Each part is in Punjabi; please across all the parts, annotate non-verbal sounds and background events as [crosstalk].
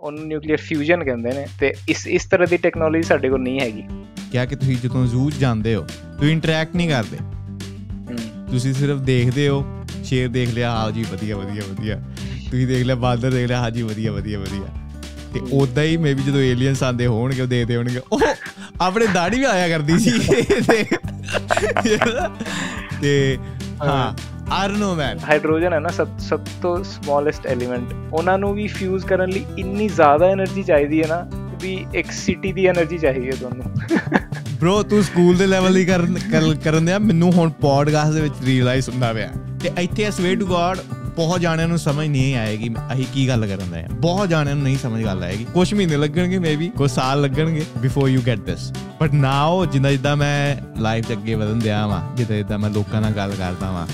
ਉਹਨੂੰ ਨਿਊਕਲੀਅਰ ਫਿਊਜ਼ਨ ਕਹਿੰਦੇ ਨੇ ਤੇ ਇਸ ਇਸ ਤਰ੍ਹਾਂ ਦੀ ਟੈਕਨੋਲੋਜੀ ਸਾਡੇ ਕੋਲ ਨਹੀਂ ਹੈਗੀ ਕਿਹਾ ਕਿ ਤੁਸੀਂ ਜਦੋਂ ਜ਼ੂ ਜਾਂਦੇ ਹੋ ਤੁਸੀਂ ਇੰਟਰੈਕਟ ਨਹੀਂ ਕਰਦੇ ਤੁਸੀਂ ਸਿਰਫ ਦੇਖਦੇ ਹੋ ਸ਼ੇਰ ਦੇਖ ਲਿਆ ਹਾਂ ਜੀ ਵਧੀਆ ਵਧੀਆ ਵਧੀਆ ਤੁਸੀਂ ਦੇਖ ਲਿਆ ਬਾਦਰ ਦੇਖ ਲਿਆ ਹਾਂ ਜੀ ਵਧੀਆ ਵਧੀਆ ਵਧੀਆ ਤੇ ਉਦਾਂ ਹੀ ਮੇਬੀ ਜਦੋਂ ਏਲੀਅਨਸ ਆਂਦੇ ਹੋਣਗੇ ਉਹ ਦੇਖਦੇ ਹੋਣਗੇ ਉਹ ਆਪਣੇ ਦਾੜੀ ਵੀ ਆਇਆ ਕਰਦੀ ਸੀ [laughs] ਤੇ ਹਾਂ ਆਰਨੋ ਮੈਨ ਹਾਈਡਰੋਜਨ ਹੈ ਨਾ ਸਭ ਸਭ ਤੋਂ ਸਮਾਲੈਸਟ ਐਲੀਮੈਂਟ ਉਹਨਾਂ ਨੂੰ ਵੀ ਫਿਊਜ਼ ਕਰਨ ਲਈ ਇੰਨੀ ਜ਼ਿਆਦਾ એનર્ਜੀ ਚਾਹੀਦੀ ਹੈ ਨਾ ਵੀ ਇੱਕ ਸਿਟੀ ਦੀ એનર્ਜੀ ਚਾਹੀਦੀ ਹੈ ਤੁਹਾਨੂੰ ਬ్రో ਤੂੰ ਸਕੂਲ ਦੇ ਲੈਵਲ ਦੀ ਕਰਨ ਕਰਨ ਦੇ ਮੈਨੂੰ ਹੁਣ ਪੋਡਕਾਸਟ ਦੇ ਵਿੱਚ ਰੀਅਲਾਈਜ਼ ਹੁੰਦਾ ਪਿਆ ਤੇ ਇੱਥੇ ਅਸਵੇ ਟੂ ਗॉड ਬਹੁਤ ਜਾਣਿਆਂ ਨੂੰ ਸਮਝ ਨਹੀਂ ਆਏਗੀ ਅਸੀਂ ਕੀ ਗੱਲ ਕਰਨ ਦੇ ਆ ਬਹੁਤ ਜਾਣਿਆਂ ਨੂੰ ਨਹੀਂ ਸਮਝ ਗੱਲ ਆਏਗੀ ਕੁਝ ਮਹੀਨੇ ਲੱਗਣਗੇ ਮੇਬੀ ਕੁਝ ਸਾਲ ਲੱਗਣਗੇ before you get this but now ਜਿੰਨਾ ਜਿੱਦਾਂ ਮੈਂ ਲਾਈਫ ਦੇ ਅੱਗੇ ਵਧਣ ਦਿਆ ਵਾਂ ਜਿੱਦਾਂ ਜਿੱਦਾਂ ਮੈਂ ਲੋਕਾਂ ਨਾਲ ਗੱਲ ਕਰਦਾ ਵਾਂ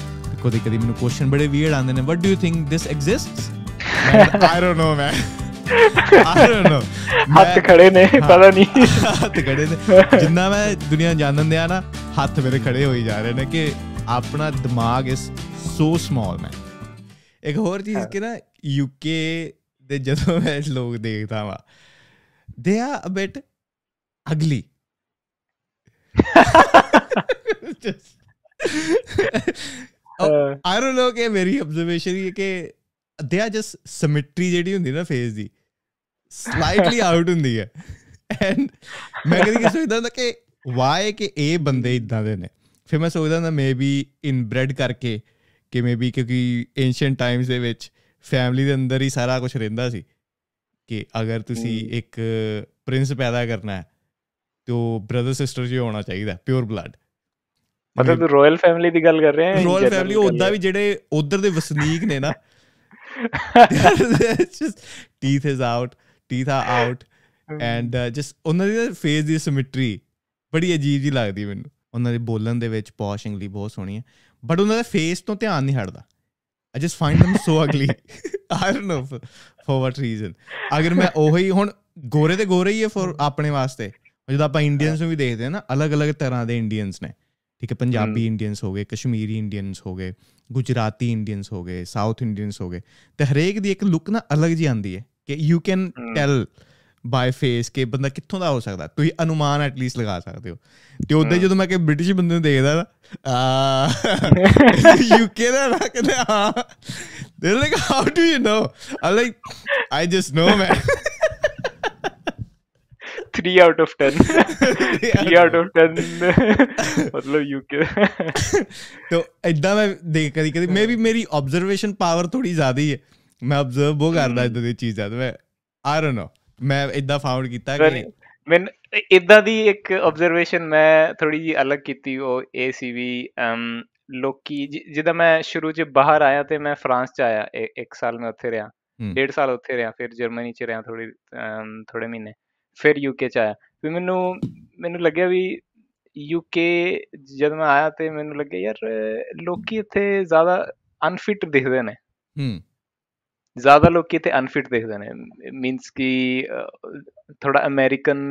ਦੇ ਕਦੀ ਮੈਨੂੰ ਕੁਐਸਚਨ ਬੜੇ ਵੀਅਰਡ ਆਉਂਦੇ ਨੇ what do you think this exists I don't know man I don't know ਹੱਥ ਖੜੇ ਨੇ ਪਤਾ ਨਹੀਂ [laughs] ਹੱਥ ਖੜੇ ਨੇ ਜਿੰਨਾ ਮੈਂ ਦੁਨੀਆ ਜਾਣਨ ਦਿਆ ਨਾ ਹੱਥ ਮੇਰੇ ਖੜੇ ਹੋਈ ਜਾ ਰਹੇ ਨੇ ਕਿ ਆਪਣਾ ਦਿਮਾਗ ਇਸ ਸੋ ਸਮਾਲ ਮੈਂ ਇੱਕ ਹੋਰ ਚੀਜ਼ ਕਿ ਨਾ ਯੂਕੇ ਦੇ ਜਦੋਂ ਮੈਂ ਲੋਕ ਦੇਖਦਾ ਵਾ ਦੇ ਆ ਅ ਬਿਟ ਅਗਲੀ ਆਈ ਡੋਨਟ ਨੋ ਕਿ ਮੇਰੀ ਆਬਜ਼ਰਵੇਸ਼ਨ ਇਹ ਕਿ ਦੇ ਆ ਜਸ ਸਿਮੈਟਰੀ ਜਿਹੜੀ ਹੁੰਦੀ ਨਾ ਫੇਸ ਦੀ ਸਲਾਈਟਲੀ ਆਊਟ ਹੁੰਦੀ ਹੈ ਐਂਡ ਮੈਂ ਕਦੀ ਕਿਸੇ ਇਦਾਂ ਦਾ ਕਿ ਵਾਏ ਕਿ ਇਹ ਬੰਦੇ ਇਦਾਂ ਦੇ ਨੇ ਫਿਰ ਮੈਂ ਸੋਚਦਾ ਨਾ ਮੇਬੀ ਬ੍ਰੈਡ ਕਰਕੇ ਕਿ ਮੇਬੀ ਕਿਉਂਕਿ ਐਂਸ਼ੀਅੰਟ ਟਾਈਮਸ ਦੇ ਵਿੱਚ ਫੈਮਿਲੀ ਦੇ ਅੰਦਰ ਹੀ ਸਾਰਾ ਕੁਝ ਰਹਿੰਦਾ ਸੀ ਕਿ ਅਗਰ ਤੁਸੀਂ ਇੱਕ ਪ੍ਰਿੰਸ ਪੈਦਾ ਕਰਨਾ ਹੈ ਤੋ ਬ੍ਰਦਰ ਸਿਸਟਰ ਜੀ ਹੋਣਾ ਚਾਹੀਦਾ ਪਿਓਰ ਬਲੱਡ ਮਤਲਬ ਤੂੰ ਰਾਇਲ ਫੈਮਿਲੀ ਦੀ ਗੱਲ ਕਰ ਰਿਹਾ ਹੈ ਰਾਇਲ ਫੈਮਿਲੀ ਉਹਦਾ ਵੀ ਜਿਹੜੇ ਉਧਰ ਦੇ ਵਸਨੀਕ ਨੇ ਨਾ teeth is out teeth are out and just ਉਹਨਾਂ ਦੀ ਫੇਸ ਦੀ ਸਿਮੈਟਰੀ ਬੜੀ ਅਜੀਬ ਜੀ ਲੱਗਦੀ ਮੈਨੂੰ ਉਹਨਾਂ ਦੇ ਬੋਲਣ ਦੇ ਵਿੱਚ ਪੌਸ਼ ਇੰਗਲੀ ਬਹੁਤ ਸੋਹਣੀ ਹੈ ਬਟ ਉਹਨਾਂ ਦਾ ਫੇਸ ਤੋਂ ਧਿਆਨ ਨਹੀਂ ਹਟਦਾ ਆ just find them so ugly [laughs] i don't know for, for what reason ਅਗਰ ਮੈਂ ਉਹੀ ਹੁਣ ਗੋਰੇ ਤੇ ਗੋਰੇ ਹੀ ਹੈ ਫੋਰ ਆਪਣੇ ਵਾਸਤੇ ਜਦੋਂ ਆਪਾਂ ਇੰਡੀਅਨਸ ਨੂੰ ਵੀ ਦੇਖਦੇ ਆ ਨਾ ਅਲੱਗ-ਅਲੱਗ ਤਰ੍ਹਾਂ ਦੇ ਇੰਡੀਅਨਸ ਨੇ ਠੀਕ ਪੰਜਾਬੀ ਇੰਡੀਅਨਸ ਹੋ ਗਏ ਕਸ਼ਮੀਰੀ ਇੰਡੀਅਨਸ ਹੋ ਗਏ ਗੁਜਰਾਤੀ ਇੰਡੀਅਨਸ ਹੋ ਗਏ ਸਾਊਥ ਇੰਡੀਅਨਸ ਹੋ ਗਏ ਤੇ ਹਰੇਕ ਦੀ ਇੱਕ ਲੁੱਕ ਨਾ ਅਲੱਗ ਜੀ ਆਂਦੀ ਹੈ ਕਿ you can tell by face ਕਿ ਬੰਦਾ ਕਿੱਥੋਂ ਦਾ ਹੋ ਸਕਦਾ ਤੁਸੀਂ ਅਨੁਮਾਨ ਐਟ ਲੀਸਟ ਲਗਾ ਸਕਦੇ ਹੋ ਤੇ ਉਦੋਂ ਜਦੋਂ ਮੈਂ ਕਿ ਬ੍ਰਿਟਿਸ਼ ਬੰਦੇ ਨੂੰ ਦੇਖਦਾ ਨਾ ਕੇ ਦਾ [laughs] ਨਾ ਕਿ ਹਾਂ they like how do you know ah like I just know man three out of ten three out of 10 ਮਤਲਬ ਯੂਕੇ ਤੋ ਇਦਾਂ ਮੈਂ ਦੇਖ ਕਦੀ ਕਦੀ ਮੇਬੀ ਮੇਰੀ ਆਬਜ਼ਰਵੇਸ਼ਨ ਪਾਵਰ ਥੋੜੀ ਜ਼ਿਆਦਾ ਹੀ ਹੈ ਮੈਂ ਆਬਜ਼ਰਵ ਬਹੁਤ ਕਰਦਾ ਇਦਾਂ ਦੀ ਚੀਜ਼ਾਂ ਤੇ ਮੈਂ ਆਈ ਡੋਨਟ ਨੋ ਮੈਂ ਇਦਾਂ ਫਾਊਂਡ ਕੀਤਾ ਕਿ ਮੈਂ ਇਦਾਂ ਦੀ ਇੱਕ ਆਬਜ਼ਰਵੇਸ਼ਨ ਮੈਂ ਥੋੜੀ ਜੀ ਅਲੱਗ ਕੀਤੀ ਉਹ ਏਸੀਵੀ ਲੋਕੀ ਜਦੋਂ ਮੈਂ ਸ਼ੁਰੂ 'ਚ ਬਾਹਰ ਆਇਆ ਤੇ ਮੈਂ ਫਰਾਂਸ 'ਚ ਆਇਆ ਇੱਕ ਸਾਲ ਮੈਂ ਉੱਥੇ ਰਿਹਾ ਡੇਢ ਸਾਲ ਉੱਥੇ ਰਿਹਾ ਫਿਰ ਜਰਮਨੀ 'ਚ ਰਿਹਾ ਥੋੜੀ ਥੋੜੇ ਮਹੀਨੇ ਫਿਰ ਯੂਕੇ ਚ ਆਇਆ ਫਿਰ ਮੈਨੂੰ ਮੈਨੂੰ ਲੱਗਿਆ ਵੀ ਯੂਕੇ ਜਦੋਂ ਮੈਂ ਆਇਆ ਤੇ ਮੈਨੂੰ ਲੱਗਿਆ ਯਾਰ ਲੋਕੀ ਇੱਥੇ ਜ਼ਿਆਦਾ ਅਨਫਿਟ ਦਿਖਦੇ ਨੇ ਹੂੰ ਜ਼ਿਆਦਾ ਲੋਕੀ ਇੱਥੇ ਅਨਫਿਟ ਦਿਖਦੇ ਨੇ ਮੀਨਸ ਕਿ ਥੋੜਾ ਅਮਰੀਕਨ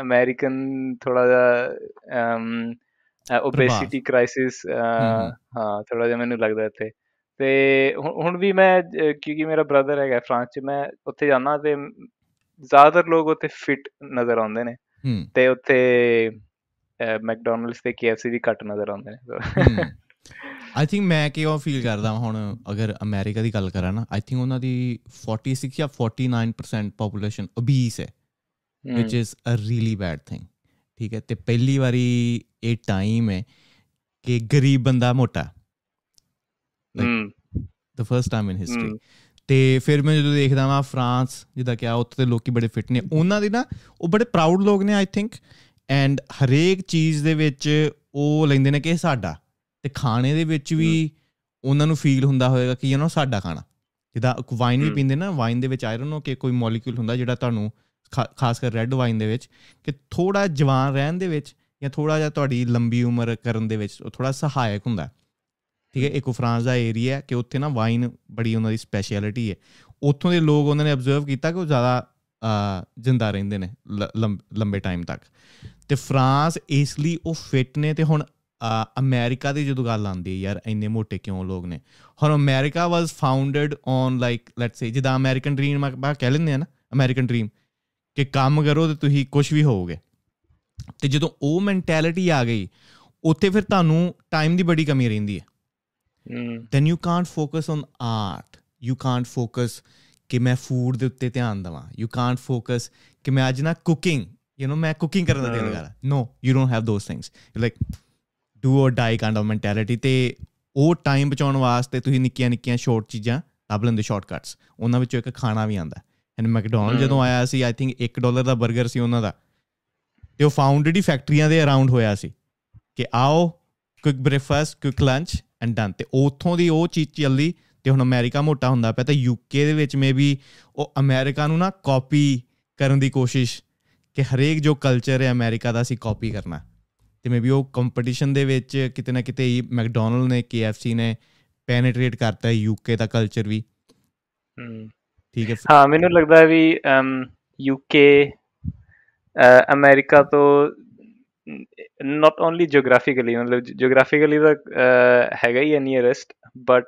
ਅਮਰੀਕਨ ਥੋੜਾ ਜਿਹਾ ਓਬੈਸਿਟੀ ਕ੍ਰਾਈਸਿਸ ਹਾਂ ਥੋੜਾ ਜਿਹਾ ਮੈਨੂੰ ਲੱਗਦਾ ਇੱਥੇ ਤੇ ਹੁਣ ਵੀ ਮੈਂ ਕਿਉਂਕਿ ਮੇਰਾ ਬ੍ਰਦਰ ਹੈਗਾ ਫਰਾਂਸ 'ਚ ਮੈਂ ਉੱਥੇ ਜਾਣਾ ਤੇ ਜ਼ਿਆਦਾਤਰ ਲੋਕ ਉੱਥੇ ਫਿਟ ਨਜ਼ਰ ਆਉਂਦੇ ਨੇ ਤੇ ਉੱਥੇ ਮੈਕਡੋਨਲਡਸ ਤੇ KFC ਵੀ ਘੱਟ ਨਜ਼ਰ ਆਉਂਦੇ ਨੇ ਆਈ ਥਿੰਕ ਮੈਂ ਕਿ ਉਹ ਫੀਲ ਕਰਦਾ ਹੁਣ ਅਗਰ ਅਮਰੀਕਾ ਦੀ ਗੱਲ ਕਰਾਂ ਨਾ ਆਈ ਥਿੰਕ ਉਹਨਾਂ ਦੀ 46 ਜਾਂ 49% ਪੋਪੂਲੇਸ਼ਨ ਓਬੀਸ ਹੈ which is a really bad thing ਠੀਕ ਹੈ ਤੇ ਪਹਿਲੀ ਵਾਰੀ ਇਹ ਟਾਈਮ ਹੈ ਕਿ ਗਰੀਬ ਬੰਦਾ ਮੋਟਾ hmm the first time in history ਤੇ ਫਿਰ ਮੈਂ ਜਦੋਂ ਦੇਖਦਾ ਵਾਂ ਫਰਾਂਸ ਜਿੱਦਾਂ ਕਿਹਾ ਉੱਥੇ ਦੇ ਲੋਕੀ ਬੜੇ ਫਿਟ ਨੇ ਉਹਨਾਂ ਦੇ ਨਾ ਉਹ ਬੜੇ ਪ੍ਰਾਊਡ ਲੋਕ ਨੇ ਆਈ ਥਿੰਕ ਐਂਡ ਹਰੇਕ ਚੀਜ਼ ਦੇ ਵਿੱਚ ਉਹ ਲੈਂਦੇ ਨੇ ਕਿ ਸਾਡਾ ਤੇ ਖਾਣੇ ਦੇ ਵਿੱਚ ਵੀ ਉਹਨਾਂ ਨੂੰ ਫੀਲ ਹੁੰਦਾ ਹੋਵੇਗਾ ਕਿ ਯੂ نو ਸਾਡਾ ਖਾਣਾ ਜਿੱਦਾਂ ਵਾਈਨ ਵੀ ਪੀਂਦੇ ਨਾ ਵਾਈਨ ਦੇ ਵਿੱਚ ਆਇਰਨ ਹੋ ਕੇ ਕੋਈ ਮੋਲੀਕਿਊਲ ਹੁੰਦਾ ਜਿਹੜਾ ਤੁਹਾਨੂੰ ਖਾਸ ਕਰ ਰੈੱਡ ਵਾਈਨ ਦੇ ਵਿੱਚ ਕਿ ਥੋੜਾ ਜਵਾਨ ਰਹਿਣ ਦੇ ਵਿੱਚ ਜਾਂ ਥੋੜਾ ਜਿਹਾ ਤੁਹਾਡੀ ਲੰਬੀ ਉਮਰ ਕਰਨ ਦੇ ਵਿੱਚ ਉਹ ਥੋੜਾ ਸਹਾਇਕ ਹੁੰਦਾ ਠੀਕ ਹੈ ਇੱਕ ਫਰਾਂਸ ਦਾ ਏਰੀਆ ਹੈ ਕਿ ਉੱਥੇ ਨਾ ਵਾਈਨ ਬੜੀ ਉਹਨਾਂ ਦੀ ਸਪੈਸ਼ੀਅਲਿਟੀ ਹੈ ਉੱਥੋਂ ਦੇ ਲੋਕ ਉਹਨਾਂ ਨੇ ਅਬਜ਼ਰਵ ਕੀਤਾ ਕਿ ਉਹ ਜ਼ਿਆਦਾ ਜਿੰਦਾ ਰਹਿੰਦੇ ਨੇ ਲੰਬੇ ਟਾਈਮ ਤੱਕ ਤੇ ਫਰਾਂਸ ਇਸ ਲਈ ਉਹ ਫਿਟ ਨੇ ਤੇ ਹੁਣ ਅਮਰੀਕਾ ਦੀ ਜਦੋਂ ਗੱਲ ਆਉਂਦੀ ਹੈ ਯਾਰ ਇੰਨੇ ਮੋਟੇ ਕਿਉਂ ਲੋਕ ਨੇ ਹੁਣ America was founded on like let's say ਜਿਹਦਾ ਅਮਰੀਕਨ ਡ੍ਰੀਮ ਆਪਾਂ ਕਹਿ ਲੈਂਦੇ ਆ ਨਾ ਅਮਰੀਕਨ ਡ੍ਰੀਮ ਕਿ ਕੰਮ ਕਰੋ ਤੇ ਤੁਸੀਂ ਕੁਝ ਵੀ ਹੋਵੋਗੇ ਤੇ ਜਦੋਂ ਉਹ ਮੈਂਟੈਲਿਟੀ ਆ ਗਈ ਉੱਥੇ ਫਿਰ ਤੁਹਾਨੂੰ ਟਾਈਮ ਦੀ ਬੜੀ ਕਮੀ ਰਹਿੰਦੀ ਹੈ then you can't focus on art you can't focus ਕਿ ਮੈਂ ਫੂਡ ਦੇ ਉੱਤੇ ਧਿਆਨ ਦਵਾਂ ਯੂ ਕਾਂਟ ਫੋਕਸ ਕਿ ਮੈਂ ਅੱਜ ਨਾ ਕੁਕਿੰਗ ਯੂ نو ਮੈਂ ਕੁਕਿੰਗ ਕਰਨ ਦਾ ਦਿਲ ਕਰਦਾ no you don't have those things like do or die kind of mentality ਤੇ ਉਹ ਟਾਈਮ ਬਚਾਉਣ ਵਾਸਤੇ ਤੁਸੀਂ ਨਿੱਕੀਆਂ ਨਿੱਕੀਆਂ ਸ਼ਾਰਟ ਚੀਜ਼ਾਂ ਲੱਭ ਲੈਂਦੇ ਸ਼ਾਰਟਕਟਸ ਉਹਨਾਂ ਵਿੱਚੋਂ ਇੱਕ ਖਾਣਾ ਵੀ ਆਂਦਾ ਐਂਡ ਮੈਕਡੋਨਲਡ ਜਦੋਂ ਆਇਆ ਸੀ ਆਈ ਥਿੰਕ 1 ਡਾਲਰ ਦਾ 버ਗਰ ਸੀ ਉਹਨਾਂ ਦਾ ਤੇ ਉਹ ਫਾਊਂਡਡ ਹੀ ਫੈਕਟਰੀਆਂ ਦੇ ਅਰਾਊਂਡ ਹੋਇਆ ਸੀ ਕਿ ਆਓ quick breakfast quick lunch and done ਤੇ ਉਥੋਂ ਦੀ ਉਹ ਚੀਜ਼ ਚੱਲੀ ਤੇ ਹੁਣ ਅਮਰੀਕਾ ਮੋਟਾ ਹੁੰਦਾ ਪਿਆ ਤੇ ਯੂਕੇ ਦੇ ਵਿੱਚ ਮੇਬੀ ਉਹ ਅਮਰੀਕਾ ਨੂੰ ਨਾ ਕਾਪੀ ਕਰਨ ਦੀ ਕੋਸ਼ਿਸ਼ ਕਿ ਹਰੇਕ ਜੋ ਕਲਚਰ ਹੈ ਅਮਰੀਕਾ ਦਾ ਅਸੀਂ ਕਾਪੀ ਕਰਨਾ ਤੇ ਮੇਬੀ ਉਹ ਕੰਪੀਟੀਸ਼ਨ ਦੇ ਵਿੱਚ ਕਿਤੇ ਨਾ ਕਿਤੇ ਹੀ ਮੈਕਡੋਨਲਡ ਨੇ KFC ਨੇ ਪੈਨੇਟ੍ਰੇਟ ਕਰਤਾ ਯੂਕੇ ਦਾ ਕਲਚਰ ਵੀ ਹੂੰ ਠੀਕ ਹੈ ਹਾਂ ਮੈਨੂੰ ਲੱਗਦਾ ਵੀ ਯੂਕੇ ਅਮਰੀਕਾ ਤੋਂ नॉट ओनली ज्योग्राफिकली मतलब ज्योग्राफिकली तो uh, हैगा ही है नियरेस्ट बट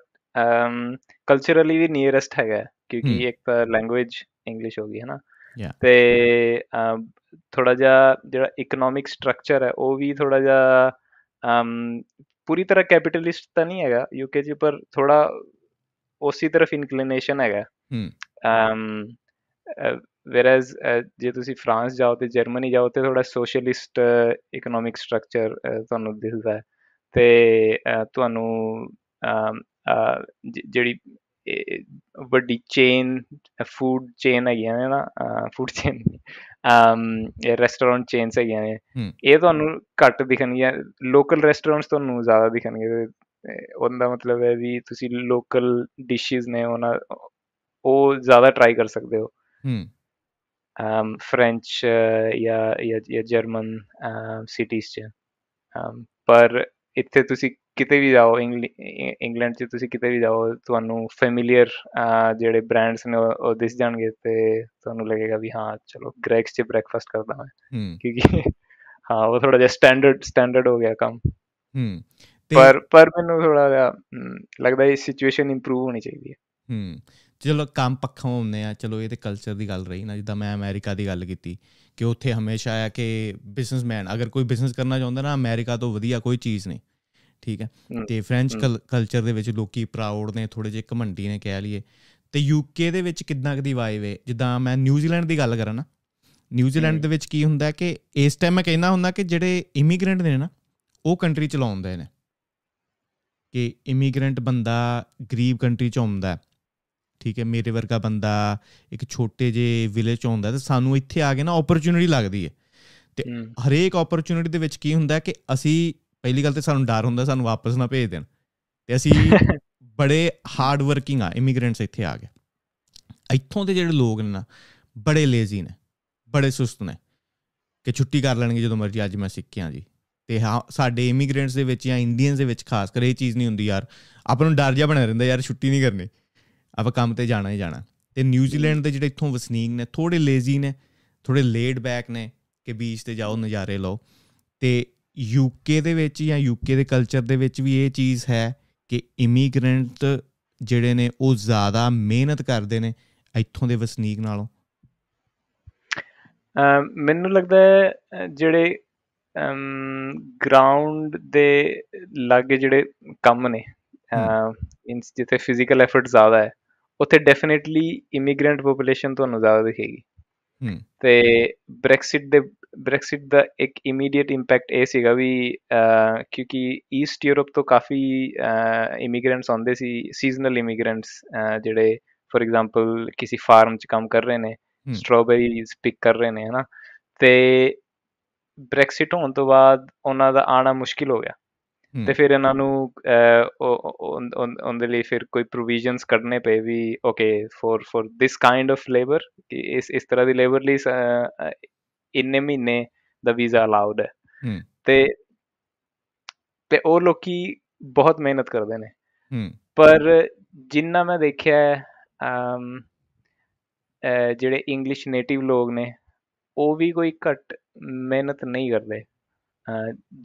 कल्चरली भी नियरेस्ट है क्योंकि hmm. एक तो लैंग्वेज इंग्लिश होगी है ना तो थोड़ा जा जो इकनोमिक स्ट्रक्चर है वो भी थोड़ा जा um, पूरी तरह कैपिटलिस्ट तो नहीं है यूके जी पर थोड़ा उसी तरफ इंक्लिनेशन है ਵੇਅਰਐਜ਼ ਜੇ ਤੁਸੀਂ ਫਰਾਂਸ ਜਾਓ ਤੇ ਜਰਮਨੀ ਜਾਓ ਤੇ ਥੋੜਾ ਸੋਸ਼ਲਿਸਟ ਇਕਨੋਮਿਕ ਸਟਰਕਚਰ ਤੁਹਾਨੂੰ ਦਿਖਦਾ ਹੈ ਤੇ ਤੁਹਾਨੂੰ ਜਿਹੜੀ ਵੱਡੀ ਚੇਨ ਫੂਡ ਚੇਨ ਹੈਗੀਆਂ ਨੇ ਨਾ ਫੂਡ ਚੇਨ ਇਹ ਰੈਸਟੋਰੈਂਟ ਚੇਨਸ ਹੈਗੀਆਂ ਨੇ ਇਹ ਤੁਹਾਨੂੰ ਘੱਟ ਦਿਖਣਗੀਆਂ ਲੋਕਲ ਰੈਸਟੋਰੈਂਟਸ ਤੁਹਾਨੂੰ ਜ਼ਿਆਦਾ ਦਿਖਣਗੇ ਉਹਦਾ ਮਤਲਬ ਹੈ ਵੀ ਤੁਸੀਂ ਲੋਕਲ ਡਿਸ਼ਸ ਨੇ ਉਹਨਾਂ ਉਹ ਜ਼ਿਆਦਾ ਟਰਾਈ ਕਰ ਸਕਦੇ ਹੋ um, French या uh, ਜਾਂ ਜਾਂ ਜਰਮਨ ਸਿਟੀਜ਼ um, 'ਚ um, ਪਰ ਇੱਥੇ ਤੁਸੀਂ ਕਿਤੇ ਵੀ ਜਾਓ ਇੰਗਲੈਂਡ 'ਚ ਤੁਸੀਂ ਕਿਤੇ ਵੀ ਜਾਓ ਤੁਹਾਨੂੰ ਫੈਮਿਲੀਅਰ ਜਿਹੜੇ ਬ੍ਰਾਂਡਸ ਨੇ ਉਹ ਦਿਸ ਜਾਣਗੇ ਤੇ ਤੁਹਾਨੂੰ ਲੱਗੇਗਾ ਵੀ ਹਾਂ ਚਲੋ ਗ੍ਰੈਕਸ 'ਚ ਬ੍ਰੈਕਫਾਸਟ ਕਰਦਾ ਮੈਂ ਕਿਉਂਕਿ [laughs] ਹਾਂ ਉਹ ਥੋੜਾ ਜਿਹਾ ਸਟੈਂਡਰਡ ਸਟੈਂਡਰਡ ਹੋ ਗਿਆ ਕੰਮ ਹੂੰ ਪਰ ਪਰ ਮੈਨੂੰ ਥੋੜਾ ਜਿਹਾ ਲੱਗਦਾ ਇਹ ਸਿਚੁਏਸ਼ਨ ਇੰਪਰੂਵ ਹੋਣੀ ਚਾਹੀਦੀ ਹੈ ਹੂੰ ਚਲੋ ਕੰਮ ਪੱਖੋਂ ਹੁੰਨੇ ਆ ਚਲੋ ਇਹ ਤੇ ਕਲਚਰ ਦੀ ਗੱਲ ਰਹੀ ਨਾ ਜਿੱਦਾਂ ਮੈਂ ਅਮਰੀਕਾ ਦੀ ਗੱਲ ਕੀਤੀ ਕਿ ਉੱਥੇ ਹਮੇਸ਼ਾ ਆ ਕਿ ਬਿਜ਼ਨਸਮੈਨ ਅਗਰ ਕੋਈ ਬਿਜ਼ਨਸ ਕਰਨਾ ਚਾਹੁੰਦਾ ਨਾ ਅਮਰੀਕਾ ਤੋਂ ਵਧੀਆ ਕੋਈ ਚੀਜ਼ ਨਹੀਂ ਠੀਕ ਹੈ ਤੇ ਫ੍ਰੈਂਚ ਕਲਚਰ ਦੇ ਵਿੱਚ ਲੋਕੀ ਪ੍ਰਾਊਡ ਨੇ ਥੋੜੇ ਜਿਹਾ ਘਮੰਡੀ ਨੇ ਕਹਿ ਲਈਏ ਤੇ ਯੂਕੇ ਦੇ ਵਿੱਚ ਕਿੰਨਾ ਕਦੀ ਵਾਈਵ ਹੈ ਜਿੱਦਾਂ ਮੈਂ ਨਿਊਜ਼ੀਲੈਂਡ ਦੀ ਗੱਲ ਕਰਾਂ ਨਾ ਨਿਊਜ਼ੀਲੈਂਡ ਦੇ ਵਿੱਚ ਕੀ ਹੁੰਦਾ ਕਿ ਇਸ ਟਾਈਮ ਮੈਂ ਕਹਿੰਦਾ ਹੁੰਦਾ ਕਿ ਜਿਹੜੇ ਇਮੀਗ੍ਰੈਂਟ ਨੇ ਨਾ ਉਹ ਕੰਟਰੀ ਚਲਾਉਂਦੇ ਨੇ ਕਿ ਇਮੀਗ੍ਰੈਂਟ ਬੰਦਾ ਗਰੀਬ ਕੰਟਰੀ ਚ ਆਉਂਦਾ ਹੈ ਠੀਕ ਹੈ ਮੇਰੇ ਵਰਗਾ ਬੰਦਾ ਇੱਕ ਛੋਟੇ ਜੇ ਵਿਲੇਜ ਚ ਹੁੰਦਾ ਤੇ ਸਾਨੂੰ ਇੱਥੇ ਆ ਕੇ ਨਾ ਓਪਰਚ्युनिटी ਲੱਗਦੀ ਹੈ ਤੇ ਹਰੇਕ ਓਪਰਚ्युनिटी ਦੇ ਵਿੱਚ ਕੀ ਹੁੰਦਾ ਕਿ ਅਸੀਂ ਪਹਿਲੀ ਗੱਲ ਤੇ ਸਾਨੂੰ ਡਰ ਹੁੰਦਾ ਸਾਨੂੰ ਵਾਪਸ ਨਾ ਭੇਜ ਦੇਣ ਤੇ ਅਸੀਂ [laughs] ਬੜੇ ਹਾਰਡ ਵਰਕਿੰਗ ਆ ਇਮੀਗ੍ਰੈਂਟਸ ਇੱਥੇ ਆ ਗਏ ਇੱਥੋਂ ਦੇ ਜਿਹੜੇ ਲੋਕ ਨੇ ਨਾ ਬੜੇ ਲੇਜ਼ੀ ਨੇ ਬੜੇ ਸੁਸਤ ਨੇ ਕਿ ਛੁੱਟੀ ਕਰ ਲੈਣਗੇ ਜਦੋਂ ਮਰਜ਼ੀ ਅੱਜ ਮੈਂ ਸਿੱਖਿਆ ਜੀ ਤੇ ਹਾਂ ਸਾਡੇ ਇਮੀਗ੍ਰੈਂਟਸ ਦੇ ਵਿੱਚ ਜਾਂ ਇੰਡੀਅਨਸ ਦੇ ਵਿੱਚ ਖਾਸ ਕਰ ਇਹ ਚੀਜ਼ ਨਹੀਂ ਹੁੰਦੀ ਯਾਰ ਆਪਾਂ ਨੂੰ ਡਰ ਜਿਹਾ ਬਣਿਆ ਰਹਿੰਦਾ ਯਾਰ ਛੁੱਟੀ ਨਹੀਂ ਕਰਨੀ ਆਪਾਂ ਕੰਮ ਤੇ ਜਾਣਾ ਹੀ ਜਾਣਾ ਤੇ ਨਿਊਜ਼ੀਲੈਂਡ ਦੇ ਜਿਹੜੇ ਇੱਥੋਂ ਵਸਨੀਕ ਨੇ ਥੋੜੇ ਲੇਜ਼ੀ ਨੇ ਥੋੜੇ ਲੇਡ ਬੈਕ ਨੇ ਕਿ ਬੀਚ ਤੇ ਜਾਓ ਨਜ਼ਾਰੇ ਲਓ ਤੇ ਯੂਕੇ ਦੇ ਵਿੱਚ ਜਾਂ ਯੂਕੇ ਦੇ ਕਲਚਰ ਦੇ ਵਿੱਚ ਵੀ ਇਹ ਚੀਜ਼ ਹੈ ਕਿ ਇਮੀਗ੍ਰੈਂਟ ਜਿਹੜੇ ਨੇ ਉਹ ਜ਼ਿਆਦਾ ਮਿਹਨਤ ਕਰਦੇ ਨੇ ਇੱਥੋਂ ਦੇ ਵਸਨੀਕ ਨਾਲੋਂ ਮੈਨੂੰ ਲੱਗਦਾ ਹੈ ਜਿਹੜੇ ਗਰਾਊਂਡ ਦੇ ਲੱਗੇ ਜਿਹੜੇ ਕੰਮ ਨੇ ਇਨਸ ਜਿੱਥੇ ਫਿਜ਼ੀਕਲ ਐਫਰਟ ਜ਼ਿਆਦਾ ਹੈ ਉੱਥੇ ਡੈਫੀਨਿਟਲੀ ਇਮੀਗ੍ਰੈਂਟ ਪੋਪੂਲੇਸ਼ਨ ਤੁਹਾਨੂੰ ਜ਼ਿਆਦਾ ਦਿਖੇਗੀ ਹੂੰ ਤੇ ਬ੍ਰੈਕਸਿਟ ਦੇ ਬ੍ਰੈਕਸਿਟ ਦਾ ਇੱਕ ਇਮੀਡੀਏਟ ਇੰਪੈਕਟ ਇਹ ਸੀਗਾ ਵੀ ਕਿਉਂਕਿ ਈਸਟ ਯੂਰਪ ਤੋਂ ਕਾਫੀ ਇਮੀਗ੍ਰੈਂਟਸ ਆਉਂਦੇ ਸੀ ਸੀਜ਼ਨਲ ਇਮੀਗ੍ਰੈਂਟਸ ਜਿਹੜੇ ਫੋਰ ਐਗਜ਼ਾਮਪਲ ਕਿਸੇ ਫਾਰਮ 'ਚ ਕੰਮ ਕਰ ਰਹੇ ਨੇ ਸਟ੍ਰਾਬੇਰੀਜ਼ ਪਿਕ ਕਰ ਰਹੇ ਨੇ ਹਨਾ ਤੇ ਬ੍ਰੈਕਸਿਟ ਹੋਣ ਤੋਂ ਬਾਅਦ ਉਹਨਾਂ ਦਾ ਆਣਾ ਮੁਸ਼ਕਿਲ ਹੋ ਗਿਆ ਤੇ ਫਿਰ ਇਹਨਾਂ ਨੂੰ ਉਹ ਉਹਦੇ ਲਈ ਫਿਰ ਕੋਈ ਪ੍ਰੋਵੀਜ਼ਨਸ ਕਰਨੇ ਪਏ ਵੀ okay for for this kind of labour ਕਿ ਇਸ ਇਸ ਤਰ੍ਹਾਂ ਦੀ ਲੇਬਰ ਲਈ ਇੰਨੇ ਮਹੀਨੇ ਦਾ ਵੀਜ਼ਾ ਅਲਾਉਡ ਹੈ ਤੇ ਤੇ ਉਹ ਲੋਕੀ ਬਹੁਤ ਮਿਹਨਤ ਕਰਦੇ ਨੇ ਪਰ ਜਿੰਨਾ ਮੈਂ ਦੇਖਿਆ ਜਿਹੜੇ ਇੰਗਲਿਸ਼ ਨੇਟਿਵ ਲੋਕ ਨੇ ਉਹ ਵੀ ਕੋਈ ਘੱਟ ਮਿਹਨਤ ਨਹੀਂ ਕਰਦੇ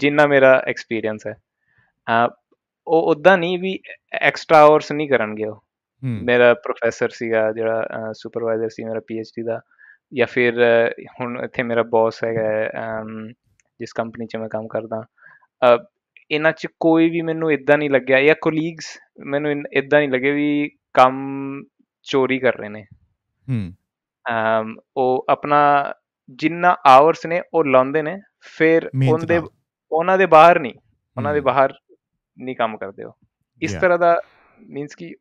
ਜਿੰਨਾ ਮੇਰਾ ਐਕਸਪੀਰੀਅੰਸ ਹੈ ਉਹ ਉਦਾਂ ਨਹੀਂ ਵੀ ਐਕਸਟਰਾ ਆਵਰਸ ਨਹੀਂ ਕਰਨਗੇ ਉਹ ਮੇਰਾ ਪ੍ਰੋਫੈਸਰ ਸੀਗਾ ਜਿਹੜਾ ਸੁਪਰਵਾਈਜ਼ਰ ਸੀ ਮੇਰਾ ਪੀਐਚਡੀ ਦਾ ਜਾਂ ਫਿਰ ਹੁਣ ਇੱਥੇ ਮੇਰਾ ਬੌਸ ਹੈਗਾ ਜਿਸ ਕੰਪਨੀ 'ਚ ਮੈਂ ਕੰਮ ਕਰਦਾ ਇਹਨਾਂ 'ਚ ਕੋਈ ਵੀ ਮੈਨੂੰ ਇਦਾਂ ਨਹੀਂ ਲੱਗਿਆ ਜਾਂ ਕੋਲੀਗਸ ਮੈਨੂੰ ਇਦਾਂ ਨਹੀਂ ਲੱਗੇ ਵੀ ਕੰਮ ਚੋਰੀ ਕਰ ਰਹੇ ਨੇ ਹਮ ਉਹ ਆਪਣਾ ਜਿੰਨਾ ਆਵਰਸ ਨੇ ਉਹ ਲਾਉਂਦੇ ਨੇ ਫਿਰ ਉਹਦੇ ਉਹਨਾਂ ਦੇ ਬਾਹਰ ਨਹੀਂ ਉਹਨਾਂ ਦੇ ਬਾਹਰ ਨਹੀਂ ਕੰਮ ਕਰਦੇ ਹੋ ਇਸ ਤਰ੍ਹਾਂ ਦਾ ਮੀਨਸ ਕਿ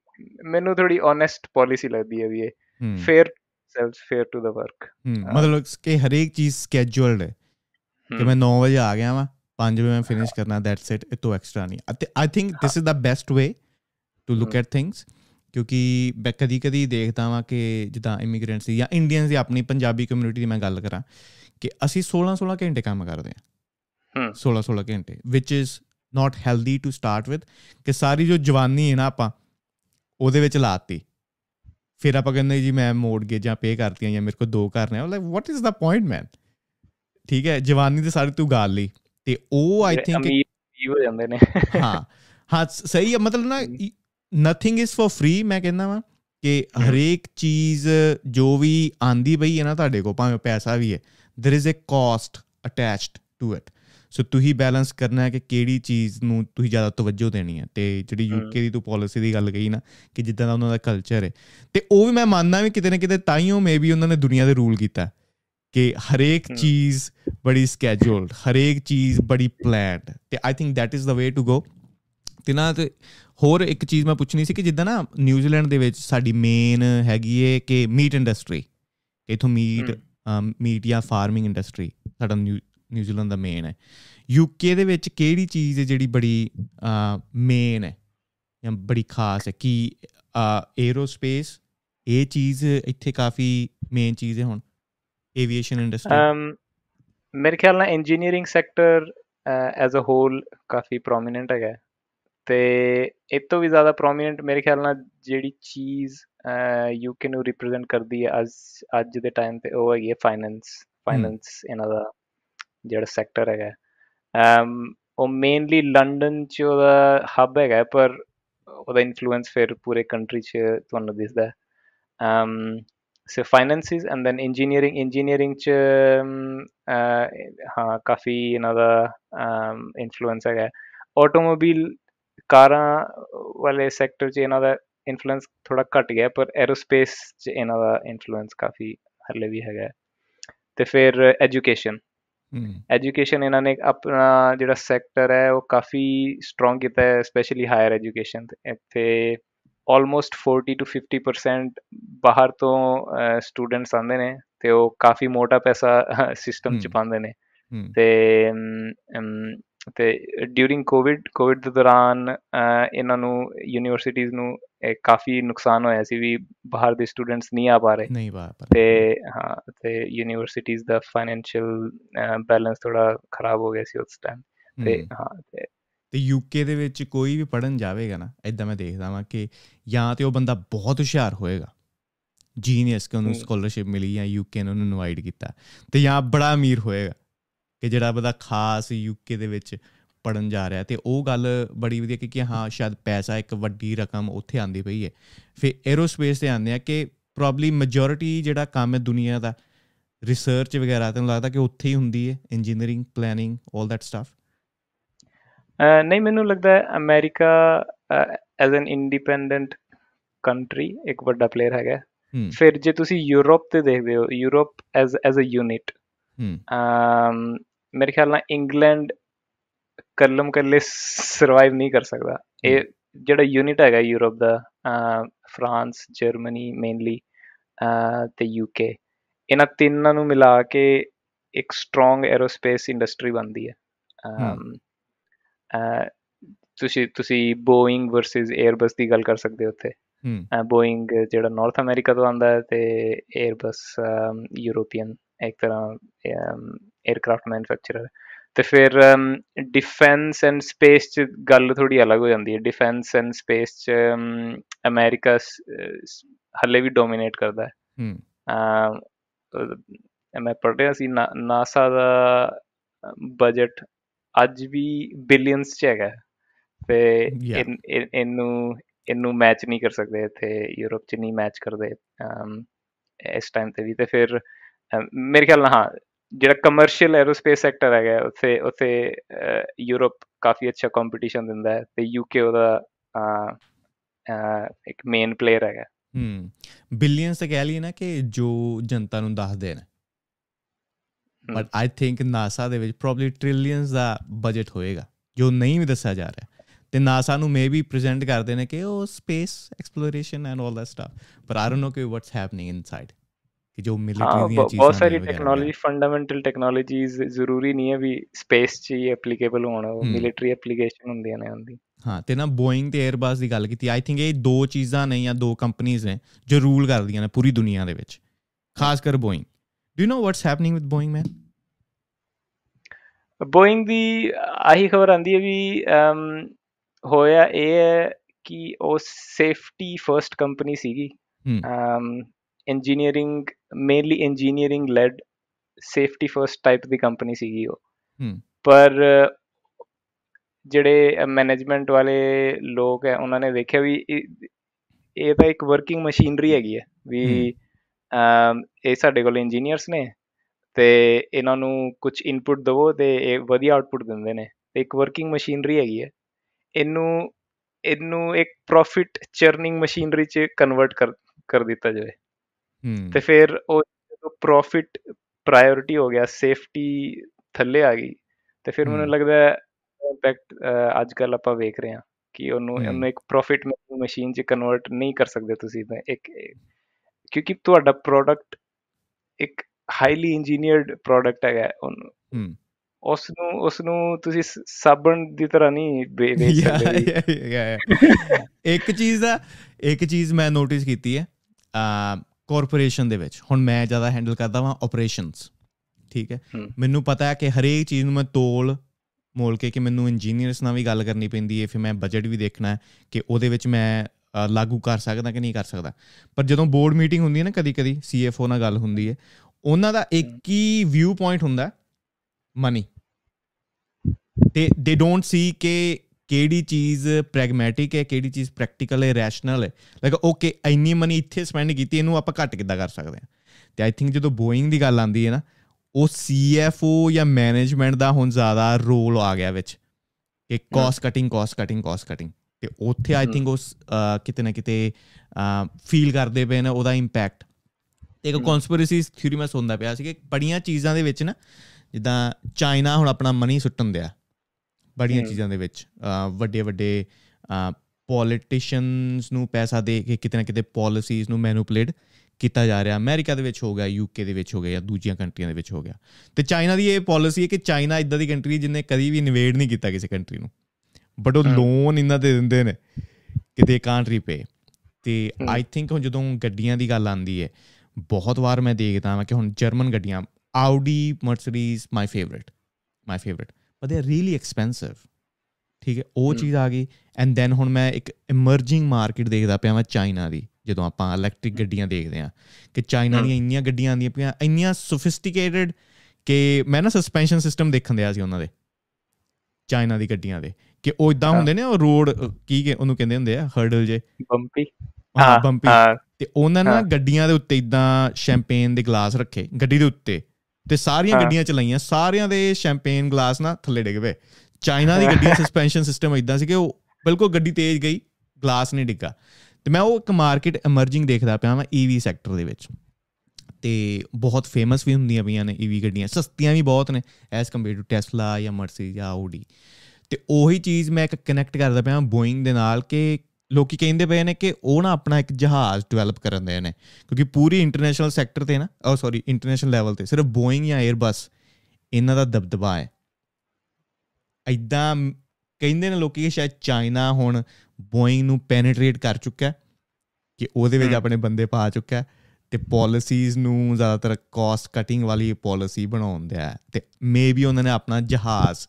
ਮੈਨੂੰ ਥੋੜੀ ਓਨੈਸਟ ਪਾਲਿਸੀ ਲੱਗਦੀ ਹੈ ਵੀ ਇਹ fair self fair to the work ਮਤਲਬ ਕਿ ਹਰੇਕ ਚੀਜ਼ ਸਕੇਜੂਲਡ ਹੈ ਕਿ ਮੈਂ 9 ਵਜੇ ਆ ਗਿਆ ਵਾਂ 5 ਵਜੇ ਮੈਂ ਫਿਨਿਸ਼ ਕਰਨਾ ਦੈਟਸ ਇਟ ਇਹ ਤੋਂ ਐਕਸਟਰਾ ਨਹੀਂ ਅਤੇ I think this is the best way to look at things ਕਿਉਂਕਿ ਮੈਂ ਕਦੀ ਕਦੀ ਦੇਖਦਾ ਵਾਂ ਕਿ ਜਿੱਦਾਂ ਇਮੀਗ੍ਰੈਂਟਸ ਜਾਂ ਇੰਡੀਅਨਸ ਦੀ ਆਪਣੀ ਪੰਜਾਬੀ ਕਮਿਊਨਿਟੀ ਦੀ ਮੈਂ ਗੱਲ ਕਰਾਂ ਕਿ ਅਸੀਂ 16 16 ਘੰਟੇ ਕੰਮ ਕਰਦੇ ਹਾਂ 16 16 ਘੰਟੇ ਵਿਚ is not healthy to start with ਕਿ ਸਾਰੀ ਜੋ ਜਵਾਨੀ ਹੈ ਨਾ ਆਪਾਂ ਉਹਦੇ ਵਿੱਚ ਲਾਤੀ ਫਿਰ ਆਪਾਂ ਕਹਿੰਦੇ ਜੀ ਮੈਂ ਮੋੜ ਜਾਂ ਪੇ ਕਰਤੀ ਜਾਂ ਮੇਰੇ ਕੋਲ ਦੋ ਘਰ ਆ like what is the point man ਠੀਕ ਹੈ ਜਵਾਨੀ ਤੇ ਸਾਰੀ ਤੂੰ ਗਾਲ ਲਈ ਤੇ ਉਹ ਆਈ ਥਿੰਕ ਅਮੀਰ ਹੋ ਜਾਂਦੇ ਨੇ [laughs] ਹਾਂ ਹਾਂ ਸਹੀ ਹੈ ਮਤਲਬ ਨਾ ਨਥਿੰਗ ਇਜ਼ ਫॉर ਫ੍ਰੀ ਮੈਂ ਕਹਿੰਦਾ ਵਾਂ ਕਿ ਹਰੇਕ ਚੀਜ਼ ਜੋ ਵੀ ਆਂਦੀ ਪਈ ਹੈ ਨਾ ਤੁਹਾਡੇ ਕੋਲ ਭਾਵੇਂ ਪੈਸਾ ਵੀ ਹੈ there is a cost attached to it so ਤੁਸੀਂ ਬੈਲੈਂਸ ਕਰਨਾ ਹੈ ਕਿ ਕਿਹੜੀ ਚੀਜ਼ ਨੂੰ ਤੁਸੀਂ ਜ਼ਿਆਦਾ ਤਵੱਜੋ ਦੇਣੀ ਹੈ ਤੇ ਜਿਹੜੀ ਯੂਕੇ ਦੀ ਤੂੰ ਪਾਲਿਸੀ ਦੀ ਗੱਲ ਕਹੀ ਨਾ ਕਿ ਜਿੱਦਾਂ ਦਾ ਉਹਨਾਂ ਦਾ ਕਲਚਰ ਹੈ ਤੇ ਉਹ ਵੀ ਮੈਂ ਮੰਨਦਾ ਵੀ ਕਿਤੇ ਨਾ ਕਿਤੇ ਤਾਈਓ ਮੇਬੀ ਉਹਨਾਂ ਨੇ ਦੁਨੀਆ ਦੇ ਰੂਲ ਕੀਤਾ ਕਿ ਹਰੇਕ ਚੀਜ਼ ਬੜੀ ਸਕੇਜੂਲਡ ਹਰੇਕ ਚੀਜ਼ ਬੜੀ ਪਲੈਨਡ ਤੇ I think that is the way to go ਤੇ ਨਾ ਤੇ ਹੋਰ ਇੱਕ ਚੀਜ਼ ਮੈਂ ਪੁੱਛਣੀ ਸੀ ਕਿ ਜਿੱਦਾਂ ਨਾ ਨਿਊਜ਼ੀਲੈਂਡ ਦੇ ਵਿੱਚ ਸਾਡੀ ਮੇਨ ਹੈਗੀ ਏ ਕਿ ਮੀਟ ਇੰਡਸਟਰੀ ਇਥੋਂ ਮੀਟ ਮੀਟ ਜਾਂ ਫਾਰਮਿੰਗ ਇੰਡਸਟਰੀ ਸਾਡਾ ਨਿਊਜ਼ੀਲੈਂਡ ਦਾ ਮੇਨ ਹੈ ਯੂਕੇ ਦੇ ਵਿੱਚ ਕਿਹੜੀ ਚੀਜ਼ ਹੈ ਜਿਹੜੀ ਬੜੀ ਮੇਨ ਹੈ ਜਾਂ ਬੜੀ ਖਾਸ ਹੈ ਕਿ 에ਅਰੋਸਪੇਸ ਇਹ ਚੀਜ਼ ਇੱਥੇ ਕਾਫੀ ਮੇਨ ਚੀਜ਼ ਹੈ ਹੁਣ ਏਵੀਏਸ਼ਨ ਇੰਡਸਟਰੀ um, ਮੇਰੇ ਖਿਆਲ ਨਾਲ engineering sector as a whole ਕਾਫੀ ਪ੍ਰੋਮਿਨੈਂਟ ਹੈਗਾ ਤੇ ਇਹ ਤੋਂ ਵੀ ਜ਼ਿਆਦਾ ਪ੍ਰੋਮਿਨੈਂਟ ਮੇਰੇ ਖਿਆਲ ਨਾਲ ਜਿਹੜੀ ਚੀਜ਼ ਯੂਕੇ ਨੂੰ ਰਿਪਰੈਜ਼ੈਂਟ ਕਰਦੀ ਹੈ ਅੱਜ ਅੱਜ ਦੇ ਟਾਈਮ ਤੇ ਉਹ ਹੈਗੀ ਹੈ ਫਾਈਨੈਂਸ ਫਾਈਨੈਂਸ ਇਨ ਅਦਰ ਜਿਹੜਾ ਸੈਕਟਰ ਹੈਗਾ um, ਉਹ ਮੇਨਲੀ ਲੰਡਨ 'ਚ ਉਹਦਾ ਹੱਬ ਹੈਗਾ ਪਰ ਉਹਦਾ ਇਨਫਲੂਐਂਸ ਫਿਰ ਪੂਰੇ ਕੰਟਰੀ 'ਚ ਤੁਹਾਨੂੰ ਦਿਸਦਾ um so finances and then engineering engineering 'ਚ um, uh, ਹਾਂ ਕਾਫੀ ਇਹਨਾਂ ਦਾ ਅਮ um, ਇਨਫਲੂਐਂਸ ਹੈਗਾ ਆਟੋਮੋਬਾਈਲ ਕਾਰਾਂ ਵਾਲੇ ਸੈਕਟਰ 'ਚ ਇਹਨਾਂ ਦਾ ਇਨਫਲੂਐਂਸ ਥੋੜਾ ਘਟ ਗਿਆ ਪਰ ਐਰੋਸਪੇਸ 'ਚ ਇਹਨਾਂ ਦਾ ਇਨਫਲੂਐਂਸ ਕਾਫੀ ਹਲੇ ਵੀ ਹੈਗਾ ਤੇ ਫਿਰ ਐਜੂਕੇਸ਼ਨ ਐਜੂਕੇਸ਼ਨ ਇਹਨਾਂ ਨੇ ਆਪਣਾ ਜਿਹੜਾ ਸੈਕਟਰ ਹੈ ਉਹ ਕਾਫੀ ਸਟਰੋਂਗ ਕੀਤਾ ਹੈ ਸਪੈਸ਼ਲੀ ਹਾਇਰ ਐਜੂਕੇਸ਼ਨ ਤੇ ਇੱਥੇ ਆਲਮੋਸਟ 40 ਟੂ 50% ਬਾਹਰ ਤੋਂ ਸਟੂਡੈਂਟਸ ਆਉਂਦੇ ਨੇ ਤੇ ਉਹ ਕਾਫੀ ਮੋਟਾ ਪੈਸਾ ਸਿਸਟਮ ਚ ਪਾਉਂਦੇ ਨੇ ਤੇ ਤੇ ਡਿਊਰਿੰਗ ਕੋਵਿਡ ਕੋਵਿਡ ਦੇ ਦੌਰਾਨ ਇਹਨਾਂ ਨੂੰ ਯੂਨੀਵਰਸਿਟੀਆਂ ਨੂੰ ਕਾਫੀ ਨੁਕਸਾਨ ਹੋਇਆ ਸੀ ਵੀ ਬਾਹਰ ਦੇ ਸਟੂਡੈਂਟਸ ਨਹੀਂ ਆ ਪਾ ਰਹੇ ਨਹੀਂ ਆ ਪਾ ਤੇ ਹਾਂ ਤੇ ਯੂਨੀਵਰਸਿਟੀਆਂ ਦਾ ਫਾਈਨੈਂਸ਼ੀਅਲ ਬੈਲੈਂਸ ਥੋੜਾ ਖਰਾਬ ਹੋ ਗਿਆ ਸੀ ਉਸ ਟਾਈਮ ਤੇ ਹਾਂ ਤੇ ਤੇ ਯੂਕੇ ਦੇ ਵਿੱਚ ਕੋਈ ਵੀ ਪੜਨ ਜਾਵੇਗਾ ਨਾ ਐਦਾਂ ਮੈਂ ਦੇਖਦਾ ਵਾਂ ਕਿ ਜਾਂ ਤੇ ਉਹ ਬੰਦਾ ਬਹੁਤ ਹੁਸ਼ਿਆਰ ਹੋਏਗਾ ਜੀਨੀਅਸ ਕਿ ਉਹਨੂੰ ਸਕਾਲਰਸ਼ਿਪ ਮਿਲੀ ਜਾਂ ਯੂਕੇ ਨੇ ਉਹਨੂੰ ਇਨਵਾਈਟ ਕੀਤਾ ਤੇ ਜਾਂ ਬੜਾ ਅਮੀਰ ਹੋਏਗਾ ਕਿ ਜਿਹੜਾ ਬੰਦਾ ਖਾਸ ਯੂਕੇ ਦੇ ਵਿੱਚ ਪੜਨ ਜਾ ਰਿਹਾ ਤੇ ਉਹ ਗੱਲ ਬੜੀ ਵਧੀਆ ਕਿ ਹਾਂ ਸ਼ਾਇਦ ਪੈਸਾ ਇੱਕ ਵੱਡੀ ਰਕਮ ਉੱਥੇ ਆਂਦੀ ਪਈ ਹੈ ਫਿਰ 에ਅਰੋਸਪੇਸ ਤੇ ਆਂਦੇ ਆ ਕਿ ਪ੍ਰੋਬਬਲੀ ਮੈਜੋਰਿਟੀ ਜਿਹੜਾ ਕੰਮ ਹੈ ਦੁਨੀਆ ਦਾ ਰਿਸਰਚ ਵਗੈਰਾ ਤੈਨੂੰ ਲੱਗਦਾ ਕਿ ਉੱਥੇ ਹੀ ਹੁੰਦੀ ਹੈ ਇੰਜੀਨੀਅਰਿੰਗ ਪਲੈਨਿੰਗ 올 ਦੈਟ ਸਟਫ ਨਹੀਂ ਮੈਨੂੰ ਲੱਗਦਾ ਹੈ America as an independent country ਇੱਕ ਵੱਡਾ ਪਲੇਅਰ ਹੈਗਾ ਫਿਰ ਜੇ ਤੁਸੀਂ ਯੂਰਪ ਤੇ ਦੇਖਦੇ ਹੋ Europe as as a unit ਮੇਰੇ ਖਿਆਲ ਨਾਲ ਇੰਗਲੈਂਡ ਕੱਲਮ ਕੱਲੇ ਸਰਵਾਈਵ ਨਹੀਂ ਕਰ ਸਕਦਾ ਇਹ ਜਿਹੜਾ ਯੂਨਿਟ ਹੈਗਾ ਯੂਰਪ ਦਾ ਫਰਾਂਸ ਜਰਮਨੀ ਮੇਨਲੀ ਤੇ ਯੂਕੇ ਇਹਨਾਂ ਤਿੰਨਾਂ ਨੂੰ ਮਿਲਾ ਕੇ ਇੱਕ ਸਟਰੋਂਗ ਐਰੋਸਪੇਸ ਇੰਡਸਟਰੀ ਬਣਦੀ ਹੈ ਤੁਸੀਂ ਤੁਸੀਂ ਬੋਇੰਗ ਵਰਸਸ 에ਅਰਬਸ ਦੀ ਗੱਲ ਕਰ ਸਕਦੇ ਹੋ ਉੱਥੇ ਬੋਇੰਗ ਜਿਹੜਾ ਨਾਰਥ ਅਮਰੀਕਾ ਤੋਂ ਆਉਂਦਾ ਹੈ ਤੇ 에ਅਰਬਸ ਯੂਰੋਪੀਅਨ ਇੱਕ ਤਰ੍ਹਾਂ ਏਅਰਕ੍ਰਾਫਟ ਮੈਨੂਫੈਕਚਰਰ ਤੇ ਫਿਰ ਡਿਫੈਂਸ ਐਂਡ ਸਪੇਸ ਚ ਗੱਲ ਥੋੜੀ ਅਲੱਗ ਹੋ ਜਾਂਦੀ ਹੈ ਡਿਫੈਂਸ ਐਂਡ ਸਪੇਸ ਚ ਅਮਰੀਕਾ ਹੱਲੇ ਵੀ ਡੋਮੀਨੇਟ ਕਰਦਾ ਹੈ ਹਮ ਮੈਂ ਪੜ੍ਹ ਰਿਹਾ ਸੀ ਨਾਸਾ ਦਾ ਬਜਟ ਅੱਜ ਵੀ ਬਿਲੀਅਨਸ ਚ ਹੈਗਾ ਤੇ ਇਹਨੂੰ ਇਹਨੂੰ ਮੈਚ ਨਹੀਂ ਕਰ ਸਕਦੇ ਇੱਥੇ ਯੂਰਪ ਚ ਨਹੀਂ ਮੈਚ ਕਰਦੇ ਇਸ ਟਾਈਮ ਤੇ ਵੀ ਤੇ ਫਿਰ ਮੇਰੇ ਖਿਆਲ ਨਾਲ ਹਾਂ ਜਿਹੜਾ ਕਮਰਸ਼ੀਅਲ ਐਰੋਸਪੇਸ ਸੈਕਟਰ ਹੈਗਾ ਉੱਥੇ ਉੱਥੇ ਯੂਰਪ ਕਾਫੀ ਅੱਛਾ ਕੰਪੀਟੀਸ਼ਨ ਦਿੰਦਾ ਹੈ ਤੇ ਯੂਕੇ ਉਹਦਾ ਇੱਕ ਮੇਨ ਪਲੇਅਰ ਹੈਗਾ ਹੂੰ ਬਿਲੀਅਨਸ ਤਾਂ ਕਹਿ ਲਈ ਨਾ ਕਿ ਜੋ ਜਨਤਾ ਨੂੰ ਦੱਸਦੇ ਨੇ ਬਟ ਆਈ ਥਿੰਕ ਨਾਸਾ ਦੇ ਵਿੱਚ ਪ੍ਰੋਬਬਲੀ ਟ੍ਰਿਲੀਅਨਸ ਦਾ ਬਜਟ ਹੋਏਗਾ ਜੋ ਨਹੀਂ ਵੀ ਦੱਸਿਆ ਜਾ ਰਿਹਾ ਤੇ ਨਾਸਾ ਨੂੰ ਮੇਬੀ ਪ੍ਰੈਜ਼ੈਂਟ ਕਰਦੇ ਨੇ ਕਿ ਉਹ space exploration and all that stuff but I don't know ਕਿ ਵਾਟਸ ਹੈਪਨਿੰਗ ਇਨਸਾਈਡ ਕਿ ਜੋ ਮਿਲਟਰੀ ਦੀਆਂ ਚੀਜ਼ਾਂ ਬਹੁਤ ਸਾਰੀ ਟੈਕਨੋਲੋਜੀ ਫੰਡਾਮੈਂਟਲ ਟੈਕਨੋਲੋਜੀਜ਼ ਜ਼ਰੂਰੀ ਨਹੀਂ ਹੈ ਵੀ ਸਪੇਸ 'ਚ ਹੀ ਐਪਲੀਕੇਬਲ ਹੋਣਾ ਉਹ ਮਿਲਟਰੀ ਐਪਲੀਕੇਸ਼ਨ ਹੁੰਦੀਆਂ ਨੇ ਆਂਦੀ ਹਾਂ ਤੇ ਨਾ ਬੋਇੰਗ ਤੇ 에ਅਰਬਸ ਦੀ ਗੱਲ ਕੀਤੀ ਆਈ ਥਿੰਕ ਇਹ ਦੋ ਚੀਜ਼ਾਂ ਨੇ ਜਾਂ ਦੋ ਕੰਪਨੀਆਂ ਨੇ ਜੋ ਰੂਲ ਕਰਦੀਆਂ ਨੇ ਪੂਰੀ ਦੁਨੀਆ ਦੇ ਵਿੱਚ ਖਾਸ ਕਰ Boeing do you know what's happening with Boeing man Boeing ਦੀ ਆਹੀ ਖਬਰ ਆਂਦੀ ਹੈ ਵੀ ਅਮ ਹੋਇਆ ਇਹ ਹੈ ਕਿ ਉਹ ਸੇਫਟੀ ਫਰਸਟ ਕੰਪਨੀ ਸੀਗੀ um engineering mainly engineering led safety first type ਦੀ ਕੰਪਨੀ ਸੀਗੀ ਉਹ ਪਰ ਜਿਹੜੇ ਮੈਨੇਜਮੈਂਟ ਵਾਲੇ ਲੋਕ ਹੈ ਉਹਨਾਂ ਨੇ ਦੇਖਿਆ ਵੀ ਇਹ ਤਾਂ ਇੱਕ ਵਰਕਿੰਗ ਮਸ਼ੀਨਰੀ ਹੈਗੀ ਹੈ ਵੀ ਇਹ ਸਾਡੇ ਕੋਲ ਇੰਜੀਨੀਅਰਸ ਨੇ ਤੇ ਇਹਨਾਂ ਨੂੰ ਕੁਝ ਇਨਪੁਟ ਦਿਵੋ ਤੇ ਇਹ ਵਧੀਆ ਆਉਟਪੁੱਟ ਦਿੰਦੇ ਨੇ ਤੇ ਇੱਕ ਵਰਕਿੰਗ ਮਸ਼ੀਨਰੀ ਹੈਗੀ ਹੈ ਇਹਨੂੰ ਇਹਨੂੰ ਇੱਕ ਪ੍ਰੋਫਿਟ ਚਰਨਿੰਗ ਮਸ਼ੀਨਰੀ 'ਚ ਕਨਵਰਟ ਕਰ ਕਰ ਦਿੱਤਾ ਜਾਵੇ ਤੇ ਫਿਰ ਉਹ ਪ੍ਰੋਫਿਟ ਪ੍ਰਾਇੋਰਟੀ ਹੋ ਗਿਆ ਸੇਫਟੀ ਥੱਲੇ ਆ ਗਈ ਤੇ ਫਿਰ ਮੈਨੂੰ ਲੱਗਦਾ ਹੈ ਇੰਪੈਕਟ ਅੱਜ ਕੱਲ ਆਪਾਂ ਵੇਖ ਰਹੇ ਹਾਂ ਕਿ ਉਹਨੂੰ ਉਹਨੂੰ ਇੱਕ ਪ੍ਰੋਫਿਟ ਮਸ਼ੀਨ 'ਚ ਕਨਵਰਟ ਨਹੀਂ ਕਰ ਸਕਦੇ ਤੁਸੀਂ ਤਾਂ ਇੱਕ ਕਿਉਂਕਿ ਤੁਹਾਡਾ ਪ੍ਰੋਡਕਟ ਇੱਕ ਹਾਈਲੀ ਇੰਜੀਨੀਅਰਡ ਪ੍ਰੋਡਕਟ ਹੈਗਾ ਉਹਨੂੰ ਉਸ ਨੂੰ ਉਸ ਨੂੰ ਤੁਸੀਂ ਸਾਬਣ ਦੀ ਤਰ੍ਹਾਂ ਨਹੀਂ ਵੇਚ ਸਕਦੇ ਇੱਕ ਚੀਜ਼ ਦਾ ਇੱਕ ਚੀਜ਼ ਮੈਂ ਨੋਟਿਸ ਕੀਤੀ ਹੈ ਕਾਰਪੋਰੇਸ਼ਨ ਦੇ ਵਿੱਚ ਹੁਣ ਮੈਂ ਜ਼ਿਆਦਾ ਹੈਂਡਲ ਕਰਦਾ ਵਾਂ ਆਪਰੇਸ਼ਨਸ ਠੀਕ ਹੈ ਮੈਨੂੰ ਪਤਾ ਹੈ ਕਿ ਹਰੇਕ ਚੀਜ਼ ਨੂੰ ਮੈਂ ਤੋਲ ਮੋਲ ਕੇ ਕਿ ਮੈਨੂੰ ਇੰਜੀਨੀਅਰਸ ਨਾਲ ਵੀ ਗੱਲ ਕਰਨੀ ਪੈਂਦੀ ਹੈ ਫਿਰ ਮੈਂ ਬਜਟ ਵੀ ਦੇਖਣਾ ਹੈ ਕਿ ਉਹਦੇ ਵਿੱਚ ਮੈਂ ਲਾਗੂ ਕਰ ਸਕਦਾ ਕਿ ਨਹੀਂ ਕਰ ਸਕਦਾ ਪਰ ਜਦੋਂ ਬੋਰਡ ਮੀਟਿੰਗ ਹੁੰਦੀ ਹੈ ਨਾ ਕਦੀ-ਕਦੀ ਸੀਐਫਓ ਨਾਲ ਗੱਲ ਹੁੰਦੀ ਹੈ ਉਹਨਾਂ ਦਾ ਇੱਕ ਹੀ ਵਿਊ ਪੁਆਇੰਟ ਹੁੰਦਾ ਮਨੀ ਦੇ ਦੇ ਡੋਨਟ ਸੀ ਕਿ ਕਿਹੜੀ ਚੀਜ਼ ਪ੍ਰੈਗਮੈਟਿਕ ਹੈ ਕਿਹੜੀ ਚੀਜ਼ ਪ੍ਰੈਕਟੀਕਲ ਹੈ ਰੈਸ਼ਨਲ ਹੈ ਲਾਈਕ ਓਕੇ ਇੰਨੀ ਮਨੀ ਇੱਥੇ ਸਪੈਂਡ ਕੀਤੀ ਇਹਨੂੰ ਆਪਾਂ ਘੱਟ ਕਿੱਦਾਂ ਕਰ ਸਕਦੇ ਹਾਂ ਤੇ ਆਈ ਥਿੰਕ ਜਦੋਂ ਬੋਇੰਗ ਦੀ ਗੱਲ ਆਉਂਦੀ ਹੈ ਨਾ ਉਹ ਸੀਐਫਓ ਜਾਂ ਮੈਨੇਜਮੈਂਟ ਦਾ ਹੁਣ ਜ਼ਿਆਦਾ ਰੋਲ ਆ ਗਿਆ ਵਿੱਚ ਕਿ cost cutting cost cutting cost cutting ਤੇ ਉੱਥੇ ਆਈ ਥਿੰਕ ਉਸ ਕਿਤੇ ਨਾ ਕਿਤੇ ਫੀਲ ਕਰਦੇ ਪਏ ਨੇ ਉਹਦਾ ਇੰਪੈਕਟ ਤੇ ਇੱਕ ਕਨਸਪੀਰੇਸੀ ਥਿਊਰੀ ਮੈਂ ਸੁਣਦਾ ਪਿਆ ਸੀ ਕਿ ਬੜੀਆਂ ਚੀਜ਼ਾਂ ਦੇ ਵਿੱਚ ਨਾ ਜਿੱਦਾਂ ਚਾਈਨਾ ਹੁਣ ਆਪਣਾ ਮਨੀ ਸੁੱਟਣ ਦਿਆ ਬੜੀਆਂ ਚੀਜ਼ਾਂ ਦੇ ਵਿੱਚ ਵੱਡੇ ਵੱਡੇ ਪੋਲਿਟਿਸ਼ੀਅਨਸ ਨੂੰ ਪੈਸਾ ਦੇ ਕੇ ਕਿਤੇ ਨਾ ਕਿਤੇ ਪਾਲਿਸੀਜ਼ ਨੂੰ ਮੈਨੂਪਲੇਟ ਕੀਤਾ ਜਾ ਰਿਹਾ ਅਮਰੀਕਾ ਦੇ ਵਿੱਚ ਹੋ ਗਿਆ ਯੂਕੇ ਦੇ ਵਿੱਚ ਹੋ ਗਿਆ ਜਾਂ ਦੂਜੀਆਂ ਕੰਟਰੀਆਂ ਦੇ ਵਿੱਚ ਹੋ ਗਿਆ ਤੇ ਚਾਈਨਾ ਦੀ ਇਹ ਪਾਲਿਸੀ ਹੈ ਕਿ ਚਾਈਨਾ ਇਦਾਂ ਦੀ ਕੰਟਰੀ ਜਿੰਨੇ ਕਦੀ ਵੀ ਇਨਵੇਡ ਨਹੀਂ ਕੀਤਾ ਕਿਸੇ ਕੰਟਰੀ ਨੂੰ ਬਟ ਉਹ ਲੋਨ ਇਹਨਾਂ ਦੇ ਦਿੰਦੇ ਨੇ ਕਿ ਦੇ ਕੰਟਰੀ ਪੇ ਤੇ ਆਈ ਥਿੰਕ ਹੁਣ ਜਦੋਂ ਗੱਡੀਆਂ ਦੀ ਗੱਲ ਆਂਦੀ ਹੈ ਬਹੁਤ ਵਾਰ ਮੈਂ ਦੇਖਦਾ ਹਾਂ ਕਿ ਹੁਣ ਜਰਮਨ ਗੱਡੀਆਂ Audi Mercedes my favourite my favourite but they are really expensive ਠੀਕ ਹੈ ਉਹ ਚੀਜ਼ ਆ ਗਈ ਐਂਡ ਦੈਨ ਹੁਣ ਮੈਂ ਇੱਕ ਇਮਰਜਿੰਗ ਮਾਰਕੀਟ ਦੇਖਦਾ ਪਿਆ ਮੈਂ ਚਾਈਨਾ ਦੀ ਜਦੋਂ ਆਪਾਂ ਇਲੈਕਟ੍ਰਿਕ ਗੱਡੀਆਂ ਦੇਖਦੇ ਆ ਕਿ ਚਾਈਨਾ ਦੀਆਂ ਇੰਨੀਆਂ ਗੱਡੀਆਂ ਆਉਂਦੀਆਂ ਪਈਆਂ ਇੰਨੀਆਂ ਸੋਫਿਸਟੀਕੇਟਿਡ ਕਿ ਮੈਂ ਨਾ ਸਸਪੈਂਸ਼ਨ ਸਿਸਟਮ ਦੇਖਣ ਦਿਆ ਸੀ ਉਹਨਾਂ ਦੇ ਚਾਈਨਾ ਦੀ ਗੱਡੀਆਂ ਦੇ ਕਿ ਉਹ ਇਦਾਂ ਹੁੰਦੇ ਨੇ ਉਹ ਰੋਡ ਕੀ ਕਿ ਉਹਨੂੰ ਕਹਿੰਦੇ ਹੁੰਦੇ ਆ ਹਰਡਲ ਜੇ ਬੰਪੀ ਹਾਂ ਬੰਪੀ ਤੇ ਉਹਨਾਂ ਨੇ ਗੱਡੀਆਂ ਦੇ ਉੱਤੇ ਇਦਾਂ ਸ਼ੈਂਪੇਨ ਦੇ ਗਲਾਸ ਰੱਖੇ ਗੱਡੀ ਦੇ ਉੱਤੇ ਤੇ ਸਾਰੀਆਂ ਗੱਡੀਆਂ ਚਲਾਈਆਂ ਸਾਰਿਆਂ ਦੇ ਸ਼ੈਂਪੇਨ ਗਲਾਸ ਨਾ ਥੱਲੇ ਡਿੱਗ ਪਏ ਚਾਈਨਾ ਦੀ ਗੱਡੀਆਂ ਸਸਪੈਂਸ਼ਨ ਸਿਸਟਮ ਇਦਾਂ ਸੀ ਕਿ ਉਹ ਬਿਲਕੁਲ ਗੱਡੀ ਤੇਜ਼ ਗਈ ਗਲਾਸ ਨਹੀਂ ਡਿੱਗਾ ਤੇ ਮੈਂ ਉਹ ਇੱਕ ਮਾਰਕੀਟ ਐਮਰਜਿੰਗ ਦੇਖਦਾ ਪਿਆ ਮੈਂ ਈਵੀ ਸੈਕਟਰ ਦੇ ਵਿੱਚ ਤੇ ਬਹੁਤ ਫੇਮਸ ਵੀ ਹੁੰਦੀਆਂ ਪਈਆਂ ਨੇ ਈਵੀ e ਗੱਡੀਆਂ ਸਸਤੀਆਂ ਵੀ ਬਹੁਤ ਨੇ ਐਸ ਕੰਪੇਅਰ ਟੂ ਟੈਸਲਾ ਜਾਂ ਮਰਸੀਡੀਜ਼ ਜਾਂ ਆਉਡੀ ਤੇ ਉਹੀ ਚੀਜ਼ ਮੈਂ ਇੱਕ ਕਨੈਕਟ ਕਰਦਾ ਪਿਆ ਬੋਇੰਗ ਦੇ ਨਾਲ ਕਿ ਲੋਕੀ ਕਹਿੰਦੇ ਪਏ ਨੇ ਕਿ ਉਹ ਨਾ ਆਪਣਾ ਇੱਕ ਜਹਾਜ਼ ਡਿਵੈਲਪ ਕਰਨ ਦੇ ਨੇ ਕਿਉਂਕਿ ਪੂਰੀ ਇੰਟਰਨੈਸ਼ਨਲ ਸੈਕਟਰ ਤੇ ਨਾ ਉਹ ਸੌਰੀ ਇੰਟਰਨੈਸ਼ਨਲ ਲੈਵਲ ਤੇ ਸਿਰਫ ਬੋਇੰਗ ਜਾਂ 에ਅਰਬਸ ਇਹਨਾਂ ਦਾ ਦਬਦਬਾ ਹੈ ਐਦਾਂ ਕਹਿੰਦੇ ਨੇ ਲੋਕੀ ਕਿ ਸ਼ਾਇਦ ਚਾਈਨਾ ਹੁਣ ਬੋਇੰਗ ਨੂੰ ਪੈਨੇਟ੍ਰੇਟ ਕਰ ਚੁੱਕਾ ਹੈ ਕਿ ਉਹਦੇ ਵਿੱਚ ਆਪਣੇ ਬੰਦੇ ਪਾ ਚੁੱਕਾ ਹੈ ਤੇ ਪਾਲਿਸੀਜ਼ ਨੂੰ ਜ਼ਿਆਦਾਤਰ ਕਾਸਟ ਕਟਿੰਗ ਵਾਲੀ ਪਾਲਿਸੀ ਬਣਾਉਂਦੇ ਆ ਤੇ ਮੇਬੀ ਉਹਨਾਂ ਨੇ ਆਪਣਾ ਜਹਾਜ਼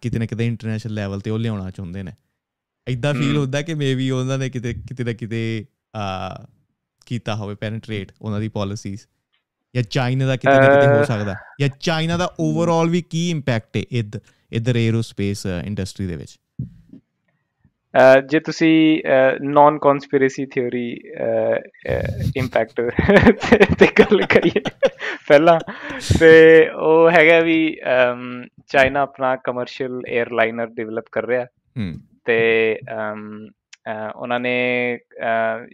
ਕਿਤੇ ਨਾ ਕਿਤੇ ਇੰਟਰਨੈਸ਼ਨਲ ਲੈਵਲ ਤੇ ਉਹ ਲਿਆਉਣਾ ਚਾਹੁੰਦੇ ਨੇ ਇਦਾਂ ਫੀਲ ਹੁੰਦਾ ਕਿ ਮੇਬੀ ਉਹਨਾਂ ਨੇ ਕਿਤੇ ਕਿਤੇ ਨਾ ਕਿਤੇ ਆ ਕੀਤਾ ਹੋਵੇ ਪੈਨਟ੍ਰੇਟ ਉਹਨਾਂ ਦੀ ਪਾਲਿਸੀਜ਼ ਜਾਂ ਚਾਈਨਾ ਦਾ ਕਿਤੇ ਨਾ ਕਿਤੇ ਹੋ ਸਕਦਾ ਜਾਂ ਚਾਈਨਾ ਦਾ ਓਵਰਆਲ ਵੀ ਕੀ ਇੰਪੈਕਟ ਹੈ ਇਦ ਇਦਰ ਏਰੋਸਪੇਸ ਇੰਡਸਟਰੀ ਦੇ ਵਿੱਚ ਜੇ ਤੁਸੀਂ ਨਾਨ ਕਨਸਪੀਰੇਸੀ ਥਿਉਰੀ ਇੰਪੈਕਟ ਤੇ ਗੱਲ ਕਰੀਏ ਪਹਿਲਾਂ ਤੇ ਉਹ ਹੈਗਾ ਵੀ ਚਾਈਨਾ ਆਪਣਾ ਕਮਰਸ਼ੀਅਲ 에ਅਰਲਾਈਨਰ ਡਿਵੈਲਪ ਕਰ ਰਿਹਾ ਤੇ ਉਹਨਾਂ ਨੇ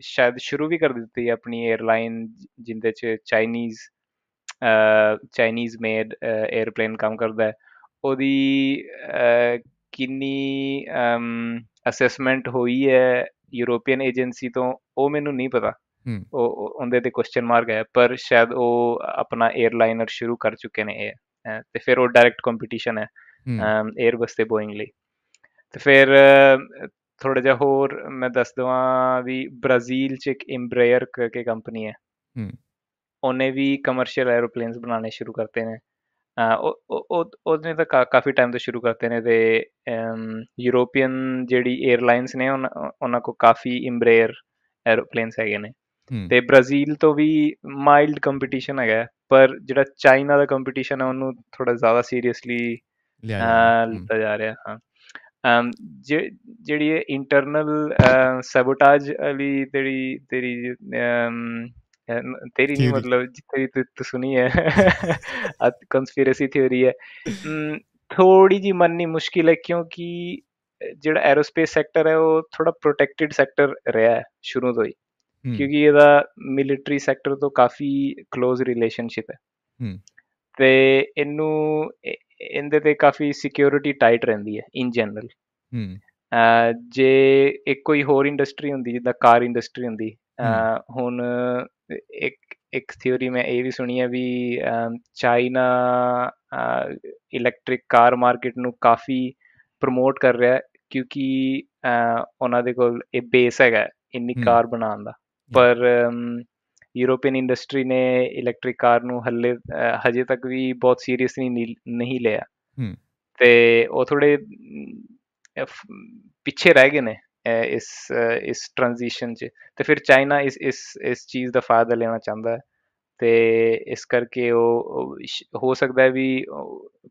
ਸ਼ਾਇਦ ਸ਼ੁਰੂ ਵੀ ਕਰ ਦਿੱਤੀ ਆਪਣੀ 에ਅਰਲਾਈਨ ਜਿੰਦੇ ਚ ਚਾਈਨੀਜ਼ ਚਾਈਨੀਜ਼ ਮੇਡ 에ਅਰਪਲੇਨ ਕੰਮ ਕਰਦਾ ਹੈ ਉਹਦੀ ਕਿੰਨੀ ਅਸੈਸਮੈਂਟ ਹੋਈ ਹੈ ਯੂਰੋਪੀਅਨ ਏਜੰਸੀ ਤੋਂ ਉਹ ਮੈਨੂੰ ਨਹੀਂ ਪਤਾ ਉਹ ਉਹਦੇ ਤੇ ਕੁਐਸਚਨ ਮਾਰਕ ਹੈ ਪਰ ਸ਼ਾਇਦ ਉਹ ਆਪਣਾ 에ਅਰਲਾਈਨਰ ਸ਼ੁਰੂ ਕਰ ਚੁੱਕੇ ਨੇ ਇਹ ਤੇ ਫਿਰ ਉਹ ਡਾਇਰੈਕਟ ਕੰਪੀਟੀਸ਼ਨ ਹੈ 에ਅਰਬਸ ਤੇ ਬੋਇੰਗ ਲਈ ਤੇ ਫਿਰ ਥੋੜਾ ਜਿਹਾ ਹੋਰ ਮੈਂ ਦੱਸ ਦਵਾਂ ਵੀ ਬ੍ਰਾਜ਼ੀਲ 'ਚ ਇੱਕ ਇੰਬਰੇਅਰ ਕਰਕੇ ਕੰਪਨੀ ਹੈ ਹੂੰ ਉਹਨੇ ਵੀ ਕਮਰਸ਼ੀਅਲ ਐਰੋਪਲੇਨਸ ਬਣਾਉਣੇ ਸ਼ੁਰੂ ਕਰਤੇ ਨੇ ਉਹ ਉਹਨੇ ਤਾਂ ਕਾਫੀ ਟਾਈਮ ਤੋਂ ਸ਼ੁਰੂ ਕਰਤੇ ਨੇ ਤੇ ਯੂਰੋਪੀਅਨ ਜਿਹੜੀ 에ਅਰਲਾਈਨਸ ਨੇ ਉਹਨਾਂ ਕੋ ਕਾਫੀ ਇੰਬਰੇਅਰ ਐਰੋਪਲੇਨਸ ਹੈਗੇ ਨੇ ਤੇ ਬ੍ਰਾਜ਼ੀਲ ਤੋਂ ਵੀ ਮਾਈਲਡ ਕੰਪੀਟੀਸ਼ਨ ਹੈਗਾ ਪਰ ਜਿਹੜਾ ਚਾਈਨਾ ਦਾ ਕੰਪੀਟੀਸ਼ਨ ਹੈ ਉਹਨੂੰ ਥੋੜਾ ਜ਼ਿਆਦਾ ਸੀਰੀਅਸਲੀ ਲਿਆ ਜਾ ਰਿਹਾ ਹਾਂ ਜਿਹੜੀ ਇਹ ਇੰਟਰਨਲ ਸਬੋਟਾਜ ਵਾਲੀ ਤੇਰੀ ਤੇਰੀ ਤੇਰੀ ਨਹੀਂ ਮਤਲਬ ਜਿੱਥੇ ਤੂੰ ਸੁਣੀ ਹੈ ਕਨਸਪੀਰੇਸੀ ਥਿਉਰੀ ਹੈ ਥੋੜੀ ਜੀ ਮੰਨਣੀ ਮੁਸ਼ਕਿਲ ਹੈ ਕਿਉਂਕਿ ਜਿਹੜਾ ਐਰੋਸਪੇਸ ਸੈਕਟਰ ਹੈ ਉਹ ਥੋੜਾ ਪ੍ਰੋਟੈਕਟਿਡ ਸੈਕਟਰ ਰਿਹਾ ਹੈ ਸ਼ੁਰੂ ਤੋਂ ਹੀ ਕਿਉਂਕਿ ਇਹਦਾ ਮਿਲਟਰੀ ਸੈਕਟਰ ਤੋਂ ਕਾਫੀ ক্লোਜ਼ ਰਿਲੇਸ਼ਨਸ਼ਿਪ ਹੈ ਤੇ ਇਹਨੂੰ ਇਹਦੇ ਤੇ ਕਾਫੀ ਸਿਕਿਉਰਿਟੀ ਟਾਈਟ ਰਹਿੰਦੀ ਹੈ ਇਨ ਜਨਰਲ ਜੇ ਇੱਕ ਕੋਈ ਹੋਰ ਇੰਡਸਟਰੀ ਹੁੰਦੀ ਜਿੱਦਾਂ ਕਾਰ ਇੰਡਸਟਰੀ ਹੁੰਦੀ ਹੁਣ ਇੱਕ ਇੱਕ ਥਿਉਰੀ ਮੈਂ ਇਹ ਵੀ ਸੁਣੀ ਹੈ ਵੀ ਚਾਈਨਾ ਇਲੈਕਟ੍ਰਿਕ ਕਾਰ ਮਾਰਕੀਟ ਨੂੰ ਕਾਫੀ ਪ੍ਰਮੋਟ ਕਰ ਰਿਹਾ ਕਿਉਂਕਿ ਉਹਨਾਂ ਦੇ ਕੋਲ ਇਹ ਬੇਸ ਹੈਗਾ ਇੰਨੀ ਕਾਰ ਬਣਾਉਣ ਦਾ ਪਰ ਯੂਰੋਪੀਅਨ ਇੰਡਸਟਰੀ ਨੇ ਇਲੈਕਟ੍ਰਿਕ ਕਾਰ ਨੂੰ ਹੱਲੇ ਹਜੇ ਤੱਕ ਵੀ ਬਹੁਤ ਸੀਰੀਅਸਲੀ ਨਹੀਂ ਲਿਆ ਤੇ ਉਹ ਥੋੜੇ ਪਿੱਛੇ ਰਹਿ ਗਏ ਨੇ ਇਸ ਇਸ ਟ੍ਰਾਂਜੀਸ਼ਨ 'ਚ ਤੇ ਫਿਰ ਚਾਈਨਾ ਇਸ ਇਸ ਇਸ ਚੀਜ਼ ਦਾ ਫਾਇਦਾ ਲੈਣਾ ਚਾਹੁੰਦਾ ਹੈ ਤੇ ਇਸ ਕਰਕੇ ਉਹ ਹੋ ਸਕਦਾ ਹੈ ਵੀ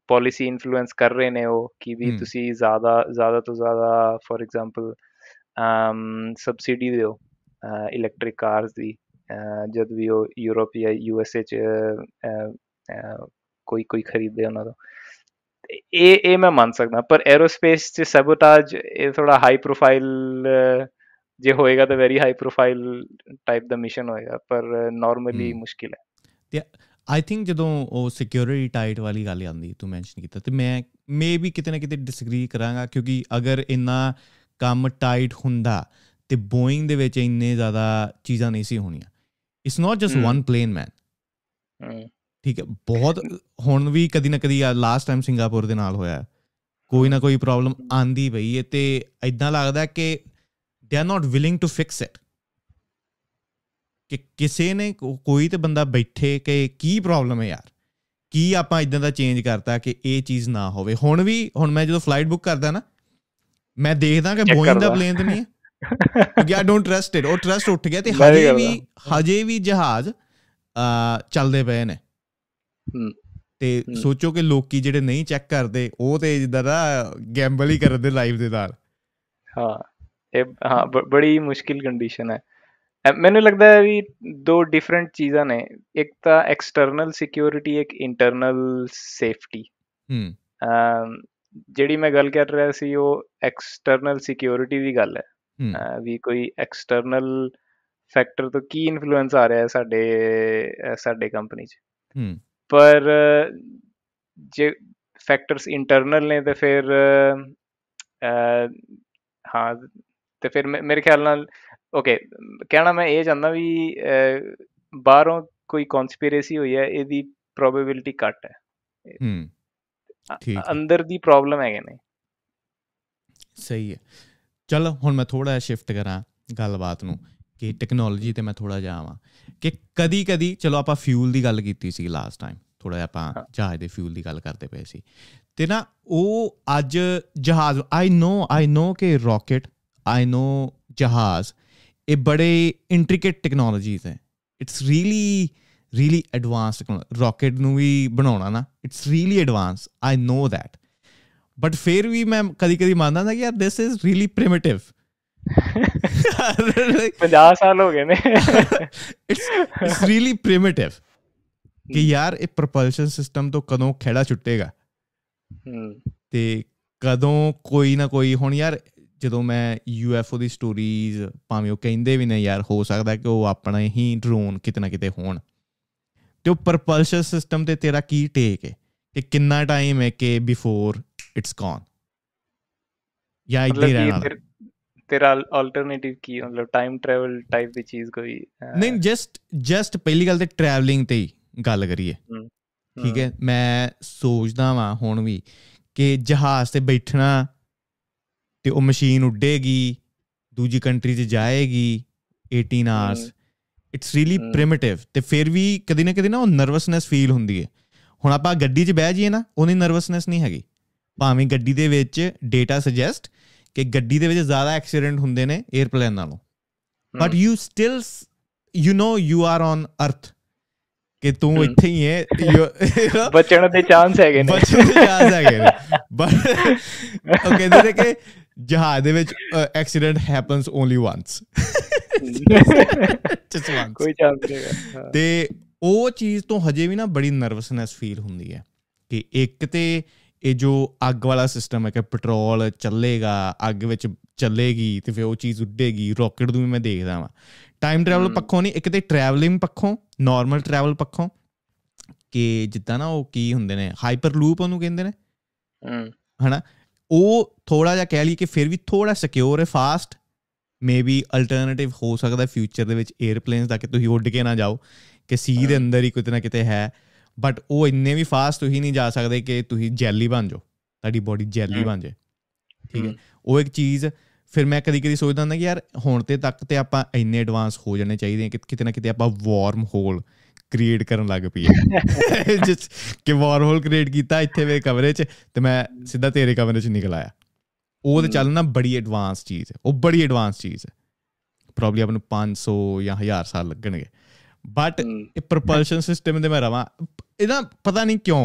ਪਾਲਿਸੀ ਇਨਫਲੂਐਂਸ ਕਰ ਰਹੇ ਨੇ ਉਹ ਕਿ ਵੀ ਤੁਸੀਂ ਜ਼ਿਆਦਾ ਜ਼ਿਆਦਾ ਤੋਂ ਜ਼ਿਆਦਾ ਫੋਰ ਐਗਜ਼ਾਮਪਲ ਅਮ ਸਬਸਿਡੀ ਦਿਓ ਇਲੈਕਟ੍ਰਿਕ ਕਾਰਸ ਦੀ ਜਦ ਵੀ ਉਹ ਯੂਰਪ ਜਾਂ ਯੂਐਸਏ ਚ ਕੋਈ ਕੋਈ ਖਰੀਦੇ ਉਹਨਾਂ ਤੋਂ ਇਹ ਇਹ ਮੈਂ ਮੰਨ ਸਕਦਾ ਪਰ ਐਰੋਸਪੇਸ ਚ ਸਬੋਟਾਜ ਇਹ ਥੋੜਾ ਹਾਈ ਪ੍ਰੋਫਾਈਲ ਜੇ ਹੋਏਗਾ ਤਾਂ ਵੈਰੀ ਹਾਈ ਪ੍ਰੋਫਾਈਲ ਟਾਈਪ ਦਾ ਮਿਸ਼ਨ ਹੋਏਗਾ ਪਰ ਨਾਰਮਲੀ ਮੁਸ਼ਕਿਲ ਹੈ ਤੇ ਆਈ ਥਿੰਕ ਜਦੋਂ ਉਹ ਸਿਕਿਉਰਿਟੀ ਟਾਈਟ ਵਾਲੀ ਗੱਲ ਆਂਦੀ ਤੂੰ ਮੈਂਸ਼ਨ ਕੀਤਾ ਤੇ ਮੈਂ ਮੇ ਵੀ ਕਿਤੇ ਨਾ ਕਿਤੇ ਡਿਸਐਗਰੀ ਕਰਾਂਗਾ ਕਿਉਂਕਿ ਅਗਰ ਇੰਨਾ ਕੰਮ ਟਾਈਟ ਹੁੰਦਾ ਤੇ ਬੋਇੰਗ ਦੇ ਵਿੱਚ ਇੰਨੇ ਜ਼ਿਆਦਾ ਚੀਜ਼ਾਂ ਨਹੀਂ ਸੀ ਹੋਣੀਆਂ it's not just one plane man ਠੀਕ ਹੈ ਬਹੁਤ ਹੁਣ ਵੀ ਕਦੀ ਨਾ ਕਦੀ ਲਾਸਟ ਟਾਈਮ ਸਿੰਗਾਪੁਰ ਦੇ ਨਾਲ ਹੋਇਆ ਕੋਈ ਨਾ ਕੋਈ ਪ੍ਰੋਬਲਮ ਆਂਦੀ ਪਈ ਹੈ ਤੇ ਇਦਾਂ ਲੱਗਦਾ ਕਿ they are not willing to fix it ਕਿ ਕਿਸੇ ਨੇ ਕੋਈ ਤੇ ਬੰਦਾ ਬੈਠੇ ਕਿ ਕੀ ਪ੍ਰੋਬਲਮ ਹੈ ਯਾਰ ਕੀ ਆਪਾਂ ਇਦਾਂ ਦਾ ਚੇਂਜ ਕਰਤਾ ਕਿ ਇਹ ਚੀਜ਼ ਨਾ ਹੋਵੇ ਹੁਣ ਵੀ ਹੁਣ ਮੈਂ ਜਦੋਂ ਫਲਾਈਟ ਬੁੱਕ ਕਰਦਾ ਨਾ ਮੈਂ ਦੇਖਦਾ ਕਿ ਬੋਇੰਗ ਦਾ ਪਲੇਨ ਤੇ ਨਹੀਂ ਹੈ ਕਿਉਂਕਿ ਆਈ ਡੋਨਟ ਟਰਸਟ ਇਟ ਉਹ ਟਰਸਟ ਉੱਠ ਗਿਆ ਤੇ ਹਜੇ ਵੀ ਹਜੇ ਵੀ ਜਹਾਜ਼ ਚੱਲਦੇ ਪਏ ਨੇ ਤੇ ਸੋਚੋ ਕਿ ਲੋਕੀ ਜਿਹੜੇ ਨਹੀਂ ਚੈੱਕ ਕਰਦੇ ਉਹ ਤੇ ਜਿੱਦਾਂ ਦਾ ਗੈਂਬਲ ਹੀ ਕਰਦੇ ਲਾਈਵ ਦੇ ਨਾਲ ਹਾਂ ਇਹ ਹਾਂ ਬੜੀ ਮੁਸ਼ਕਿਲ ਕੰਡੀਸ਼ਨ ਹੈ ਮੈਨੂੰ ਲੱਗਦਾ ਹੈ ਵੀ ਦੋ ਡਿਫਰੈਂਟ ਚੀਜ਼ਾਂ ਨੇ ਇੱਕ ਤਾਂ ਐਕਸਟਰਨਲ ਸਿਕਿਉਰਿਟੀ ਇੱਕ ਇੰਟਰਨਲ ਸੇਫਟੀ ਹੂੰ ਅ ਜਿਹੜੀ ਮੈਂ ਗੱਲ ਕਰ ਰਿਹਾ ਸੀ ਉਹ ਐਕਸਟਰਨਲ ਸਿਕਿਉਰਿਟੀ ਦੀ ਗੱਲ ਹੈ ਵੀ ਕੋਈ ਐਕਸਟਰਨਲ ਫੈਕਟਰ ਤੋਂ ਕੀ ਇਨਫਲੂਐਂਸ ਆ ਰਿਹਾ ਹੈ ਸਾਡੇ ਸਾਡੇ ਕੰਪਨੀ 'ਚ ਪਰ ਜੇ ਫੈਕਟਰਸ ਇੰਟਰਨਲ ਨੇ ਤੇ ਫਿਰ ਹਾਂ ਤੇ ਫਿਰ ਮੇਰੇ ਖਿਆਲ ਨਾਲ ਓਕੇ ਕਹਿਣਾ ਮੈਂ ਇਹ ਚਾਹੁੰਦਾ ਵੀ ਬਾਹਰੋਂ ਕੋਈ ਕਨਸਪੀਰੇਸੀ ਹੋਈ ਹੈ ਇਹਦੀ ਪ੍ਰੋਬੈਬਿਲਿਟੀ ਘੱਟ ਹੈ ਹੂੰ ਠੀਕ ਅੰਦਰ ਦੀ ਪ੍ਰੋਬਲਮ ਹੈਗੇ ਨੇ ਸਹੀ ਹੈ ਚਲ ਹੁਣ ਮੈਂ ਥੋੜਾ ਜਿਹਾ ਸ਼ਿਫਟ ਕਰਾਂ ਗੱਲਬਾਤ ਨੂੰ ਕਿ ਟੈਕਨੋਲੋਜੀ ਤੇ ਮੈਂ ਥੋੜਾ ਜਿਹਾ ਆਵਾਂ ਕਿ ਕਦੀ ਕਦੀ ਚਲੋ ਆਪਾਂ ਫਿਊਲ ਦੀ ਗੱਲ ਕੀਤੀ ਸੀ ਲਾਸਟ ਟਾਈਮ ਥੋੜਾ ਜਿਹਾ ਆਪਾਂ ਜਹਾਜ਼ ਦੇ ਫਿਊਲ ਦੀ ਗੱਲ ਕਰਦੇ ਪਏ ਸੀ ਤੇ ਨਾ ਉਹ ਅੱਜ ਜਹਾਜ਼ ਆਈ نو ਆਈ نو ਕਿ ਰਾਕਟ ਆਈ نو ਜਹਾਜ਼ ਇਹ ਬੜੇ ਇੰਟ੍ਰਿਕੇਟ ਟੈਕਨੋਲੋਜੀਜ਼ ਹੈ it's really really advance rocket ਨੂੰ ਵੀ ਬਣਾਉਣਾ ਨਾ it's really advance I know that but ਫੇਰ ਵੀ ਮੈਂ ਕਦੀ ਕਦੀ ਮੰਨਦਾ ਨਾ ਕਿ ਯਾਰ ਦਿਸ ਇਜ਼ ਰੀਲੀ ਪ੍ਰਿਮਿਟਿਵ 50 ਸਾਲ ਹੋ ਗਏ ਨੇ ਇਟਸ ਇਟਸ ਰੀਲੀ ਪ੍ਰਿਮਿਟਿਵ ਕਿ ਯਾਰ ਇਹ ਪ੍ਰੋਪਲਸ਼ਨ ਸਿਸਟਮ ਤੋਂ ਕਦੋਂ ਖੇੜਾ ਛੁੱਟੇਗਾ ਹੂੰ ਤੇ ਕਦੋਂ ਕੋਈ ਨਾ ਕੋਈ ਹੁਣ ਯਾਰ ਜਦੋਂ ਮੈਂ ਯੂਐਫਓ ਦੀ ਸਟੋਰੀਜ਼ ਭਾਵੇਂ ਉਹ ਕਹਿੰਦੇ ਵੀ ਨੇ ਯਾਰ ਹੋ ਸਕਦਾ ਕਿ ਉਹ ਆਪਣਾ ਹੀ ਡਰੋਨ ਕਿਤਨਾ ਕਿਤੇ ਹੋਣ ਤੇ ਉਹ ਪ੍ਰੋਪਲਸ਼ਨ ਸਿਸਟਮ ਤੇ ਤੇਰਾ ਕੀ ਟੇਕ ਹੈ ਕਿ ਕਿੰਨਾ ਟਾਈਮ ਹੈ ਕਿ ਬਿਫੋਰ ਇਟਸ ਗੋਨ ਯਾ ਇਹ did another ਤੇਰਾ ਆਲਟਰਨੇਟਿਵ ਕੀ ਮਤਲਬ ਟਾਈਮ ਟਰੈਵਲ ਟਾਈਪ ਦੀ ਚੀਜ਼ ਕੋਈ ਨਹੀਂ ਜਸਟ ਜਸਟ ਪਹਿਲੀ ਗੱਲ ਤੇ ਟਰੈਵਲਿੰਗ ਤੇ ਹੀ ਗੱਲ ਕਰੀਏ ਠੀਕ ਹੈ ਮੈਂ ਸੋਚਦਾ ਵਾਂ ਹੁਣ ਵੀ ਕਿ ਜਹਾਜ਼ ਤੇ ਬੈਠਣਾ ਤੇ ਉਹ ਮਸ਼ੀਨ ਉੱਡੇਗੀ ਦੂਜੀ ਕੰਟਰੀ 'ਚ ਜਾਏਗੀ 18 ਆਵਰਸ ਇਟਸ ਰੀਲੀ ਪ੍ਰਿਮਿਟਿਵ ਤੇ ਫਿਰ ਵੀ ਕਦੀ ਨਾ ਕਦੀ ਨਾ ਉਹ ਨਰਵਸਨੈਸ ਫੀਲ ਹੁੰਦੀ ਹੈ ਹੁਣ ਆਪਾਂ ਗੱਡੀ 'ਚ ਬਹਿ ਜਾਈਏ ਨਾ ਉਹਦੀ ਨਰਵਸਨੈਸ ਨਹੀਂ ਹੈਗੀ ਭਾਵੇਂ ਗੱਡੀ ਦੇ ਵਿੱਚ ਡੇਟਾ ਸੁਜੈਸਟ ਕਿ ਗੱਡੀ ਦੇ ਵਿੱਚ ਜ਼ਿਆਦਾ ਐਕਸੀਡੈਂਟ ਹੁੰਦੇ ਨੇ 에어ਪਲੇਨ ਨਾਲੋਂ but you still you know you are on earth ਕਿ ਤੂੰ ਇੱਥੇ ਹੀ ਹੈ [laughs] ਬਚਣ ਦੇ ਚਾਂਸ ਹੈਗੇ ਨੇ ਬਚਣ ਦੇ ਚਾਂਸ ਹੈਗੇ ਨੇ ਬਟ ਓਕੇ ਦੇ ਕਿ ਜਹਾਜ਼ ਦੇ ਵਿੱਚ accident happens only once just once ਕੋਈ ਚਾਂਸ ਨਹੀਂ ਤੇ ਉਹ ਚੀਜ਼ ਤੋਂ ਹਜੇ ਵੀ ਨਾ ਬੜੀ ਨਰਵਸਨੈਸ ਫੀਲ ਹੁੰਦੀ ਹੈ ਕਿ ਇੱਕ ਤੇ ਇਹ ਜੋ ਅੱਗ ਵਾਲਾ ਸਿਸਟਮ ਹੈ ਕਿ ਪੈਟਰੋਲ ਚੱਲੇਗਾ ਅੱਗ ਵਿੱਚ ਚੱਲੇਗੀ ਤੇ ਫਿਰ ਉਹ ਚੀਜ਼ ਉੱਡੇਗੀ ਰਾਕਟ ਨੂੰ ਮੈਂ ਦੇਖਦਾ ਵਾਂ ਟਾਈਮ ਟਰੈਵਲ ਪੱਖੋਂ ਨਹੀਂ ਇੱਕ ਤੇ ਟਰੈਵਲਿੰਗ ਪੱਖੋਂ ਨਾਰਮਲ ਟਰੈਵਲ ਪੱਖੋਂ ਕਿ ਜਿੱਦਾਂ ਨਾ ਉਹ ਕੀ ਹੁੰਦੇ ਨੇ ਹਾਈਪਰ ਲੂਪ ਉਹਨੂੰ ਕਹਿੰਦੇ ਨੇ ਹਾਂ ਹਨਾ ਉਹ ਥੋੜਾ ਜਿਹਾ ਕਹਿ ਲਈ ਕਿ ਫਿਰ ਵੀ ਥੋੜਾ ਸਿਕਿਉਰ ਹੈ ਫਾਸਟ ਮੇਬੀ ਅਲਟਰਨੇਟਿਵ ਹੋ ਸਕਦਾ ਫਿਊਚਰ ਦੇ ਵਿੱਚ 에ਅਰਪਲੇਨਸ ਦਾ ਕਿ ਤੁਸੀਂ ਉੱਡ ਕੇ ਨਾ ਜਾਓ ਕਿ ਸੀ ਦੇ ਅੰਦਰ ਹੀ ਕੋਈ ਨਾ ਕਿਤੇ ਹੈ ਬਟ ਉਹ ਇੰਨੇ ਵੀ ਫਾਸਟ ਤੁਸੀਂ ਨਹੀਂ ਜਾ ਸਕਦੇ ਕਿ ਤੁਸੀਂ ਜੈਲੀ ਬਣ ਜਾਓ ਤੁਹਾਡੀ ਬੋਡੀ ਜੈਲੀ ਬਣ ਜਾਏ ਠੀਕ ਹੈ ਉਹ ਇੱਕ ਚੀਜ਼ ਫਿਰ ਮੈਂ ਕਦੀ ਕਦੀ ਸੋਚਦਾ ਹੁੰਦਾ ਕਿ ਯਾਰ ਹੁਣ ਤੇ ਤੱਕ ਤੇ ਆਪਾਂ ਇੰਨੇ ਐਡਵਾਂਸ ਹੋ ਜਾਣੇ ਚਾਹੀਦੇ ਕਿ ਕਿਤੇ ਨਾ ਕਿਤੇ ਆਪਾਂ ਵਾਰਮ ਹੋਲ ਕ੍ਰੀਏਟ ਕਰਨ ਲੱਗ ਪਈਏ ਜਿਸ [laughs] [laughs] ਕਿ ਵਾਰਮ ਹੋਲ ਕ੍ਰੀਏਟ ਕੀਤਾ ਇੱਥੇ ਮੇਰੇ ਕਮਰੇ 'ਚ ਤੇ ਮੈਂ ਸਿੱਧਾ ਤੇਰੇ ਕਮਰੇ 'ਚ ਨਿਕਲ ਆਇਆ ਉਹ ਤੇ ਚੱਲ ਨਾ ਬੜੀ ਐਡਵਾਂਸ ਚੀਜ਼ ਹੈ ਉਹ ਬੜੀ ਐਡਵਾਂਸ ਚੀਜ਼ ਹੈ ਪ੍ਰੋਬਬਲੀ ਆਪ ਨੂੰ 500 ਜਾਂ 1000 ਸਾਲ ਲੱਗਣਗੇ ਬਟ ਇਹ ਪ੍ਰੋਪਲਸ਼ਨ ਸਿਸਟਮ ਦੇ ਮੈਂ ਰਵਾਂ ਇਹਦਾ ਪਤਾ ਨਹੀਂ ਕਿਉਂ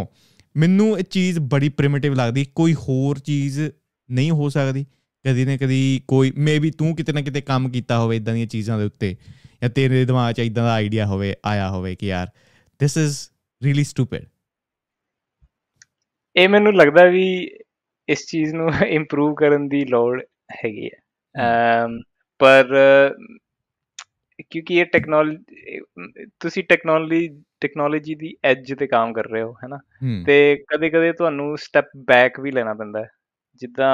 ਮੈਨੂੰ ਇਹ ਚੀਜ਼ ਬੜੀ ਪ੍ਰਿਮਿਟਿਵ ਲੱਗਦੀ ਕੋਈ ਹੋਰ ਚੀਜ਼ ਨਹੀਂ ਹੋ ਸਕਦੀ ਕਦੀ ਨਾ ਕਦੀ ਕੋਈ ਮੇਬੀ ਤੂੰ ਕਿਤੇ ਨਾ ਕਿਤੇ ਕੰਮ ਕੀਤਾ ਹੋਵੇ ਇਦਾਂ ਦੀਆਂ ਚੀਜ਼ਾਂ ਦੇ ਉੱਤੇ ਜਾਂ ਤੇਰੇ ਦਿਮਾਗ 'ਚ ਇਦਾਂ ਦਾ ਆਈਡੀਆ ਹੋਵੇ ਆਇਆ ਹੋਵੇ ਕਿ ਯਾਰ ਥਿਸ ਇਜ਼ ਰੀਲੀ ਸਟੂਪਿਡ ਇਹ ਮੈਨੂੰ ਲੱਗਦਾ ਵੀ ਇਸ ਚੀਜ਼ ਨੂੰ ਇੰਪਰੂਵ ਕਰਨ ਦੀ ਲੋੜ ਹੈਗੀ ਹੈ ਪਰ ਕਿਉਂਕਿ ਇਹ ਟੈਕਨੋਲੋਜੀ ਤੁਸੀਂ ਟੈਕਨੋਲੋਜੀ ਟੈਕਨੋਲੋਜੀ ਦੀ ਐਜ ਤੇ ਕੰਮ ਕਰ ਰਹੇ ਹੋ ਹੈਨਾ ਤੇ ਕਦੇ-ਕਦੇ ਤੁਹਾਨੂੰ ਸਟੈਪ ਬੈਕ ਵੀ ਲੈਣਾ ਪੈਂਦਾ ਹੈ ਜਿੱਦਾਂ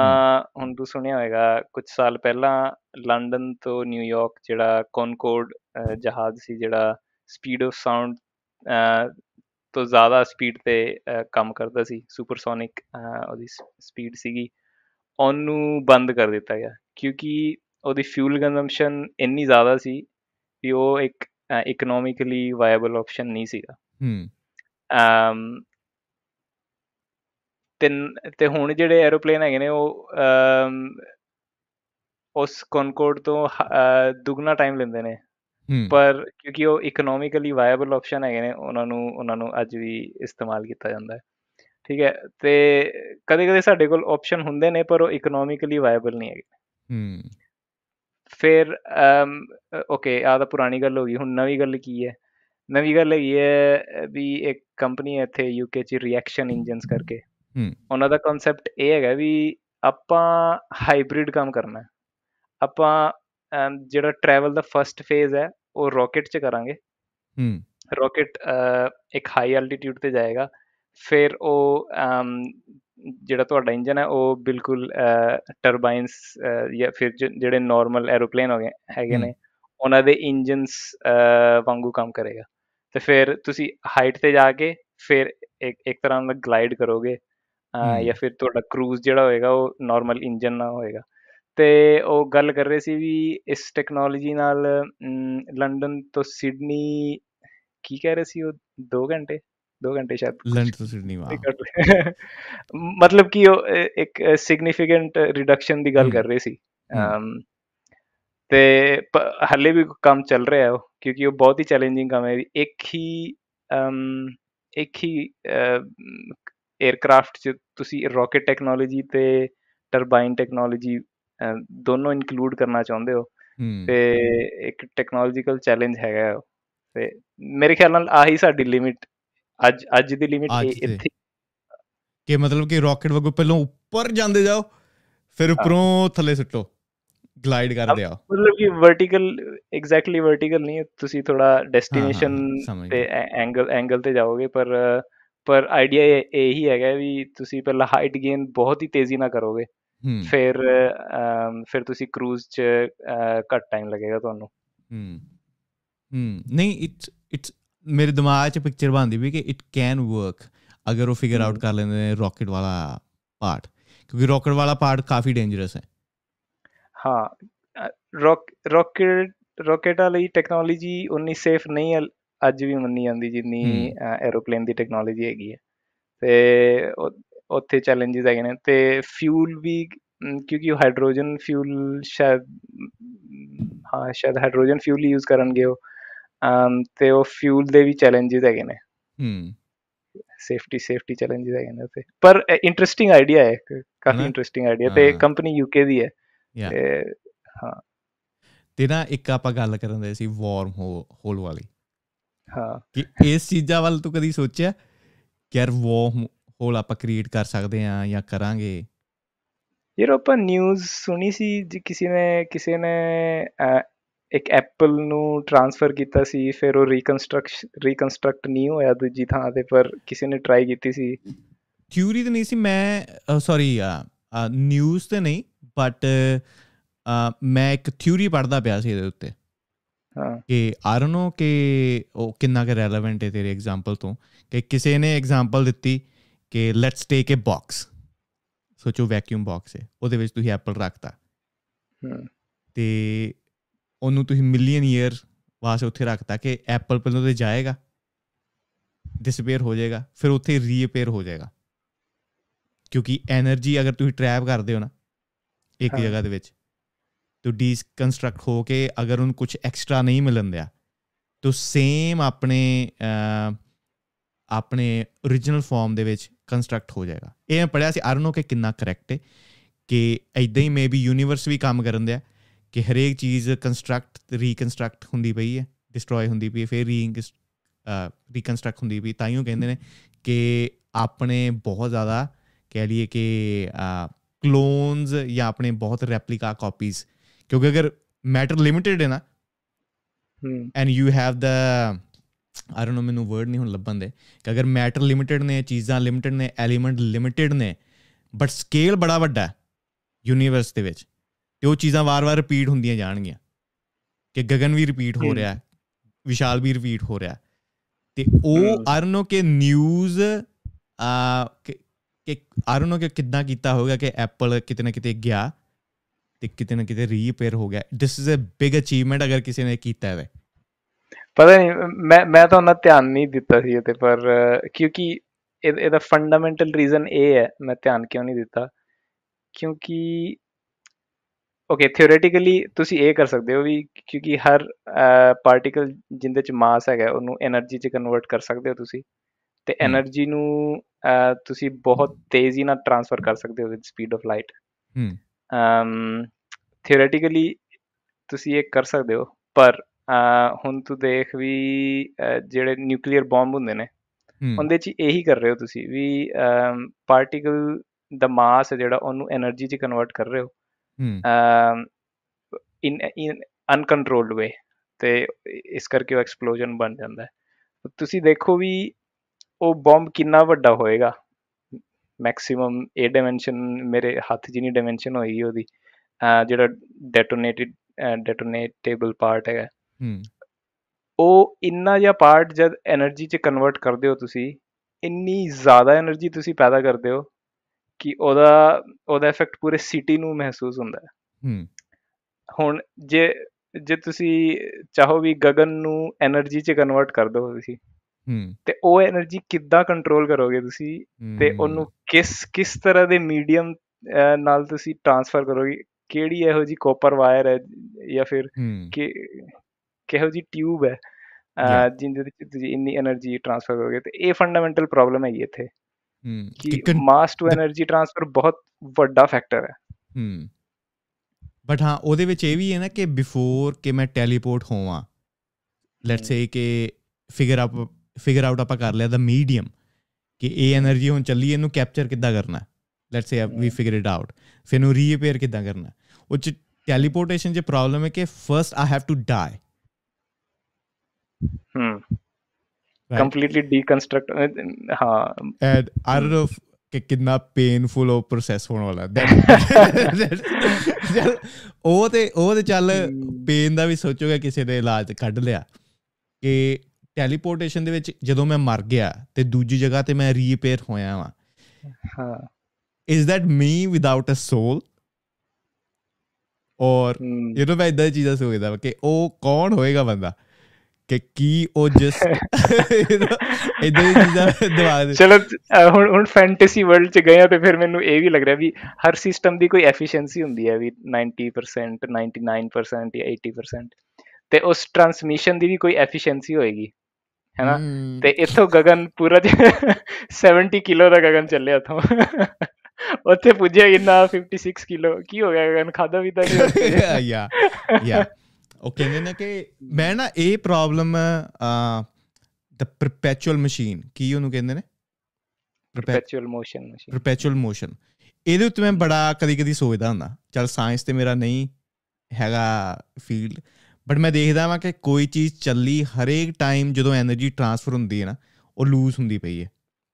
ਹੁਣ ਤੂੰ ਸੁਣਿਆ ਹੋਵੇਗਾ ਕੁਝ ਸਾਲ ਪਹਿਲਾਂ ਲੰਡਨ ਤੋਂ ਨਿਊਯਾਰਕ ਜਿਹੜਾ ਕੋਨਕੋਰਡ ਜਹਾਜ਼ ਸੀ ਜਿਹੜਾ ਸਪੀਡ ਆਫ ਸਾਊਂਡ ਤੋਂ ਜ਼ਿਆਦਾ ਸਪੀਡ ਤੇ ਕੰਮ ਕਰਦਾ ਸੀ ਸੁਪਰਸੋਨਿਕ ਉਹਦੀ ਸਪੀਡ ਸੀਗੀ ਉਹਨੂੰ ਬੰਦ ਕਰ ਦਿੱਤਾ ਗਿਆ ਕਿਉਂਕਿ ਉਹਦੀ ਫਿਊਲ ਕੰਜ਼ੰਪਸ਼ਨ ਇੰਨੀ ਜ਼ਿਆਦਾ ਸੀ ਕਿ ਉਹ ਇੱਕ ਇਕਨੋਮਿਕਲੀ ਵਾਇਬਲ ਆਪਸ਼ਨ ਨਹੀਂ ਸੀਗਾ ਹੂੰ ਅਮ ਤੇ ਤੇ ਹੁਣ ਜਿਹੜੇ ਐਰੋਪਲੇਨ ਹੈਗੇ ਨੇ ਉਹ ਅਮ ਉਸ ਕਨਕੋਰਡ ਤੋਂ ਦੁੱਗਣਾ ਟਾਈਮ ਲੈਂਦੇ ਨੇ ਪਰ ਕਿਉਂਕਿ ਉਹ ਇਕਨੋਮਿਕਲੀ ਵਾਇਬਲ ਆਪਸ਼ਨ ਹੈਗੇ ਨੇ ਉਹਨਾਂ ਨੂੰ ਉਹਨਾਂ ਨੂੰ ਅੱਜ ਵੀ ਇਸਤੇਮਾਲ ਕੀਤਾ ਜਾਂਦਾ ਹੈ ਠੀਕ ਹੈ ਤੇ ਕਦੇ-ਕਦੇ ਸਾਡੇ ਕੋਲ ਆਪਸ਼ਨ ਹੁੰਦੇ ਨੇ ਪਰ ਉਹ ਇਕਨੋਮਿਕਲੀ ਵਾਇਬਲ ਨਹੀਂ ਹੈਗੇ ਹੂੰ ਫਿਰ ਓਕੇ ਆ ਤਾਂ ਪੁਰਾਣੀ ਗੱਲ ਹੋ ਗਈ ਹੁਣ ਨਵੀਂ ਗੱਲ ਕੀ ਹੈ ਨਵੀਂ ਗੱਲ ਹੈ ਵੀ ਇੱਕ ਕੰਪਨੀ ਹੈ ਇੱਥੇ ਯੂਕੇ 'ਚ ਰਿਐਕਸ਼ਨ ਇੰਜਨਸ ਕਰਕੇ ਉਹਨਾਂ ਦਾ ਕਨਸੈਪਟ ਇਹ ਹੈਗਾ ਵੀ ਆਪਾਂ ਹਾਈਬ੍ਰਿਡ ਕੰਮ ਕਰਨਾ ਹੈ ਆਪਾਂ ਜਿਹੜਾ ਟਰੈਵਲ ਦਾ ਫਰਸਟ ਫੇਜ਼ ਹੈ ਉਹ ਰਾਕਟ 'ਚ ਕਰਾਂਗੇ ਹੂੰ ਰਾਕਟ ਇੱਕ ਹਾਈ ਐਲਟੀਟਿਊਡ ਤੇ ਜਾਏਗਾ ਫਿਰ ਉਹ ਜਿਹੜਾ ਤੁਹਾਡਾ ਇੰਜਨ ਹੈ ਉਹ ਬਿਲਕੁਲ ਟਰਬਾਈਨਸ ਜਾਂ ਫਿਰ ਜਿਹੜੇ ਨਾਰਮਲ ਐਰੋਪਲੇਨ ਹੋ ਗਏ ਹੈਗੇ ਨੇ ਉਹਨਾਂ ਦੇ ਇੰਜਨਸ ਵਾਂਗੂ ਕੰਮ ਕਰੇਗਾ ਤੇ ਫਿਰ ਤੁਸੀਂ ਹਾਈਟ ਤੇ ਜਾ ਕੇ ਫਿਰ ਇੱਕ ਇੱਕ ਤਰ੍ਹਾਂ ਦਾ ਗਲਾਈਡ ਕਰੋਗੇ ਜਾਂ ਫਿਰ ਤੁਹਾਡਾ ਕਰੂਜ਼ ਜਿਹੜਾ ਹੋਏਗਾ ਉਹ ਨਾਰਮਲ ਇੰਜਨ ਨਾਲ ਹੋਏਗਾ ਤੇ ਉਹ ਗੱਲ ਕਰ ਰਹੇ ਸੀ ਵੀ ਇਸ ਟੈਕਨੋਲੋਜੀ ਨਾਲ ਲੰਡਨ ਤੋਂ ਸਿਡਨੀ ਕੀ ਕਹਿ ਰਹੇ ਸੀ ਉਹ 2 ਘੰਟੇ ਘੰਟੇ ਤੋਂ ਸਿਡਨੀ ਵਾ ਮਤਲਬ ਕਿ ਉਹ ਇੱਕ ਸਿਗਨੀਫੀਕੈਂਟ ਰਿਡਕਸ਼ਨ ਦੀ ਗੱਲ ਕਰ ਰਹੇ ਸੀ ਤੇ ਹੱਲੇ ਵੀ ਕੰਮ ਚੱਲ ਰਿਹਾ ਹੈ ਕਿਉਂਕਿ ਉਹ ਬਹੁਤ ਹੀ ਚੈਲੰਜਿੰਗ ਕੰਮ ਹੈ ਇੱਕ ਹੀ ਇੱਕ ਹੀ 에어ਕ੍ਰਾਫਟ 'ਚ ਤੁਸੀਂ ਰਾਕਟ ਟੈਕਨੋਲੋਜੀ ਤੇ ਟਰਬਾਈਨ ਟੈਕਨੋਲੋਜੀ ਦੋਨੋਂ ਇਨਕਲੂਡ ਕਰਨਾ ਚਾਹੁੰਦੇ ਹੋ ਤੇ ਇੱਕ ਟੈਕਨੋਲੋਜੀਕਲ ਚੈਲੰਜ ਹੈਗਾ ਤੇ ਮੇਰੇ ਖਿਆਲ ਨਾਲ ਆਹੀ ਸਾਡੀ ਲਿਮਿਟ ਅੱਜ ਅੱਜ ਦੀ ਲਿਮਿਟ ਇੱਥੇ ਕਿ ਮਤਲਬ ਕਿ ਰਾਕਟ ਵਾਂਗੂ ਪਹਿਲਾਂ ਉੱਪਰ ਜਾਂਦੇ ਜਾਓ ਫਿਰ ਉੱਪਰੋਂ ਥੱਲੇ ਸੁੱਟੋ ਗਲਾਈਡ ਕਰਦੇ ਆ ਮਤਲਬ ਕਿ ਵਰਟੀਕਲ ਐਗਜ਼ੈਕਟਲੀ ਵਰਟੀਕਲ ਨਹੀਂ ਹੈ ਤੁਸੀਂ ਥੋੜਾ ਡੈਸਟੀਨੇਸ਼ਨ ਤੇ ਐਂਗਲ ਐਂਗਲ ਤੇ ਜਾਓਗੇ ਪਰ ਪਰ ਆਈਡੀਆ ਇਹ ਹੀ ਹੈਗਾ ਵੀ ਤੁਸੀਂ ਪਹਿਲਾਂ ਹਾਈਟ ਗੇਨ ਬਹੁਤ ਹੀ ਤੇਜ਼ੀ ਨਾਲ ਕਰੋਗੇ ਫਿਰ ਫਿਰ ਤੁਸੀਂ ਕਰੂਜ਼ 'ਚ ਘੱਟ ਟਾਈਮ ਲੱਗੇਗਾ ਤੁਹਾਨੂੰ ਹੂੰ ਹੂੰ ਨਹੀਂ ਇਟਸ ਇਟਸ ਮੇਰੇ ਦਿਮਾਗ 'ਚ ਪਿਕਚਰ ਬਣਦੀ ਵੀ ਕਿ ਇਟ ਕੈਨ ਵਰਕ ਅਗਰ ਉਹ ਫਿਗਰ ਆਊਟ ਕਰ ਲੈਂਦੇ ਨੇ ਰਾਕਟ ਵਾਲਾ ਪਾਰਟ ਕਿਉਂਕਿ ਰਾਕਟ ਵਾਲਾ ਪਾਰਟ ਕਾਫੀ ਡੇਂਜਰਸ ਹੈ ਹਾਂ ਰਾਕਟ ਰਾਕਟ ਵਾਲੀ ਟੈਕਨੋਲੋਜੀ ਉਨੀ ਸੇਫ ਨਹੀਂ ਅੱਜ ਵੀ ਮੰਨੀ ਜਾਂਦੀ ਜਿੰਨੀ ਐਰੋਪਲੇਨ ਦੀ ਟੈਕਨੋਲੋਜੀ ਹੈਗੀ ਹੈ ਤੇ ਉੱਥੇ ਚੈਲੰਜਸ ਹੈਗੇ ਨੇ ਤੇ ਫਿਊਲ ਵੀ ਕਿਉਂਕਿ ਹਾਈਡਰੋਜਨ ਫਿਊਲ ਸ਼ਾਇਦ ਹਾਂ ਸ਼ਾਇਦ ਹਾਈਡਰੋਜਨ ਫਿਊਲ ਯੂਜ਼ ਕਰਨਗੇ ਉਹ ਤੇ ਉਹ ਫਿਊਲ ਦੇ ਵੀ ਚੈਲੰਜਸ ਹੈਗੇ ਨੇ ਹੂੰ ਸੇਫਟੀ ਸੇਫਟੀ ਚੈਲੰਜਸ ਹੈਗੇ ਨੇ ਤੇ ਪਰ ਇੰਟਰਸਟਿੰਗ ਆਈਡੀਆ ਹੈ ਕਾਫੀ ਇੰਟਰਸਟਿੰਗ ਆਈਡੀਆ ਤੇ ਕੰਪਨੀ ਯੂਕੇ ਦੀ ਹੈ ਤੇ ਹਾਂ ਤੇ ਨਾ ਇੱਕ ਆਪਾਂ ਗੱਲ ਕਰਨ ਦੇ ਸੀ ਵਾਰਮ ਹੋਲ ਵਾਲੀ ਹਾਂ ਕਿ ਇਸ ਚੀਜ਼ਾਂ ਵੱਲ ਤੂੰ ਕਦੀ ਸੋਚਿਆ ਕਿ ਯਾਰ ਵਾਰਮ ਹੋਲ ਆਪਾਂ ਕ੍ਰੀਏਟ ਕਰ ਸਕਦੇ ਆ ਜਾਂ ਕਰਾਂਗੇ ਯਾਰ ਆਪਾਂ ਨਿਊਜ਼ ਸੁਣੀ ਸੀ ਜੀ ਕਿਸੇ ਨੇ ਕਿਸੇ ਨੇ ਇੱਕ ਐਪਲ ਨੂੰ ਟ੍ਰਾਂਸਫਰ ਕੀਤਾ ਸੀ ਫਿਰ ਉਹ ਰੀਕਨਸਟਰਕਟ ਰੀਕਨਸਟਰਕਟ ਨਹੀਂ ਹੋਇਆ ਦੂਜੀ ਥਾਂ ਤੇ ਪਰ ਕਿਸੇ ਨੇ ਟਰਾਈ ਕੀਤੀ ਸੀ ਥਿਊਰੀ ਤੇ ਨਹੀਂ ਸੀ ਮੈਂ ਸੌਰੀ ਨਿਊਜ਼ ਤੇ ਨਹੀਂ ਬਟ ਮੈਂ ਇੱਕ ਥਿਊਰੀ ਪੜਦਾ ਪਿਆ ਸੀ ਇਹਦੇ ਉੱਤੇ ਹਾਂ ਕਿ ਆਈ ਡੋਨਟ ਨੋ ਕਿ ਉਹ ਕਿੰਨਾ ਕੁ ਰੈਲੇਵੈਂਟ ਹੈ ਤੇਰੇ ਐਗਜ਼ਾਮਪਲ ਤੋਂ ਕਿ ਕਿਸੇ ਨੇ ਐਗਜ਼ਾਮਪਲ ਦਿੱਤੀ ਕਿ ਲੈਟਸ ਟੇਕ ਅ ਬਾਕਸ ਸੋਚੋ ਵੈਕਿਊਮ ਬਾਕਸ ਹੈ ਉਹਦੇ ਵਿੱਚ ਤੁਸੀਂ ਐਪਲ ਰੱਖਤਾ ਤੇ ਉਹਨੂੰ ਤੁਸੀਂ ਮਿਲੀਅਨ ਈਅਰ ਵਾਸਤੇ ਉੱਥੇ ਰੱਖਤਾ ਕਿ ਐਪਲ ਪਹਿਲਾਂ ਤੇ ਜਾਏਗਾ ਡਿਸਪੀਅਰ ਹੋ ਜਾਏਗਾ ਫਿਰ ਉੱਥੇ ਰੀਅਪੀਅਰ ਹੋ ਜਾਏਗਾ ਕਿਉਂਕਿ એનર્ਜੀ ਅਗਰ ਤੁਸੀਂ ਟ੍ਰੈਪ ਕਰਦੇ ਹੋ ਨਾ ਇੱਕ ਜਗ੍ਹਾ ਦੇ ਵਿੱਚ ਤੋ ਡੀਸਕਨਸਟਰਕਟ ਹੋ ਕੇ ਅਗਰ ਉਹਨੂੰ ਕੁਝ ਐਕਸਟਰਾ ਨਹੀਂ ਮਿਲਣ ਦਿਆ ਤੋ ਸੇਮ ਆਪਣੇ ਆਪਣੇ origignal ਫਾਰਮ ਦੇ ਵਿੱਚ ਕੰਸਟਰਕਟ ਹੋ ਜਾਏਗਾ ਇਹ ਮੈਂ ਪੜਿਆ ਸੀ ਆਰਨੋ ਕਿ ਕਿੰਨਾ ਕਰੈਕਟ ਹੈ ਕਿ ਐਦਾਂ ਹੀ ਮੇਬੀ ਯੂਨੀਵਰਸ ਵੀ ਕੰਮ ਕਰਨ ਦਿਆ ਕਿ ਹਰੇਕ ਚੀਜ਼ ਕੰਸਟਰਕਟ ਰੀਕਨਸਟਰਕਟ ਹੁੰਦੀ ਪਈ ਹੈ ਡਿਸਟਰੋਏ ਹੁੰਦੀ ਪਈ ਹੈ ਫਿਰ ਰੀਕਨਸਟਰਕਟ ਹੁੰਦੀ ਪਈ ਤਾਂ ਹੀ ਉਹ ਕਹਿੰਦੇ ਨੇ ਕਿ ਆਪਣੇ ਬਹੁਤ ਜ਼ਿਆਦਾ ਕਹਿ ਲਈਏ ਕਿ ਕਲੋਨਸ ਜਾਂ ਆਪਣੇ ਬਹੁਤ ਰੈਪਲਿਕਾ ਕਾਪੀਜ਼ ਕਿਉਂਕਿ ਅਗਰ ਮੈਟਰ ਲਿਮਿਟਿਡ ਹੈ ਨਾ hmm and you have the I don't know ਮੈਨੂੰ ਵਰਡ ਨਹੀਂ ਹੁਣ ਲੱਭਣ ਦੇ ਕਿ ਅਗਰ ਮੈਟਰ ਲਿਮਿਟਿਡ ਨੇ ਚੀਜ਼ਾਂ ਲਿਮਿਟਿਡ ਨੇ ਐਲੀਮੈਂਟ ਲਿਮਿਟਿਡ ਨੇ ਬਟ ਸਕੇਲ ਬੜਾ ਵੱਡਾ ਹੈ ਯੂਨੀਵਰਸ ਦੇ ਵਿੱਚ ਕਿ ਉਹ ਚੀਜ਼ਾਂ ਵਾਰ-ਵਾਰ ਰਿਪੀਟ ਹੁੰਦੀਆਂ ਜਾਣਗੀਆਂ ਕਿ ਗगन ਵੀ ਰਿਪੀਟ ਹੋ ਰਿਹਾ ਹੈ ਵਿਸ਼ਾਲ ਵੀ ਰਿਪੀਟ ਹੋ ਰਿਹਾ ਤੇ ਉਹ ਅਰਨੋ ਕੇ ਨਿਊਜ਼ ਆ ਕਿ ਅਰਨੋ ਕੇ ਕਿੱਦਾਂ ਕੀਤਾ ਹੋਗਾ ਕਿ ਐਪਲ ਕਿਤੇ ਨਾ ਕਿਤੇ ਗਿਆ ਤੇ ਕਿਤੇ ਨਾ ਕਿਤੇ ਰੀਪੇਅਰ ਹੋ ਗਿਆ this is a big achievement ਅਗਰ ਕਿਸੇ ਨੇ ਕੀਤਾ ਹੋਵੇ ਪਤਾ ਨਹੀਂ ਮੈਂ ਮੈਂ ਤਾਂ ਉਹਨਾਂ ਧਿਆਨ ਨਹੀਂ ਦਿੱਤਾ ਸੀ ਤੇ ਪਰ ਕਿਉਂਕਿ ਇਹਦਾ ਫੰਡਾਮੈਂਟਲ ਰੀਜ਼ਨ ਇਹ ਹੈ ਮੈਂ ਧਿਆਨ ਕਿਉਂ ਨਹੀਂ ਦਿੱਤਾ ਕਿਉਂਕਿ ਓਕੇ थ्योरेटिकली ਤੁਸੀਂ ਇਹ ਕਰ ਸਕਦੇ ਹੋ ਵੀ ਕਿਉਂਕਿ ਹਰ ਪਾਰਟੀਕਲ ਜਿੰਦੇ ਚ ਮਾਸ ਹੈਗਾ ਉਹਨੂੰ એનર્ਜੀ ਚ ਕਨਵਰਟ ਕਰ ਸਕਦੇ ਹੋ ਤੁਸੀਂ ਤੇ એનર્ਜੀ ਨੂੰ ਤੁਸੀਂ ਬਹੁਤ ਤੇਜ਼ੀ ਨਾਲ ਟ੍ਰਾਂਸਫਰ ਕਰ ਸਕਦੇ ਹੋ with speed of light hmm um theoretically ਤੁਸੀਂ ਇਹ ਕਰ ਸਕਦੇ ਹੋ ਪਰ ਹੁਣ ਤੂੰ ਦੇਖ ਵੀ ਜਿਹੜੇ ਨਿਊਕਲੀਅਰ ਬੰਬ ਹੁੰਦੇ ਨੇ ਉਹਦੇ 'ਚ ਇਹੀ ਕਰ ਰਹੇ ਹੋ ਤੁਸੀਂ ਵੀ ਪਾਰਟੀਕਲ ਦਾ ਮਾਸ ਜਿਹੜਾ ਉਹਨੂੰ એનર્ਜੀ 'ਚ ਕਨਵਰਟ ਕਰ ਰਹੇ ਹੋ ਹੂੰ ਇਨ ਇਨ ਅਨਕੰਟਰੋਲਡ ਵੇ ਤੇ ਇਸ ਕਰਕੇ ਉਹ ਐਕਸਪਲੋਜਨ ਬਣ ਜਾਂਦਾ ਤੁਸੀਂ ਦੇਖੋ ਵੀ ਉਹ ਬੰਬ ਕਿੰਨਾ ਵੱਡਾ ਹੋਏਗਾ ਮੈਕਸਿਮਮ ਏ ਡਾਈਮੈਂਸ਼ਨ ਮੇਰੇ ਹੱਥ ਜਿਨੀ ਡਾਈਮੈਂਸ਼ਨ ਹੋਈ ਉਹਦੀ ਜਿਹੜਾ ਡੈਟੋਨੇਟਡ ਡੈਟੋਨੇਟੇਬਲ ਪਾਰਟ ਹੈ ਉਹ ਇੰਨਾ ਜਿਹਾ ਪਾਰਟ ਜਦ એનર્ਜੀ 'ਚ ਕਨਵਰਟ ਕਰਦੇ ਹੋ ਤੁਸੀਂ ਇੰਨੀ ਜ਼ਿਆਦਾ એનર્ਜੀ ਤੁਸੀਂ ਪੈਦਾ ਕਰਦੇ ਹੋ ਕਿ ਉਹਦਾ ਉਹਦਾ ਇਫੈਕਟ ਪੂਰੇ ਸਿਟੀ ਨੂੰ ਮਹਿਸੂਸ ਹੁੰਦਾ ਹੈ ਹੂੰ ਹੁਣ ਜੇ ਜੇ ਤੁਸੀਂ ਚਾਹੋ ਵੀ ਗगन ਨੂੰ એનર્ਜੀ 'ਚ ਕਨਵਰਟ ਕਰ ਦਿਓ ਤੁਸੀਂ ਤੇ ਉਹ એનર્ਜੀ ਕਿੱਦਾਂ ਕੰਟਰੋਲ ਕਰੋਗੇ ਤੁਸੀਂ ਤੇ ਉਹਨੂੰ ਕਿਸ ਕਿਸ ਤਰ੍ਹਾਂ ਦੇ ਮੀਡੀਅਮ ਨਾਲ ਤੁਸੀਂ ਟ੍ਰਾਂਸਫਰ ਕਰੋਗੇ ਕਿਹੜੀ ਇਹੋ ਜੀ ਕਾਪਰ ਵਾਇਰ ਹੈ ਜਾਂ ਫਿਰ ਕਿ ਕਿਹੋ ਜੀ ਟਿਊਬ ਹੈ ਜਿੰਦੇ ਵਿੱਚ ਤੁਸੀਂ ਇੰਨੀ એનર્ਜੀ ਟ੍ਰਾਂਸਫਰ ਕਰੋਗੇ ਤੇ ਇਹ ਫੰਡਾਮੈਂਟਲ ਪ੍ਰੋਬਲਮ ਹੈ ਇੱਥੇ ਕਿ ਮਾਸ ਟੂ એનર્ਜੀ ਟ੍ਰਾਂਸਫਰ ਬਹੁਤ ਵੱਡਾ ਫੈਕਟਰ ਹੈ ਹੂੰ ਬਟ ਹਾਂ ਉਹਦੇ ਵਿੱਚ ਇਹ ਵੀ ਹੈ ਨਾ ਕਿ ਬਿਫੋਰ ਕਿ ਮੈਂ ਟੈਲੀਪੋਰਟ ਹੋਵਾਂ ਲੈਟਸ ਸੇ ਕਿ ਫਿਗਰ ਆਪ ਫਿਗਰ ਆਊਟ ਆਪਾਂ ਕਰ ਲਿਆ ਦਾ ਮੀਡੀਅਮ ਕਿ ਇਹ એનર્ਜੀ ਹੁਣ ਚੱਲੀ ਇਹਨੂੰ ਕੈਪਚਰ ਕਿੱਦਾਂ ਕਰਨਾ let's say we figure it out ਫਿਰ ਨੂੰ ਰੀਅਪੀਅਰ ਕਿੱਦਾਂ ਕਰਨਾ ਉਹ ਚ ਟੈਲੀਪੋਰਟੇਸ਼ਨ ਜੇ ਪ੍ਰੋਬਲਮ ਹੈ ਕਿ first I have to die hmm right. completely deconstruct ਹਾਂ ਐਂਡ ਆਈ ਡੋਨਟ ਨੋ ਕਿ ਕਿੰਨਾ ਪੇਨਫੁਲ ਉਹ ਪ੍ਰੋਸੈਸ ਹੋਣ ਵਾਲਾ ਉਹ ਤੇ ਉਹ ਤੇ ਚੱਲ ਪੇਨ ਦਾ ਵੀ ਸੋਚੋਗਾ ਕਿਸੇ ਦੇ ਇਲਾਜ ਕੱਢ ਲਿਆ ਕਿ ਟੈਲੀਪੋਰਟੇਸ਼ਨ ਦੇ ਵਿੱਚ ਜਦੋਂ ਮੈਂ ਮਰ ਗਿਆ ਤੇ ਦੂਜੀ ਜਗ੍ਹਾ ਤੇ ਮੈਂ ਰੀਪੇਅਰ ਹੋਇਆ ਵਾਂ ਹਾਂ is that me without a soul or you نو ਮੈਂ ਇਦਾਂ ਚੀਜ਼ਾਂ ਸੋਚਦਾ ਕਿ ਉਹ ਕੌਣ ਹੋਏਗਾ ਬੰਦਾ ਕਿ ਕੀ ਉਹ ਜਸ ਇਦਾਂ ਹੀ ਚੀਜ਼ਾਂ ਦਵਾ ਦੇ ਚਲੋ ਹੁਣ ਹੁਣ ਫੈਂਟੇਸੀ ਵਰਲਡ ਚ ਗਏ ਆ ਤੇ ਫਿਰ ਮੈਨੂੰ ਇਹ ਵੀ ਲੱਗ ਰਿਹਾ ਵੀ ਹਰ ਸਿਸਟਮ ਦੀ ਕੋਈ ਐਫੀਸ਼ੀਐਂਸੀ ਹੁੰਦੀ ਹੈ ਵੀ 90% 99% ਜਾਂ 80% ਤੇ ਉਸ ਟਰਾਂਸਮਿਸ਼ਨ ਦੀ ਵੀ ਕੋਈ ਐਫੀਸ਼ੀਐਂਸੀ ਹੋਏਗੀ ਹੈਨਾ ਤੇ ਇਥੋਂ ਗगन ਪੂਰਾ 70 [laughs] ਕਿਲੋ ਦਾ ਗगन ਚੱਲਿਆ ਤੋਂ [laughs] ਉੱਥੇ ਪੁੱਜਿਆ ਇੰਨਾ 56 ਕਿਲੋ ਕੀ ਹੋ ਗਿਆ ਗगन ਖਾਦਾ ਵੀ ਤਾਂ ਨਹੀਂ ਯਾ ਯਾ ਉਹ ਕਹਿੰਦੇ ਨੇ ਕਿ ਮੈਂ ਨਾ ਇਹ ਪ੍ਰੋਬਲਮ ਆ ਦ ਪਰਪੈਚੁਅਲ ਮਸ਼ੀਨ ਕੀ ਉਹਨੂੰ ਕਹਿੰਦੇ ਨੇ perpetual motion machine perpetual motion ਇਹਦੇ ਉੱਤੇ ਮੈਂ ਬੜਾ ਕਦੀ ਕਦੀ ਸੋਚਦਾ ਹੁੰਦਾ ਚਲ ਸਾਇੰਸ ਤੇ ਮੇਰਾ ਨਹੀਂ ਹੈਗਾ ਫੀਲਡ ਬਟ ਮੈਂ ਦੇਖਦਾ ਵਾਂ ਕਿ ਕੋਈ ਚੀਜ਼ ਚੱਲੀ ਹਰੇਕ ਟਾਈਮ ਜਦੋਂ એનર્ਜੀ ਟ੍ਰਾਂਸਫਰ ਹੁੰਦੀ ਹੈ ਨਾ ਉਹ ਲੂਜ਼ ਹੁੰਦੀ ਪਈ ਹੈ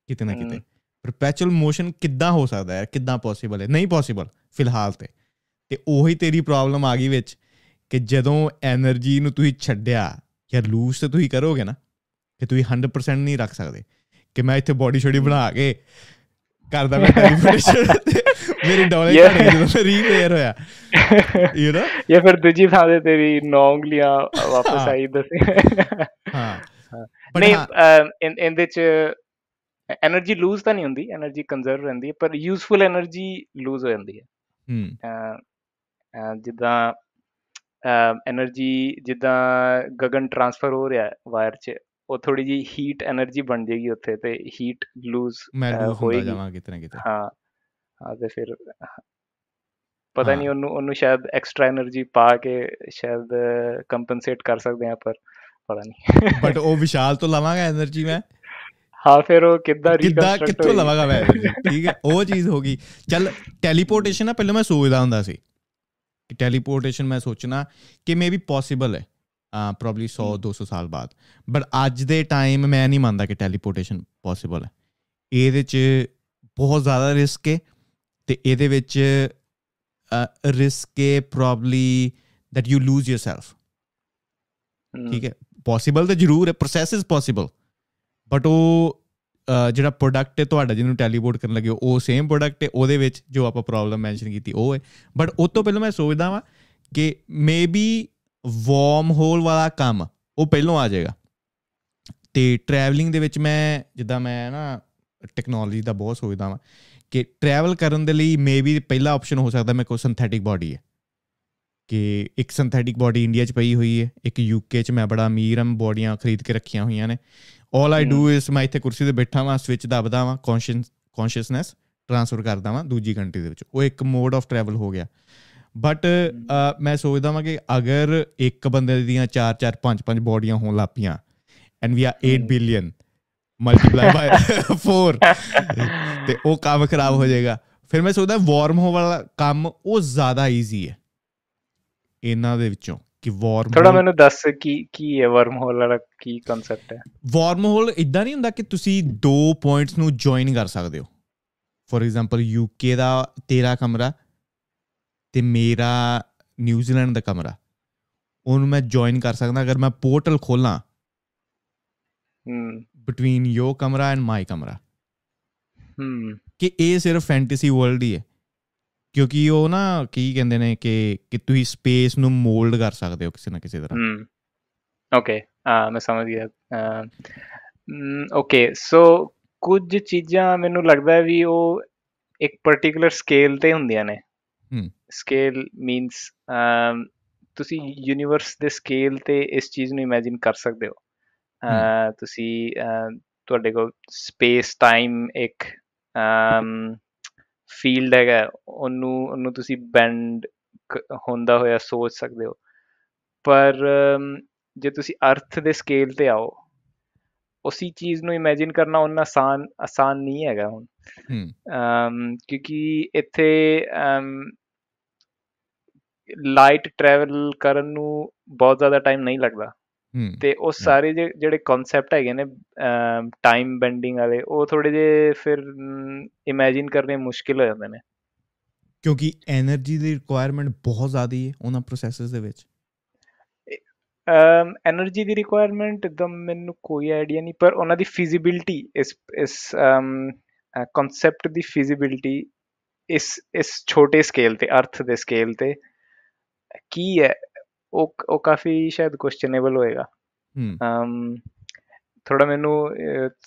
ਕਿਤੇ ਨਾ ਕਿਤੇ ਪਰਪੈਚੁਅਲ ਮੋਸ਼ਨ ਕਿੱਦਾਂ ਹੋ ਸਕਦਾ ਹੈ ਕਿੱਦਾਂ ਪੋਸੀਬਲ ਹੈ ਨਹੀਂ ਪੋਸੀਬਲ ਫਿਲਹਾਲ ਤੇ ਤੇ ਉਹੀ ਤੇਰੀ ਪ੍ਰੋਬਲਮ ਆ ਗਈ ਵਿੱਚ ਕਿ ਜਦੋਂ એનર્ਜੀ ਨੂੰ ਤੁਸੀਂ ਛੱਡਿਆ ਯਾਰ ਲੂਸ ਤੇ ਤੁਸੀਂ ਕਰੋਗੇ ਨਾ ਕਿ ਤੁਸੀਂ 100% ਨਹੀਂ ਰੱਖ ਸਕਦੇ ਕਿ ਮੈਂ ਇੱਥੇ ਬੋਡੀ ਛੋੜੀ ਬਣਾ ਕੇ ਕਰਦਾ ਮੈਂ ਮੇਰੀ ਮੇਰੇ ਡੋਲੇ ਘੜੇ ਜਦੋਂ ਰੀਪੇਅਰ ਹੋਇਆ ਯੂ نو ਇਹ ਫਿਰ ਦੂਜੀ ਥਾਂ ਤੇ ਤੇਰੀ ਨੌ ਵਾਪਸ ਆਈ ਦਸੇ ਹਾਂ ਨਹੀਂ ਇਨ ਇਨ ਦੇ ਚ એનર્ਜੀ ਲੂਜ਼ ਤਾਂ ਨਹੀਂ ਹੁੰਦੀ એનર્ਜੀ ਕੰਜ਼ਰਵ ਰਹਿੰਦੀ ਹੈ ਪਰ ਯੂਸਫੁਲ એનર્ਜੀ ਲੂਜ਼ ਹੋ ਜਾਂਦੀ ਹੈ ਹਮ ਜਿੱਦਾਂ એનર્ਜੀ ਜਿੱਦਾਂ ਗਗਨ ਟਰਾਂਸਫਰ ਹੋ ਰਿਹਾ ਹੈ ਵਾਇਰ 'ਚ ਉਹ ਥੋੜੀ ਜੀ ਹੀਟ એનર્ਜੀ ਬਣ ਜੇਗੀ ਉੱਥੇ ਤੇ ਹੀਟ ਲੂਜ਼ ਹੋਏਗੀ ਜਾਵਾਂਗੇ ਕਿਤੇ ਨਾ ਕਿਤੇ ਹਾਂ ਹਾਂ ਤੇ ਫਿਰ ਪਤਾ ਨਹੀਂ ਉਹਨੂੰ ਉਹਨੂੰ ਸ਼ਾਇਦ ਐਕਸਟਰਾ એનર્ਜੀ ਪਾ ਕੇ ਸ਼ਾਇਦ ਕੰਪਨਸੇਟ ਕਰ ਸਕਦੇ ਆ ਪਰ ਪਤਾ ਨਹੀਂ ਬਟ ਉਹ ਵਿਸ਼ਾਲ ਤੋਂ ਲਾਵਾਂਗਾ એનર્ਜੀ ਮੈਂ ਹਾਂ ਫਿਰ ਉਹ ਕਿੱਦਾਂ ਰੀਕਨਸਟਰਕਟ ਕਿੱਦਾਂ ਕਿੱਥੋਂ ਲਵਾਂਗਾ ਮੈਂ ਠੀਕ ਹੈ ਉਹ ਚੀਜ਼ ਹੋ ਗਈ ਚੱਲ ਟੈਲੀਪੋਰਟੇਸ਼ਨ ਆ ਪਹਿਲਾਂ ਮੈਂ ਸੋਚਦਾ ਹੁੰਦਾ ਸੀ ਕਿ ਟੈਲੀਪੋਰਟੇਸ਼ਨ ਮੈਂ ਸੋਚਣਾ ਕਿ ਮੇ ਬੀ ਪੋਸੀਬਲ ਹੈ ਪ੍ਰੋਬਬਲੀ 100 200 ਸਾਲ ਬਾਅਦ ਬਟ ਅੱਜ ਦੇ ਟਾਈਮ ਮੈਂ ਨਹੀਂ ਮੰਨਦਾ ਕਿ ਟੈਲੀਪੋਰਟੇਸ਼ਨ ਪੋਸੀਬਲ ਹੈ ਇਹਦੇ 'ਚ ਬਹੁਤ ਜ਼ਿਆਦਾ ਰਿਸਕ ਹੈ ਤੇ ਇਹਦੇ ਵਿੱਚ ਰਿਸਕ ਹੈ probably that you lose yourself ਠੀਕ ਹੈ ਪੋਸੀਬਲ ਤਾਂ ਜ਼ਰੂਰ ਹੈ ਪ੍ਰੋਸੈਸ ਇਜ਼ ਪੋਸੀਬਲ ਬਟ ਉਹ ਜਿਹੜਾ ਪ੍ਰੋਡਕਟ ਹੈ ਤੁਹਾਡਾ ਜਿਹਨੂੰ ਟੈਲੀਪੋਰਟ ਕਰਨ ਲੱਗੇ ਉਹ ਸੇਮ ਪ੍ਰੋਡਕਟ ਹੈ ਉਹਦੇ ਵਿੱਚ ਜੋ ਆਪਾਂ ਪ੍ਰੋਬਲਮ ਮੈਂਸ਼ਨ ਕੀਤੀ ਉਹ ਹੈ ਬਟ ਉਸ ਤੋਂ ਪਹਿਲਾਂ ਮੈਂ ਸੋਚਦਾ ਵਾਂ ਕਿ ਮੇਬੀ ਵਾਰਮ ਹੋਲ ਵਾਲਾ ਕੰਮ ਉਹ ਪਹਿਲਾਂ ਆ ਜਾਏਗਾ ਤੇ ਟਰੈਵਲਿੰਗ ਦੇ ਵਿੱਚ ਮੈਂ ਜਿੱਦਾਂ ਮੈਂ ਨਾ ਟੈਕਨੋਲੋਜੀ ਦਾ ਬਹੁਤ ਸੋਚਦਾ ਵਾਂ ਕਿ ਟਰੈਵਲ ਕਰਨ ਦੇ ਲਈ ਮੇਬੀ ਪਹਿਲਾ ਆਪਸ਼ਨ ਹੋ ਸਕਦਾ ਮੇਰੇ ਕੋਲ ਸਿੰਥੈਟਿਕ ਬਾਡੀ ਹੈ ਕਿ ਇੱਕ ਸਿੰਥੈਟਿਕ ਬਾਡੀ ਇੰਡੀਆ 'ਚ ਪਈ ਹੋਈ ਹੈ ਇੱਕ ਯੂਕੇ 'ਚ ਮੈਂ ਬੜਾ ਅਮੀਰ ਹਾਂ ਬਾਡੀਆਂ ਖਰੀਦ ਕੇ ਰੱਖੀਆਂ ਹੋਈਆਂ ਨੇ ਆਲ ਆਈ ਡੂ ਇਸ ਮੈਂ ਇੱਥੇ ਕੁਰਸੀ ਤੇ ਬੈਠਾ ਵਾਂ ਸਵਿਚ ਦਬਦਾ ਵਾਂ ਕੌਨਸ਼ੀਅਸ ਕੌਨਸ਼ੀਅਸਨੈਸ ਟ੍ਰਾਂਸਫਰ ਕਰਦਾ ਵਾਂ ਦੂਜੀ ਕੰਟਰੀ ਦੇ ਵਿੱਚ ਉਹ ਇੱਕ ਮੋਡ ਆਫ ਟਰੈਵਲ ਹੋ ਗਿਆ ਬਟ ਮੈਂ ਸੋਚਦਾ ਵਾਂ ਕਿ ਅਗਰ ਇੱਕ ਬੰਦੇ ਦੀਆਂ ਚਾਰ ਚਾਰ ਪੰਜ ਪੰਜ ਬਾਡੀਆਂ ਹੋਣ ਲੱਪੀਆਂ and we are 8 billion multiply by 4 ਤੇ ਉਹ ਕੰਮ ਖਰਾਬ ਹੋ ਜਾਏਗਾ ਫਿਰ ਮੈਂ ਸੋਚਦਾ ਵਾਰਮ ਹੋ ਵਾਲਾ ਕੰਮ ਉਹ ਜ਼ਿਆਦਾ ਈਜ਼ੀ ਹੈ ਇਹਨਾਂ ਦੇ ਵਿੱਚੋਂ ਕਿ ਵਾਰਮ ਥੋੜਾ ਮੈਨੂੰ ਦੱਸ ਕੀ ਕੀ ਹੈ ਵਾਰਮ ਹੋਲ ਵਾਲਾ ਕੀ ਕਨਸੈਪਟ ਹੈ ਵਾਰਮ ਹੋਲ ਇਦਾਂ ਨਹੀਂ ਹੁੰਦਾ ਕਿ ਤੁਸੀਂ ਦੋ ਪੁਆਇੰਟਸ ਨੂੰ ਜੁਆਇਨ ਕਰ ਸਕਦੇ ਹੋ ਫੋਰ ਐਗਜ਼ਾਮਪਲ ਯੂਕੇ ਦਾ ਤੇਰਾ ਕਮਰਾ ਤੇ ਮੇਰਾ ਨਿਊਜ਼ੀਲੈਂਡ ਦਾ ਕਮਰਾ ਉਹਨੂੰ ਮੈਂ ਜੁਆਇਨ ਕਰ ਸਕਦਾ ਅਗਰ ਮੈਂ ਪੋਰਟਲ ਖੋਲਾਂ ਹਮ ਬਿਟਵੀਨ ਯੋ ਕਮਰਾ ਐਂਡ ਮਾਈ ਕਮਰਾ ਹਮ ਕਿ ਇਹ ਸਿਰਫ ਫੈਂਟਸੀ ਵਰਲਡ ਹੀ ਹੈ ਕਿਉਂਕਿ ਉਹ ਨਾ ਕੀ ਕਹਿੰਦੇ ਨੇ ਕਿ ਕਿ ਤੁਸੀਂ ਸਪੇਸ ਨੂੰ ਮੋਲਡ ਕਰ ਸਕਦੇ ਹੋ ਕਿਸੇ ਨਾ ਕਿਸੇ ਤਰ੍ਹਾਂ ਓਕੇ ਆ ਮੈਂ ਸਮਝ ਗਿਆ ਓਕੇ ਸੋ ਕੁਝ ਚੀਜ਼ਾਂ ਮੈਨੂੰ ਲੱਗਦਾ ਹੈ ਵੀ ਉਹ ਇੱਕ ਪਾਰਟਿਕੂਲਰ ਸਕੇਲ ਤੇ ਹੁੰਦੀਆਂ ਨੇ ਸਕੇਲ ਮੀਨਸ ਤੁਸੀਂ ਯੂਨੀਵਰਸ ਦੇ ਸਕੇਲ ਤੇ ਇਸ ਚੀਜ਼ ਨੂੰ ਇਮੇਜਿਨ ਕਰ ਸਕਦੇ ਹੋ ਤੁਸੀਂ ਤੁਹਾਡੇ ਕੋਲ ਸਪੇਸ ਟਾਈਮ ਇੱਕ ਫੀਲਡ ਹੈਗਾ ਉਹਨੂੰ ਉਹਨੂੰ ਤੁਸੀਂ ਬੈਂਡ ਹੁੰਦਾ ਹੋਇਆ ਸੋਚ ਸਕਦੇ ਹੋ ਪਰ ਜੇ ਤੁਸੀਂ ਅਰਥ ਦੇ ਸਕੇਲ ਤੇ ਆਓ ਉਸੀ ਚੀਜ਼ ਨੂੰ ਇਮੇਜਿਨ ਕਰਨਾ ਉਹਨਾਂ ਆਸਾਨ ਆਸਾਨ ਨਹੀਂ ਹੈਗਾ ਹੁਣ ਹਮ ਕਿਉਂਕਿ ਇੱਥੇ ਲਾਈਟ ਟਰੈਵਲ ਕਰਨ ਨੂੰ ਬਹੁਤ ਜ਼ਿਆਦਾ ਟਾਈਮ ਨਹੀਂ ਲੱਗਦਾ ਤੇ ਉਹ ਸਾਰੇ ਜਿਹੜੇ ਕਨਸੈਪਟ ਹੈਗੇ ਨੇ ਟਾਈਮ ਬੈਂਡਿੰਗ ਵਾਲੇ ਉਹ ਥੋੜੇ ਜੇ ਫਿਰ ਇਮੇਜਿਨ ਕਰਨੇ ਮੁਸ਼ਕਿਲ ਹੋ ਜਾਂਦੇ ਨੇ ਕਿਉਂਕਿ એનર્ਜੀ ਦੀ ਰਿਕੁਆਇਰਮੈਂਟ ਬਹੁਤ ਜ਼ਿਆਦਾ ਹੈ ਉਹਨਾਂ ਪ੍ਰੋਸੈਸਸ ਦੇ ਵਿੱਚ ਅਮ એનર્ਜੀ ਦੀ ਰਿਕੁਆਇਰਮੈਂਟ ਦਮ ਮੈਨੂੰ ਕੋਈ ਆਈਡੀਆ ਨਹੀਂ ਪਰ ਉਹਨਾਂ ਦੀ ਫੀਜ਼ਿਬਿਲਟੀ ਇਸ ਇਸ ਅਮ ਕਨਸੈਪਟ ਦੀ ਫੀਜ਼ਿਬਿਲਟੀ ਇਸ ਇਸ ਛੋਟੇ ਸਕੇਲ ਤੇ ਅਰਥ ਦੇ ਸਕੇਲ ਤੇ ਕੀ ਹੈ ਉਹ ਉਹ ਕਾਫੀ ਸ਼ਾਇਦ ਕੁਐਸਚਨੇਬਲ ਹੋਏਗਾ ਹਮ ਥੋੜਾ ਮੈਨੂੰ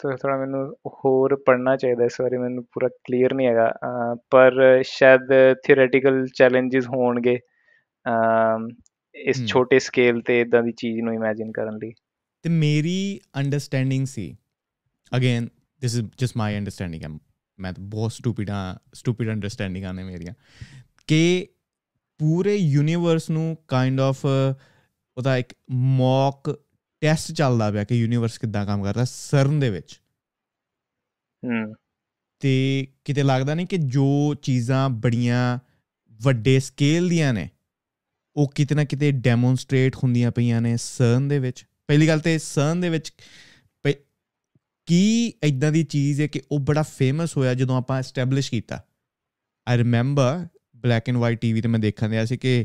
ਥੋੜਾ ਮੈਨੂੰ ਹੋਰ ਪੜਨਾ ਚਾਹੀਦਾ ਇਸ ਬਾਰੇ ਮੈਨੂੰ ਪੂਰਾ ਕਲੀਅਰ ਨਹੀਂ ਹੈਗਾ ਪਰ ਸ਼ਾਇਦ ਥਿਓਰੀਟੀਕਲ ਚੈਲੰਜਸ ਹੋਣਗੇ ਇਸ ਛੋਟੇ ਸਕੇਲ ਤੇ ਇਦਾਂ ਦੀ ਚੀਜ਼ ਨੂੰ ਇਮੇਜਿਨ ਕਰਨ ਲਈ ਤੇ ਮੇਰੀ ਅੰਡਰਸਟੈਂਡਿੰਗ ਸੀ again this is just my understanding ਮੈਂ ਬਹੁਤ ਸਟੂਪਿਡ ਆ ਸਟੂਪਿਡ ਅੰਡਰਸਟੈਂਡਿੰਗ ਨੇ ਮੇਰੀਆਂ ਕਿ ਪੂਰੇ ਯੂਨੀਵਰਸ ਨੂੰ ਕਾਈਂਡ ਆਫ ਉਹਦਾ ਇੱਕ ਮੌਕ ਟੈਸਟ ਚੱਲਦਾ ਪਿਆ ਕਿ ਯੂਨੀਵਰਸ ਕਿੱਦਾਂ ਕੰਮ ਕਰਦਾ ਸਰਨ ਦੇ ਵਿੱਚ ਹੂੰ ਤੇ ਕਿਤੇ ਲੱਗਦਾ ਨਹੀਂ ਕਿ ਜੋ ਚੀਜ਼ਾਂ ਬੜੀਆਂ ਵੱਡੇ ਸਕੇਲ ਦੀਆਂ ਨੇ ਉਹ ਕਿਤਨਾ ਕਿਤੇ ਡੈਮੋਨਸਟ੍ਰੇਟ ਹੁੰਦੀਆਂ ਪਈਆਂ ਨੇ ਸਰਨ ਦੇ ਵਿੱਚ ਪਹਿਲੀ ਗੱਲ ਤੇ ਸਰਨ ਦੇ ਵਿੱਚ ਕੀ ਇਦਾਂ ਦੀ ਚੀਜ਼ ਹੈ ਕਿ ਉਹ ਬੜਾ ਫੇਮਸ ਹੋਇਆ ਜਦੋਂ ਆਪਾਂ ਐਸਟੈਬਲਿਸ਼ ਕੀਤਾ I remember black and white TV ਤੇ ਮੈਂ ਦੇਖਣ ਆ ਸੀ ਕਿ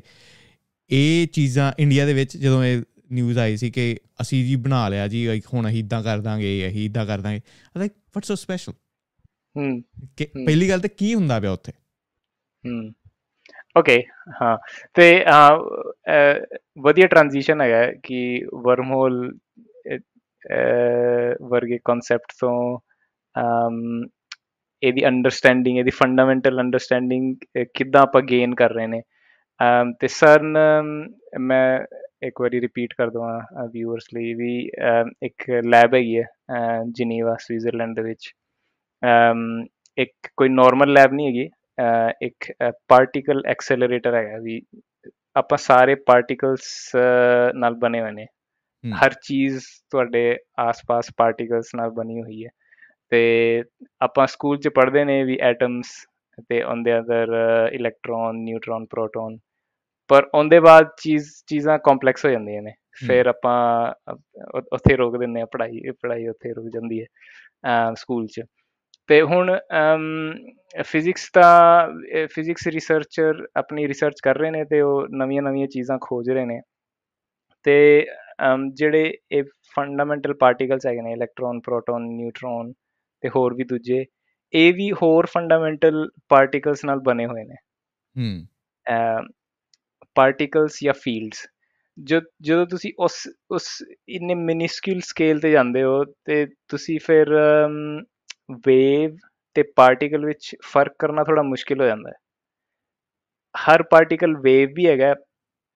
ਇਹ ਚੀਜ਼ਾਂ ਇੰਡੀਆ ਦੇ ਵਿੱਚ ਜਦੋਂ ਇਹ ਨਿਊਜ਼ ਆਈ ਸੀ ਕਿ ਅਸੀਂ ਜੀ ਬਣਾ ਲਿਆ ਜੀ ਹੁਣ ਅਸੀਂ ਇਦਾਂ ਕਰ ਦਾਂਗੇ ਅਸੀਂ ਇਦਾਂ ਕਰ ਦਾਂਗੇ ਲਾਈਕ ਵਾਟਸ ਸੋ ਸਪੈਸ਼ਲ ਹੂੰ ਕਿ ਪਹਿਲੀ ਗੱਲ ਤੇ ਕੀ ਹੁੰਦਾ ਪਿਆ ਉੱਥੇ ਹੂੰ ਓਕੇ ਹਾਂ ਤੇ ਵਧੀਆ ਟਰਾਂਜੀਸ਼ਨ ਹੈਗਾ ਕਿ ਵਰਮਹੋਲ ਵਰਗੇ ਕਨਸੈਪਟ ਤੋਂ ਇਹਦੀ ਅੰਡਰਸਟੈਂਡਿੰਗ ਇਹਦੀ ਫੰਡਾਮੈਂਟਲ ਅੰਡਰਸਟੈਂਡਿੰਗ ਕਿੱਦਾਂ ਆਪਾਂ ਗੇਨ ਕਰ ਰਹੇ ਨੇ ਤੇ ਸਰਨ ਮੈਂ ਇੱਕ ਵਾਰੀ ਰਿਪੀਟ ਕਰ ਦਵਾਂ ਵਿਊਅਰਸ ਲਈ ਵੀ ਇੱਕ ਲੈਬ ਹੈਗੀ ਹੈ ਜਨੀਵਾ ਸਵਿਟਜ਼ਰਲੈਂਡ ਦੇ ਵਿੱਚ ਇੱਕ ਕੋਈ ਨਾਰਮਲ ਲੈਬ ਨਹੀਂ ਹੈਗੀ ਇੱਕ ਪਾਰਟੀਕਲ ਐਕਸਲਰੇਟਰ ਹੈਗਾ ਵੀ ਆਪਾਂ ਸਾਰੇ ਪਾਰਟੀਕਲਸ ਨਾਲ ਬਣੇ ਹੋਏ ਨੇ ਹਰ ਚੀਜ਼ ਤੁਹਾਡੇ ਆਸ-ਪਾਸ ਪਾਰਟੀਕਲਸ ਨਾਲ ਬਣੀ ਹੋਈ ਹੈ ਤੇ ਆਪਾਂ ਸਕੂਲ 'ਚ ਪੜ੍ਹਦੇ ਨੇ ਵੀ ਐਟਮਸ ਤੇ ਉਹਦੇ ਦੇ ਇਲੈਕਟ੍ਰੋਨ ਨਿਊਟ੍ਰੋਨ ਪ੍ਰੋਟੋਨ ਪਰ ਉਹਦੇ ਬਾਅਦ ਚੀਜ਼ ਚੀਜ਼ਾਂ ਕੰਪਲੈਕਸ ਹੋ ਜਾਂਦੀਆਂ ਨੇ ਫਿਰ ਆਪਾਂ ਉੱਥੇ ਰੋਕ ਦਿੰਨੇ ਆ ਪੜ੍ਹਾਈ ਪੜ੍ਹਾਈ ਉੱਥੇ ਰੁਕ ਜਾਂਦੀ ਹੈ ਸਕੂਲ 'ਚ ਤੇ ਹੁਣ ਫਿਜ਼ਿਕਸ ਦਾ ਫਿਜ਼ਿਕਸ ਰਿਸਰਚਰ ਆਪਣੀ ਰਿਸਰਚ ਕਰ ਰਹੇ ਨੇ ਤੇ ਉਹ ਨਵੀਆਂ-ਨਵੀਆਂ ਚੀਜ਼ਾਂ ਖੋਜ ਰਹੇ ਨੇ ਤੇ ਜਿਹੜੇ ਇਹ ਫੰਡਾਮੈਂਟਲ ਪਾਰਟੀਕਲਸ ਹੈਗੇ ਨੇ ਇਲੈਕਟ੍ਰੋਨ ਪ੍ਰੋਟੋਨ ਨਿਊਟ੍ਰੋਨ ਤੇ ਹੋਰ ਵੀ ਦੂਜੇ ਇਹ ਵੀ ਹੋਰ ਫੰਡਾਮੈਂਟਲ ਪਾਰਟਿਕਲਸ ਨਾਲ ਬਣੇ ਹੋਏ ਨੇ ਹਮ ਪਾਰਟਿਕਲਸ ਜਾਂ ਫੀਲਡਸ ਜੋ ਜਦੋਂ ਤੁਸੀਂ ਉਸ ਉਸ ਇਨੇ ਮਿਨਿਸਕਿਊਲ ਸਕੇਲ ਤੇ ਜਾਂਦੇ ਹੋ ਤੇ ਤੁਸੀਂ ਫਿਰ ਵੇਵ ਤੇ ਪਾਰਟੀਕਲ ਵਿੱਚ ਫਰਕ ਕਰਨਾ ਥੋੜਾ ਮੁਸ਼ਕਿਲ ਹੋ ਜਾਂਦਾ ਹੈ ਹਰ ਪਾਰਟੀਕਲ ਵੇਵ ਵੀ ਹੈਗਾ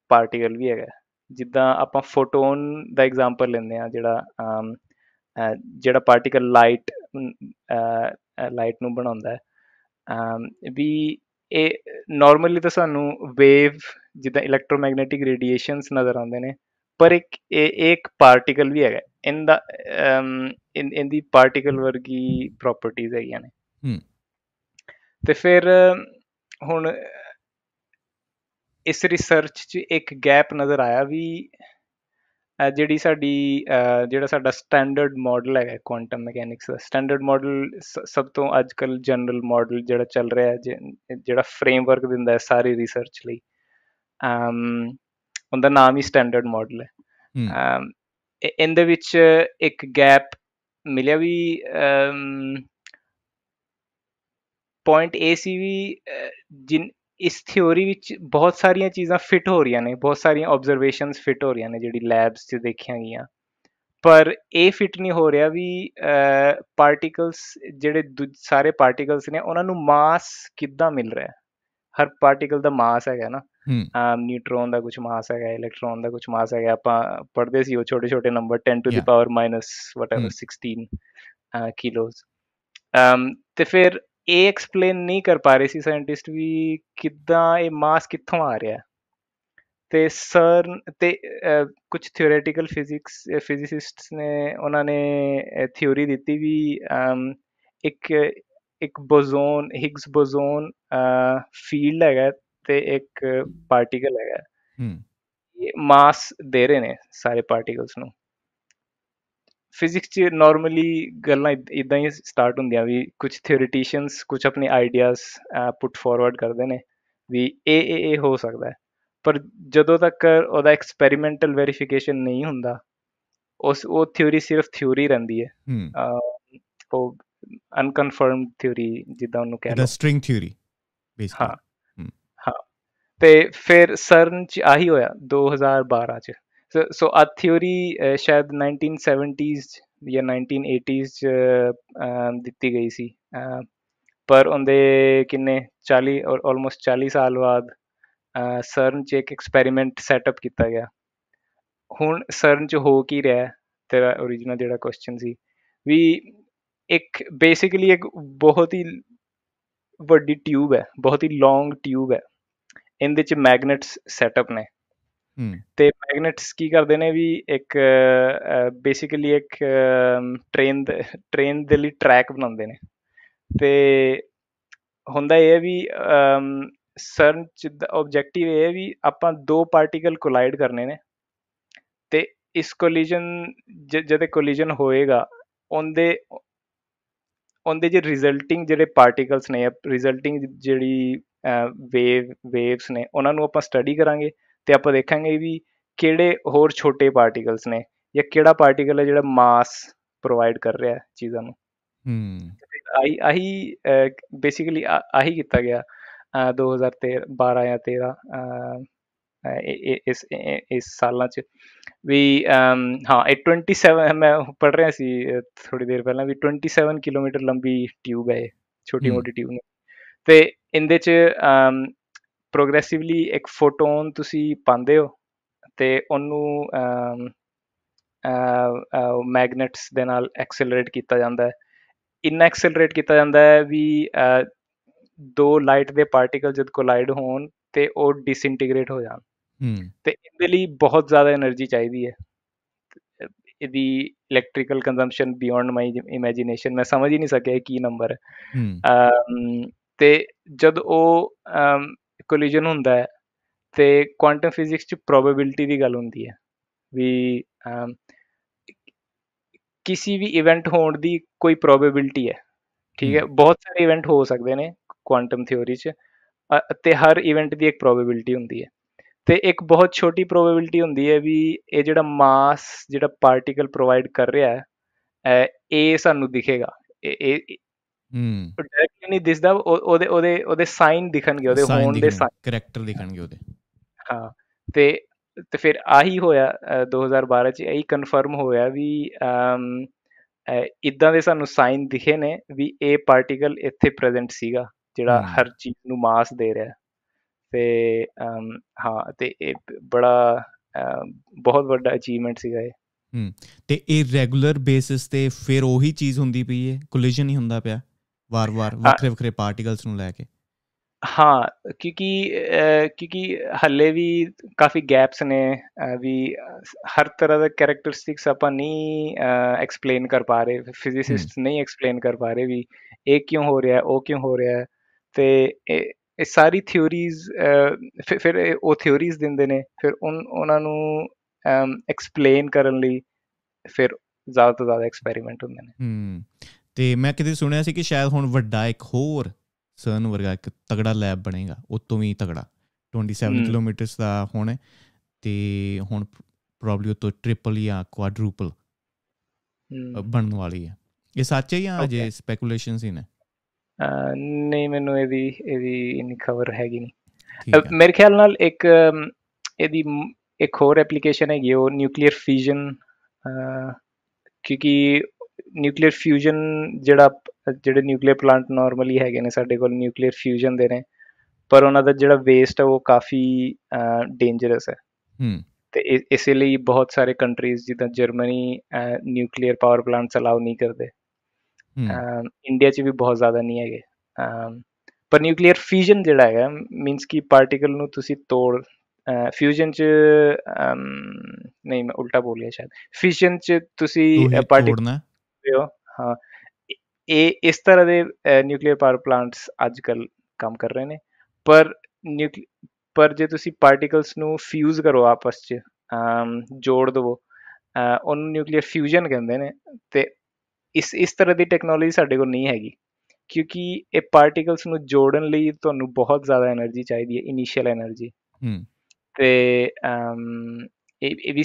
ਪਾਰਟੀਕਲ ਵੀ ਹੈਗਾ ਜਿੱਦਾਂ ਆਪਾਂ ਫੋਟੋਨ ਦਾ ਐਗਜ਼ਾਮਪਲ ਲੈਂਦੇ ਆ ਜਿਹੜਾ ਜਿਹੜਾ ਪਾਰਟੀਕਲ ਲਾਈਟ ਲਾਈਟ ਨੂੰ ਬਣਾਉਂਦਾ ਹੈ ਵੀ ਇਹ ਨਾਰਮਲੀ ਤਾਂ ਸਾਨੂੰ ਵੇਵ ਜਿੱਦਾਂ ਇਲੈਕਟ੍ਰੋਮੈਗਨੈਟਿਕ ਰੇਡੀਏਸ਼ਨਸ ਨਜ਼ਰ ਆਉਂਦੇ ਨੇ ਪਰ ਇੱਕ ਇਹ ਇੱਕ ਪਾਰਟੀਕਲ ਵੀ ਹੈਗਾ ਇਨ ਇਹਦੀ ਪਾਰਟੀਕਲ ਵਰਗੀ ਪ੍ਰੋਪਰਟੀਆਂ ਹੈਗੀਆਂ ਨੇ ਹੂੰ ਤੇ ਫਿਰ ਹੁਣ ਇਸ ਰਿਸਰਚ 'ਚ ਇੱਕ ਗੈਪ ਨਜ਼ਰ ਆਇਆ ਵੀ ਜਿਹੜੀ ਸਾਡੀ ਜਿਹੜਾ ਸਾਡਾ ਸਟੈਂਡਰਡ ਮਾਡਲ ਹੈ ਕੁਆਂਟਮ ਮੈਕੈਨਿਕਸ ਦਾ ਸਟੈਂਡਰਡ ਮਾਡਲ ਸਭ ਤੋਂ ਅੱਜਕੱਲ ਜਨਰਲ ਮਾਡਲ ਜਿਹੜਾ ਚੱਲ ਰਿਹਾ ਹੈ ਜਿਹੜਾ ਫਰੇਮਵਰਕ ਦਿੰਦਾ ਹੈ ਸਾਰੀ ਰਿਸਰਚ ਲਈ ਅਮ ਉਹਦਾ ਨਾਮ ਹੀ ਸਟੈਂਡਰਡ ਮਾਡਲ ਹੈ ਅਮ ਇਹਦੇ ਵਿੱਚ ਇੱਕ ਗੈਪ ਮਿਲਿਆ ਵੀ ਅਮ ਪੁਆਇੰਟ ਏ ਸੀ ਵੀ ਜਿਨ ਇਸ ਥਿਉਰੀ ਵਿੱਚ ਬਹੁਤ ਸਾਰੀਆਂ ਚੀਜ਼ਾਂ ਫਿੱਟ ਹੋ ਰਹੀਆਂ ਨੇ ਬਹੁਤ ਸਾਰੀਆਂ ਆਬਜ਼ਰਵੇਸ਼ਨਸ ਫਿੱਟ ਹੋ ਰਹੀਆਂ ਨੇ ਜਿਹੜੀ ਲੈਬਸ 'ਚ ਦੇਖੀਆਂ ਗਈਆਂ ਪਰ ਇਹ ਫਿੱਟ ਨਹੀਂ ਹੋ ਰਿਹਾ ਵੀ ਪਾਰਟੀਕਲਸ ਜਿਹੜੇ ਸਾਰੇ ਪਾਰਟੀਕਲਸ ਨੇ ਉਹਨਾਂ ਨੂੰ ਮਾਸ ਕਿੱਦਾਂ ਮਿਲ ਰਿਹਾ ਹੈ ਹਰ ਪਾਰਟੀਕਲ ਦਾ ਮਾਸ ਹੈਗਾ ਨਾ ਆਮ ਨਿਊਟ੍ਰੋਨ ਦਾ ਕੁਝ ਮਾਸ ਹੈਗਾ ਇਲੈਕਟ੍ਰੋਨ ਦਾ ਕੁਝ ਮਾਸ ਹੈਗਾ ਆਪਾਂ ਪੜਦੇ ਸੀ ਉਹ ਛੋਟੇ ਛੋਟੇ number 10 to the power minus whatever 16 kilos ਤੇ ਫਿਰ ਇਹ ਐਕਸਪਲੇਨ ਨਹੀਂ ਕਰ ਪਾ ਰਹੇ ਸੀ ਸਾਇੰਟਿਸਟ ਵੀ ਕਿੱਦਾਂ ਇਹ ਮਾਸ ਕਿੱਥੋਂ ਆ ਰਿਹਾ ਤੇ ਸਰ ਤੇ ਕੁਝ ਥਿਓਰੀਟੀਕਲ ਫਿਜ਼ਿਕਸ ਫਿਜ਼ਿਸਿਸਟਸ ਨੇ ਉਹਨਾਂ ਨੇ ਥਿਉਰੀ ਦਿੱਤੀ ਵੀ ਇੱਕ ਇੱਕ ਬੋਜ਼ੋਨ ਹਿਗਸ ਬੋਜ਼ੋਨ ਫੀਲਡ ਹੈਗਾ ਤੇ ਇੱਕ ਪਾਰਟੀਕਲ ਹੈਗਾ ਹਮ ਮਾਸ ਦੇ ਰਹੇ ਨੇ ਸਾਰੇ ਪਾਰਟੀਕਲਸ ਨੂੰ ਫਿਜ਼ਿਕਸ 'ਚ ਨਾਰਮਲੀ ਗੱਲਾਂ ਇਦਾਂ ਹੀ ਸਟਾਰਟ ਹੁੰਦੀਆਂ ਵੀ ਕੁਝ ਥਿਓਰੀਟੀਸ਼ੀਅਨਸ ਕੁਝ ਆਪਣੇ ਆਈਡੀਆਜ਼ ਪੁੱਟ ਫਾਰਵਰਡ ਕਰਦੇ ਨੇ ਵੀ ਇਹ ਇਹ ਇਹ ਹੋ ਸਕਦਾ ਹੈ ਪਰ ਜਦੋਂ ਤੱਕ ਉਹਦਾ ਐਕਸਪੈਰੀਮੈਂਟਲ ਵੈਰੀਫਿਕੇਸ਼ਨ ਨਹੀਂ ਹੁੰਦਾ ਉਸ ਉਹ ਥਿਉਰੀ ਸਿਰਫ ਥਿਉਰੀ ਰਹਿੰਦੀ ਹੈ ਉਹ ਅਨਕਨਫਰਮਡ ਥਿਉਰੀ ਜਿੱਦਾਂ ਉਹਨੂੰ ਕਹਿੰਦੇ ਦਾ ਸਟ੍ਰਿੰਗ ਥਿਉਰੀ ਬੇਸਿਕਲੀ ਹਾਂ ਹਾਂ ਤੇ ਫਿਰ ਸਰਨ ਚ ਆਹੀ ਹੋਇਆ 2012 ਚ ਸੋ ਆ our ਸ਼ਾਇਦ 1970s uh, या 1980s ਦਿੱਤੀ ਗਈ ਸੀ ਪਰ ਉਹਦੇ ਕਿੰਨੇ 40 ਔਰ ਆਲਮੋਸਟ 40 ਸਾਲ ਬਾਅਦ ਸਰਨ ਚ ਇੱਕ ਐਕਸਪੈਰੀਮੈਂਟ ਸੈਟਅਪ ਕੀਤਾ ਗਿਆ ਹੁਣ ਸਰਨ ਚ ਹੋ ਕੀ ਰਿਹਾ ਤੇਰਾ origignal ਜਿਹੜਾ ਕੁਐਸਚਨ ਸੀ ਵੀ ਇੱਕ ਬੇਸਿਕਲੀ ਇੱਕ ਬਹੁਤ ਹੀ ਵੱਡੀ ਟਿਊਬ ਹੈ ਬਹੁਤ ਹੀ ਲੌਂਗ ਟਿਊਬ ਹੈ ਇਹਦੇ ਚ ਮੈਗਨੇਟਸ ਸੈਟਅਪ ਨੇ ਤੇ ਮੈਗਨੇਟਸ ਕੀ ਕਰਦੇ ਨੇ ਵੀ ਇੱਕ ਬੇਸਿਕਲੀ ਇੱਕ ਟ੍ਰੇਨ ਟ੍ਰੇਨ ਦੇ ਲਈ ਟਰੈਕ ਬਣਾਉਂਦੇ ਨੇ ਤੇ ਹੁੰਦਾ ਇਹ ਹੈ ਵੀ ਸਰਨ ਜਿੱਦਾਂ ਆਬਜੈਕਟਿਵ ਇਹ ਹੈ ਵੀ ਆਪਾਂ ਦੋ ਪਾਰਟੀਕਲ ਕੋਲਾਈਡ ਕਰਨੇ ਨੇ ਤੇ ਇਸ ਕੋਲੀਜਨ ਜਦੋਂ ਕੋਲੀਜਨ ਹੋਏਗਾ ਉਹਦੇ ਉਹਦੇ ਜੇ ਰਿਜ਼ਲਟਿੰਗ ਜਿਹੜੇ ਪਾਰਟੀਕਲਸ ਨੇ ਰਿਜ਼ਲਟਿੰਗ ਜਿਹੜੀ ਵੇਵ ਵੇਵਸ ਨੇ ਉਹਨਾਂ ਨੂੰ ਆਪਾਂ ਸਟੱਡੀ ਕਰਾਂਗੇ ਤੇ ਆਪਾਂ ਦੇਖਾਂਗੇ ਵੀ ਕਿਹੜੇ ਹੋਰ ਛੋਟੇ ਪਾਰਟਿਕਲਸ ਨੇ ਜਾਂ ਕਿਹੜਾ ਪਾਰਟਿਕਲ ਹੈ ਜਿਹੜਾ ਮਾਸ ਪ੍ਰੋਵਾਈਡ ਕਰ ਰਿਹਾ ਹੈ ਚੀਜ਼ਾਂ ਨੂੰ ਹਮ ਆਹੀ ਆਹੀ ਬੇਸਿਕਲੀ ਆਹੀ ਕੀਤਾ ਗਿਆ 2013 12 ਜਾਂ 13 ਇਸ ਇਸ ਸਾਲਾਂ ਚ ਵੀ ਹਾਂ ਇਹ 27 ਮੈਂ ਪੜ ਰਿਹਾ ਸੀ ਥੋੜੀ ਦੇਰ ਪਹਿਲਾਂ ਵੀ 27 ਕਿਲੋਮੀਟਰ ਲੰਬੀ ਟਿਊਬ ਹੈ ਛੋਟੀ ਮੋਟੀ ਟਿਊਬ ਨੇ ਤੇ ਇਹਦੇ ਚ ਪ੍ਰੋਗਰੈਸਿਵਲੀ ਇੱਕ ਫੋਟੋਨ ਤੁਸੀਂ ਪਾਉਂਦੇ ਹੋ ਤੇ ਉਹਨੂੰ ਮੈਗਨੇਟਸ ਦੇ ਨਾਲ ਐਕਸਲਰੇਟ ਕੀਤਾ ਜਾਂਦਾ ਹੈ ਇਨ ਐਕਸਲਰੇਟ ਕੀਤਾ ਜਾਂਦਾ ਹੈ ਵੀ ਦੋ ਲਾਈਟ ਦੇ ਪਾਰਟੀਕਲ ਜਦ ਕੋਲਾਈਡ ਹੋਣ ਤੇ ਉਹ ਡਿਸਇੰਟੀਗ੍ਰੇਟ ਹੋ ਜਾਣ ਤੇ ਇਹਦੇ ਲਈ ਬਹੁਤ ਜ਼ਿਆਦਾ એનર્ਜੀ ਚਾਹੀਦੀ ਹੈ ਇਹਦੀ electrical consumption beyond my imagination ਮੈਂ ਸਮਝ ਹੀ ਨਹੀਂ ਸਕਿਆ ਕੀ ਨੰਬਰ ਹੈ ਤੇ ਜਦ ਉਹ ਕੋਲੀਜਨ ਹੁੰਦਾ ਹੈ ਤੇ ਕੁਆਂਟਮ ਫਿਜ਼ਿਕਸ 'ਚ ਪ੍ਰੋਬੇਬਿਲਟੀ ਦੀ ਗੱਲ ਹੁੰਦੀ ਹੈ ਵੀ ਕਿਸੇ ਵੀ ਇਵੈਂਟ ਹੋਣ ਦੀ ਕੋਈ ਪ੍ਰੋਬੇਬਿਲਟੀ ਹੈ ਠੀਕ ਹੈ ਬਹੁਤ ਸਾਰੇ ਇਵੈਂਟ ਹੋ ਸਕਦੇ ਨੇ ਕੁਆਂਟਮ ਥਿਉਰੀ 'ਚ ਤੇ ਹਰ ਇਵੈਂਟ ਦੀ ਇੱਕ ਪ੍ਰੋਬੇਬਿਲਟੀ ਹੁੰਦੀ ਹੈ ਤੇ ਇੱਕ ਬਹੁਤ ਛੋਟੀ ਪ੍ਰੋਬੇਬਿਲਟੀ ਹੁੰਦੀ ਹੈ ਵੀ ਇਹ ਜਿਹੜਾ ਮਾਸ ਜਿਹੜਾ ਪਾਰਟੀਕਲ ਪ੍ਰੋਵਾਈਡ ਕਰ ਰਿਹਾ ਹੈ ਇਹ ਸਾਨੂੰ ਦਿਖੇਗਾ ਇਹ ਹੂੰ ਡਾਇਰੈਕਟਲੀ ਨਹੀਂ ਦਿਸਦਾ ਉਹਦੇ ਉਹਦੇ ਉਹਦੇ ਸਾਈਨ ਦਿਖਣਗੇ ਉਹਦੇ ਹੋਣ ਦੇ ਸਾਈਨ ਕੈਰੈਕਟਰ ਦਿਖਣਗੇ ਉਹਦੇ ਹਾਂ ਤੇ ਤੇ ਫਿਰ ਆਹੀ ਹੋਇਆ 2012 ਚ ਇਹੀ ਕਨਫਰਮ ਹੋਇਆ ਵੀ ਅਮ ਇਦਾਂ ਦੇ ਸਾਨੂੰ ਸਾਈਨ ਦਿਖੇ ਨੇ ਵੀ ਇਹ ਪਾਰਟੀਕਲ ਇੱਥੇ ਪ੍ਰੈਜ਼ੈਂਟ ਸੀਗਾ ਜਿਹੜਾ ਹਰ ਚੀਜ਼ ਨੂੰ ਮਾਸ ਦੇ ਰਿਹਾ ਤੇ ਹਾਂ ਤੇ ਇਹ ਬੜਾ ਬਹੁਤ ਵੱਡਾ ਅਚੀਵਮੈਂਟ ਸੀਗਾ ਇਹ ਹੂੰ ਤੇ ਇਹ ਰੈਗੂਲਰ ਬੇਸਿਸ ਤੇ ਫਿਰ ਉਹੀ ਚੀਜ਼ ਹੁੰਦੀ ਪਈ ਹੈ ਕੋਲੀਜਨ ਹੀ ਹੁੰਦਾ ਪਿਆ ਵਾਰ-ਵਾਰ ਵੱਖਰੇ ਵੱਖਰੇ ਪਾਰਟੀਕਲਸ ਨੂੰ ਲੈ ਕੇ ਹਾਂ ਕਿਉਂਕਿ ਕਿਉਂਕਿ ਹੱਲੇ ਵੀ ਕਾਫੀ ਗੈਪਸ ਨੇ ਵੀ ਹਰ ਤਰ੍ਹਾਂ ਦਾ ਕੈਰੈਕਟਰਿਸਟਿਕਸ ਆਪਾਂ ਨਹੀਂ ਐਕਸਪਲੇਨ ਕਰ ਪਾ ਰਹੇ ਫਿਜ਼ਿਸਿਸਟ ਨਹੀਂ ਐਕਸਪਲੇਨ ਕਰ ਪਾ ਰਹੇ ਵੀ ਇਹ ਕਿਉਂ ਹੋ ਰਿਹਾ ਹੈ ਉਹ ਕਿਉਂ ਹੋ ਰਿਹਾ ਹੈ ਤੇ ਇਹ ਸਾਰੀ ਥਿਉਰੀਜ਼ ਫਿਰ ਉਹ ਥਿਉਰੀਜ਼ ਦਿੰਦੇ ਨੇ ਫਿਰ ਉਹ ਉਹਨਾਂ ਨੂੰ ਐਕਸਪਲੇਨ ਕਰਨ ਲਈ ਫਿਰ ਜ਼ਿਆਦਾ ਤੋਂ ਜ਼ਿਆਦਾ ਐਕਸਪੈਰੀਮੈਂਟ ਹੁੰਦੇ ਨੇ ਹੂੰ ਤੇ ਮੈਂ ਕਿਤੇ ਸੁਣਿਆ ਸੀ ਕਿ ਸ਼ਾਇਦ ਹੁਣ ਵੱਡਾ ਇੱਕ ਹੋਰ ਸਰਨ ਵਰਗਾ ਇੱਕ ਤਗੜਾ ਲੈਬ ਬਣੇਗਾ ਉਹ ਤੋਂ ਵੀ ਤਗੜਾ 27 ਕਿਲੋਮੀਟਰ ਦਾ ਹੁਣ ਤੇ ਹੁਣ ਪ੍ਰੋਬਬਲੀ ਉਹ ਤੋਂ ਟ੍ਰਿਪਲ ਜਾਂ ਕੁਆਡਰੂਪਲ ਬਣਨ ਵਾਲੀ ਹੈ ਇਹ ਸੱਚ ਹੈ ਜਾਂ ਅਜੇ ਸਪੈਕੂਲੇਸ਼ਨ ਸੀ ਨੇ ਨਹੀਂ ਮੈਨੂੰ ਇਹਦੀ ਇਹਦੀ ਇਨੀ ਖਬਰ ਹੈਗੀ ਨਹੀਂ ਮੇਰੇ ਖਿਆਲ ਨਾਲ ਇੱਕ ਇਹਦੀ ਇੱਕ ਹੋਰ ਐਪਲੀਕੇਸ਼ਨ ਹੈਗੀ ਉਹ ਨਿਊਕਲੀਅਰ ਫਿਊਜ਼ਨ ਕਿਉਂਕਿ ਨਿਊਕਲੀਅਰ ਫਿਊਜ਼ਨ ਜਿਹੜਾ ਜਿਹੜੇ ਨਿਊਕਲੀਅਰ ਪਲਾਂਟ ਨਾਰਮਲੀ ਹੈਗੇ ਨੇ ਸਾਡੇ ਕੋਲ ਨਿਊਕਲੀਅਰ ਫਿਊਜ਼ਨ ਦੇ ਨੇ ਪਰ ਉਹਨਾਂ ਦਾ ਜਿਹੜਾ ਵੇਸਟ ਹੈ ਉਹ ਕਾਫੀ ਡੇਂਜਰਸ ਹੈ ਹੂੰ ਤੇ ਇਸੇ ਲਈ ਬਹੁਤ ਸਾਰੇ ਕੰਟਰੀਜ਼ ਜਿੱਦਾਂ Germany nuclear power plants allow ਨਹੀਂ ਕਰਦੇ ਇੰਡੀਆ 'ਚ ਵੀ ਬਹੁਤ ਜ਼ਿਆਦਾ ਨਹੀਂ ਹੈਗੇ ਪਰ ਨਿਊਕਲੀਅਰ ਫਿਊਜ਼ਨ ਜਿਹੜਾ ਹੈਗਾ ਮੀਨਸ ਕਿ ਪਾਰਟੀਕਲ ਨੂੰ ਤੁਸੀਂ ਤੋੜ ਫਿਊਜ਼ਨ 'ਚ ਨਹੀਂ ਮੈਂ ਉਲਟਾ ਬੋਲ ਗਿਆ ਸ਼ਾਇਦ ਫਿਊਜ਼ਨ 'ਚ ਤੁਸੀਂ ਪਾਰਟੀਕਲ ਸਕਦੇ ਹੋ ਹਾਂ ਇਹ ਇਸ ਤਰ੍ਹਾਂ ਦੇ ਨਿਊਕਲੀਅਰ ਪਾਵਰ ਪਲਾਂਟਸ ਅੱਜ ਕੱਲ ਕੰਮ ਕਰ ਰਹੇ ਨੇ ਪਰ ਪਰ ਜੇ ਤੁਸੀਂ ਪਾਰਟੀਕਲਸ ਨੂੰ ਫਿਊਜ਼ ਕਰੋ ਆਪਸ 'ਚ ਜੋੜ ਦਿਵੋ ਉਹਨੂੰ ਨਿਊਕਲੀਅਰ ਫਿਊਜ਼ਨ ਕਹਿੰਦੇ ਨੇ ਤੇ ਇਸ ਇਸ ਤਰ੍ਹਾਂ ਦੀ ਟੈਕਨੋਲੋਜੀ ਸਾਡੇ ਕੋਲ ਨਹੀਂ ਹੈਗੀ ਕਿਉਂਕਿ ਇਹ ਪਾਰਟੀਕਲਸ ਨੂੰ ਜੋੜਨ ਲਈ ਤੁਹਾਨੂੰ ਬਹੁਤ ਜ਼ਿਆਦਾ એનર્ਜੀ ਚਾਹੀਦੀ ਹੈ ਇਨੀਸ਼ੀਅਲ એનર્ਜੀ ਤੇ ਇਹ ਇਹ ਵੀ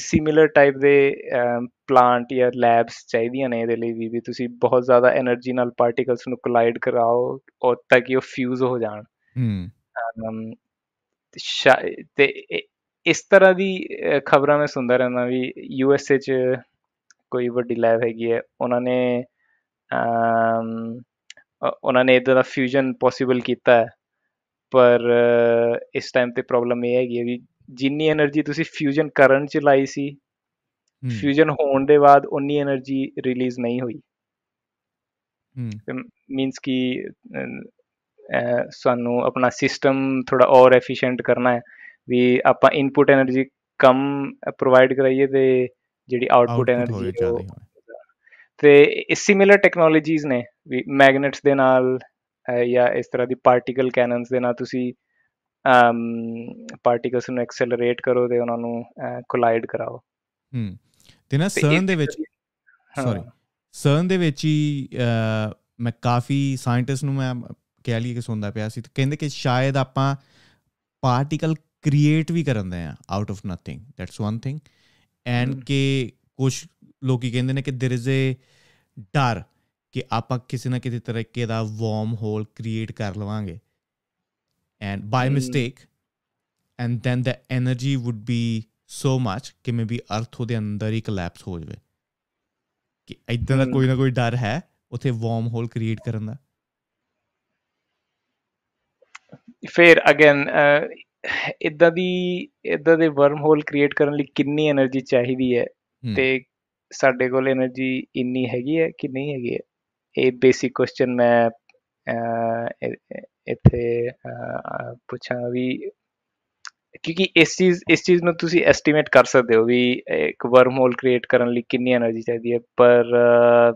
ਸਿਮਿਲਰ ਟਾਈਪ ਦੇ ਪਲਾਂਟ ਜਾਂ ਲੈਬਸ ਚਾਹੀਦੀਆਂ ਨੇ ਇਹਦੇ ਲਈ ਵੀ ਵੀ ਤੁਸੀਂ ਬਹੁਤ ਜ਼ਿਆਦਾ એનર્ਜੀ ਨਾਲ ਪਾਰਟੀਕਲਸ ਨੂੰ ਕੋਲਾਈਡ ਕਰਾਓ ਔਰ ਤਾਂ ਕਿ ਉਹ ਫਿਊਜ਼ ਹੋ ਜਾਣ ਹਮ ਤੇ ਇਸ ਤਰ੍ਹਾਂ ਦੀ ਖਬਰਾਂ ਮੈਂ ਸੁਣਦਾ ਰਹਿੰਦਾ ਵੀ ਯੂ ਐਸ ਏ ਚ ਕੋਈ ਵੱਡੀ ਲੈਬ ਹੈਗੀ ਹੈ ਉਹਨਾਂ ਨੇ ਉਹਨਾਂ ਨੇ ਇਹਦਾ ਫਿਊਜ਼ਨ ਪੋਸੀਬਲ ਕੀਤਾ ਹੈ ਪਰ ਇਸ ਟਾਈਮ ਤੇ ਪ੍ਰੋਬਲਮ ਇਹ ਹੈਗੀ ਹੈ ਵੀ ਜਿੰਨੀ એનર્ਜੀ ਤੁਸੀਂ ਫਿਊਜ਼ਨ ਕਰਨ ਚ ਲਾਈ ਸੀ ਫਿਊਜ਼ਨ ਹੋਣ ਦੇ ਬਾਅਦ ਉਨੀ એનર્ਜੀ ਰਿਲੀਜ਼ ਨਹੀਂ ਹੋਈ ਮੀਨਸ ਕਿ ਸਾਨੂੰ ਆਪਣਾ ਸਿਸਟਮ ਥੋੜਾ ਔਰ ਐਫੀਸ਼ੀਐਂਟ ਕਰਨਾ ਹੈ ਵੀ ਆਪਾਂ ਇਨਪੁਟ એનર્ਜੀ ਕਮ ਪ੍ਰੋਵਾਈਡ ਕਰਾਈਏ ਤੇ ਜਿਹੜੀ ਆਉਟਪੁਟ એનર્ਜੀ ਤੇ ਸਿਮਿਲਰ ਟੈਕਨੋਲੋਜੀਜ਼ ਨੇ ਮੈਗਨੇਟਸ ਦੇ ਨਾਲ ਜਾਂ ਇਸ ਤਰ੍ਹਾਂ ਦੀ ਪਾਰਟੀਕਲ ਕੈਨਨਸ ਦੇ ਨਾਲ ਤੁਸੀਂ ਪਾਰਟੀਕਲਸ ਨੂੰ ਐਕਸਲਰੇਟ ਕਰੋ ਤੇ ਉਹਨਾਂ ਨੂੰ ਕੋਲਾਈਡ ਕਰਾਓ ਹੂੰ ਤੇ ਨਾ ਸਰਨ ਦੇ ਵਿੱਚ ਸੌਰੀ ਸਰਨ ਦੇ ਵਿੱਚ ਹੀ ਮੈਂ ਕਾਫੀ ਸਾਇੰਟਿਸਟ ਨੂੰ ਮੈਂ ਕਹਿ ਲਈ ਕਿ ਸੁਣਦਾ ਪਿਆ ਸੀ ਤੇ ਕਹਿੰਦੇ ਕਿ ਸ਼ਾਇਦ ਆਪਾਂ ਪਾਰਟੀਕਲ ਕ੍ਰੀਏਟ ਵੀ ਕਰੰਦੇ ਆ out of nothing that's one thing and ਕਿ ਕੁਝ ਲੋਕੀ ਕਹਿੰਦੇ ਨੇ ਕਿ देयर इज ए ਡਰ ਕਿ ਆਪਾਂ ਕਿਸੇ ਨਾ ਕਿਸੇ ਤਰੀਕੇ ਦਾ ਵਾਰਮ ਹੋਲ ਕ੍ਰੀਏਟ ਕਰ ਲਵਾਂਗੇ and by mm. mistake and then the energy would be so much ਕਿ ਮੇਬੀ ਅਰਥ ਉਹਦੇ andar hi collapse ho jave ki ਇਦਾਂ da koi na koi dar hai ਉਥੇ ਵਾਰਮ ਹੋਲ ਕ੍ਰੀਏਟ ਕਰਨ ਦਾ ਫਿਰ ਅਗੇਨ ਇਦਾਂ ਦੀ ਇਦਾਂ ਦੇ ਵਰਮ ਹੋਲ ਕ੍ਰੀਏਟ ਕਰਨ ਲਈ ਕਿੰਨੀ એનર્ਜੀ ਚਾਹੀਦੀ ਹੈ ਤੇ ਸਾਡੇ ਕੋਲ એનર્ਜੀ ਇੰਨੀ ਹੈਗੀ ਹੈ ਕਿ ਨਹੀਂ ਹੈਗੀ ਇਹ ਬੇਸਿਕ ਕੁਐਸਚਨ ਮੈਂ ਇੱਥੇ ਪੁੱਛਾਂ ਵੀ ਕਿਉਂਕਿ ਇਸ ਚੀਜ਼ ਇਸ ਚੀਜ਼ ਨੂੰ ਤੁਸੀਂ ਐਸਟੀਮੇਟ ਕਰ ਸਕਦੇ ਹੋ ਵੀ ਇੱਕ ਵਰਮ ਹੋਲ ਕ੍ਰੀਏਟ ਕਰਨ ਲਈ ਕਿੰਨੀ એનર્ਜੀ ਚਾਹੀਦੀ ਹੈ ਪਰ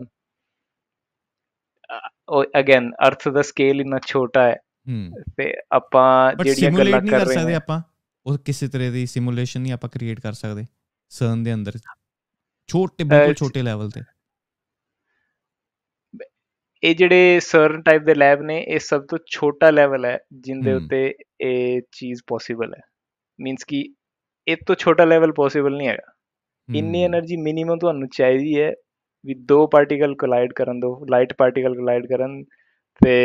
ਉਹ ਅਗੇਨ ਅਰਥ ਦਾ ਸਕੇਲ ਇਨਾ ਛੋਟਾ ਹੈ ਤੇ ਆਪਾਂ ਜਿਹੜੀਆਂ ਗੱਲਾਂ ਕਰ ਰਹੇ ਹਾਂ ਆਪਾਂ ਉਹ ਕਿਸੇ ਤਰ੍ਹਾਂ ਦੀ ਸਿਮੂਲੇਸ਼ਨ ਨਹੀਂ ਆਪਾਂ ਕ੍ਰੀਏਟ ਕਰ ਸਕਦੇ ਸਰਨ ਦੇ ਅੰਦਰ ਛੋਟੇ ਬਿਲਕੁਲ ਛੋਟੇ ਲੈਵਲ ਤੇ ਇਹ ਜਿਹੜੇ ਸਰਨ ਟਾਈਪ ਦੇ ਲੈਬ ਨੇ ਇਹ ਸਭ ਤੋਂ ਛੋਟਾ ਲੈਵਲ ਹੈ ਜਿੰਦੇ ਉੱਤੇ ਇਹ ਚੀਜ਼ ਪੋਸੀਬਲ ਹੈ ਮੀਨਸ ਕਿ ਇਹ ਤੋਂ ਛੋਟਾ ਲੈਵਲ ਪੋਸੀਬਲ ਨਹੀਂ ਹੈਗਾ ਇੰਨੀ એનર્ਜੀ ਮਿਨੀਮਮ ਤੁਹਾਨੂੰ ਚਾਹੀਦੀ ਹੈ ਵੀ ਦੋ ਪਾਰਟੀਕਲ ਕੋਲਾਈਡ ਕਰਨ ਦੋ ਲਾਈਟ ਪਾਰਟੀਕਲ ਕੋਲਾਈਡ ਕਰਨ ਤੇ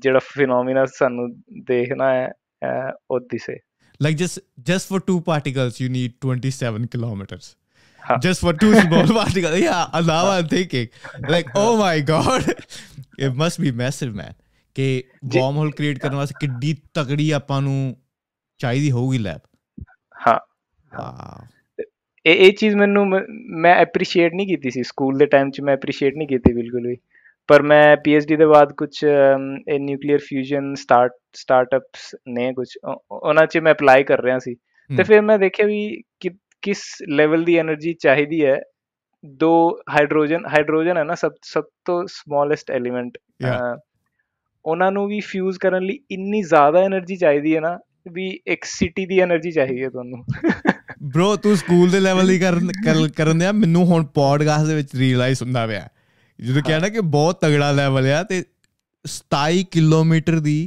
ਜਿਹੜਾ ਫੀਨੋਮੀਨਾ ਸਾਨੂੰ ਦੇਖਣਾ ਹੈ ਉਹ ਦਿਸੇ like just just for two particles you need 27 kilometres just for two small particles. Yeah, and now I'm thinking, like, oh my god, [laughs] it must be massive, man. ਕਿ ਵਾਰਮ ਹੋਲ ਕ੍ਰੀਏਟ ਕਰਨ ਵਾਸਤੇ ਕਿੱਡੀ ਤਕੜੀ ਆਪਾਂ ਨੂੰ ਚਾਹੀਦੀ ਹੋਊਗੀ ਲੈਬ ਹਾਂ ਵਾਓ ਇਹ ਇਹ ਚੀਜ਼ ਮੈਨੂੰ ਮੈਂ ਐਪਰੀਸ਼ੀਏਟ ਨਹੀਂ ਕੀਤੀ ਸੀ ਸਕੂਲ ਦੇ ਟਾਈਮ 'ਚ ਮੈਂ ਐਪਰੀਸ਼ੀਏਟ ਨਹੀਂ ਕੀਤੀ ਬਿਲਕੁਲ ਵੀ ਪਰ ਮੈਂ ਪੀਐਚਡੀ ਦੇ ਬਾਅਦ ਕੁਝ ਇਹ ਨਿਊਕਲੀਅਰ ਫਿਊਜ਼ਨ ਸਟਾਰਟ ਸਟਾਰਟਅਪਸ ਨੇ ਕੁਝ ਉਹਨਾਂ 'ਚ ਮੈਂ ਅਪਲਾਈ ਕਰ ਰਿਹਾ ਸੀ ਤੇ ਫਿਰ ਮੈਂ ਦੇਖਿਆ ਵੀ ਕਿ ਕਿਸ ਲੈਵਲ ਦੀ એનર્ਜੀ ਚਾਹੀਦੀ ਹੈ ਦੋ ਹਾਈਡਰੋਜਨ ਹਾਈਡਰੋਜਨ ਹੈ ਨਾ ਸਭ ਸਭ ਤੋਂ ਸਮਾਲੈਸਟ ਐਲੀਮੈਂਟ ਉਹਨਾਂ ਨੂੰ ਵੀ ਫਿਊਜ਼ ਕਰਨ ਲਈ ਇੰਨੀ ਜ਼ਿਆਦਾ એનર્ਜੀ ਚਾਹੀਦੀ ਹੈ ਨਾ ਵੀ ਇੱਕ ਸਿਟੀ ਦੀ એનર્ਜੀ ਚਾਹੀਦੀ ਹੈ ਤੁਹਾਨੂੰ ਬ੍ਰੋ ਤੂੰ ਸਕੂਲ ਦੇ ਲੈਵਲ ਦੀ ਕਰਨ ਕਰਨ ਦਿਆ ਮੈਨੂੰ ਹੁਣ ਪੋਡਕਾਸਟ ਦੇ ਵਿੱਚ ਰੀਅਲਾਈਜ਼ ਹੁੰਦਾ ਪਿਆ ਜਦੋਂ ਕਿਹਾ ਨਾ ਕਿ ਬਹੁਤ ਤਗੜਾ ਲੈਵਲ ਆ ਤੇ 27 ਕਿਲੋਮੀਟਰ ਦੀ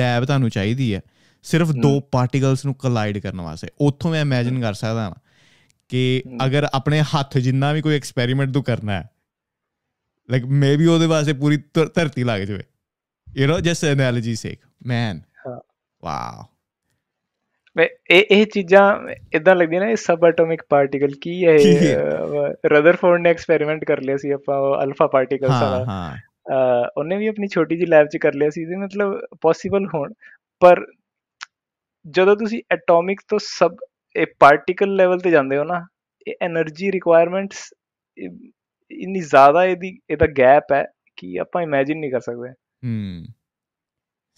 ਲੈਬ ਤੁਹਾਨੂੰ ਚਾਹੀਦੀ ਹੈ ਸਿਰਫ ਦੋ ਪਾਰਟੀਕਲਸ ਨੂੰ ਕੋਲਾਈਡ ਕਰਨ ਵਾਸਤੇ ਉੱਥੋਂ ਮੈਂ ਇਮੇਜਿਨ ਕਰ ਸਕਦਾ ਹਾਂ ਕਿ ਅਗਰ ਆਪਣੇ ਹੱਥ ਜਿੰਨਾ ਵੀ ਕੋਈ ਐਕਸਪੈਰੀਮੈਂਟ ਤੂੰ ਕਰਨਾ ਹੈ ਲਾਈਕ ਮੇ ਵੀ ਉਹਦੇ ਵਾਸਤੇ ਪੂਰੀ ਧਰਤੀ ਲੱਗ ਜਾਵੇ ਯੂ نو ਜਸਟ ਐਨਾਲੋਜੀ ਸੇਕ ਮੈਨ ਵਾਓ ਵੇ ਇਹ ਇਹ ਚੀਜ਼ਾਂ ਇਦਾਂ ਲੱਗਦੀਆਂ ਨੇ ਇਹ ਸਬ ਐਟੋਮਿਕ ਪਾਰਟੀਕਲ ਕੀ ਹੈ ਰਦਰਫੋਰਡ ਨੇ ਐਕਸਪੈਰੀਮੈਂਟ ਕਰ ਲਿਆ ਸੀ ਆਪਾਂ ਅਲਫਾ ਪਾਰਟੀਕਲ ਦਾ ਹਾਂ ਉਹਨੇ ਵੀ ਆਪਣੀ ਛੋਟੀ ਜੀ ਲੈਬ 'ਚ ਕਰ ਲਿਆ ਸੀ ਇਹਦੇ ਮਤਲਬ ਪੋਸੀਬਲ ਹੋਣ ਪਰ ਜਦੋਂ ਤੁਸੀਂ ਐਟੋਮਿਕ ਤੋਂ ਸਬ ਇਹ ਪਾਰਟੀਕਲ ਲੈਵਲ ਤੇ ਜਾਂਦੇ ਹੋ ਨਾ ਇਹ એનર્ਜੀ ਰਿਕੁਆਇਰਮੈਂਟਸ ਇੰਨੀ ਜ਼ਿਆਦਾ ਇਹਦੀ ਇਹਦਾ ਗੈਪ ਹੈ ਕਿ ਆਪਾਂ ਇਮੇਜਿਨ ਨਹੀਂ ਕਰ ਸਕਦੇ ਹੂੰ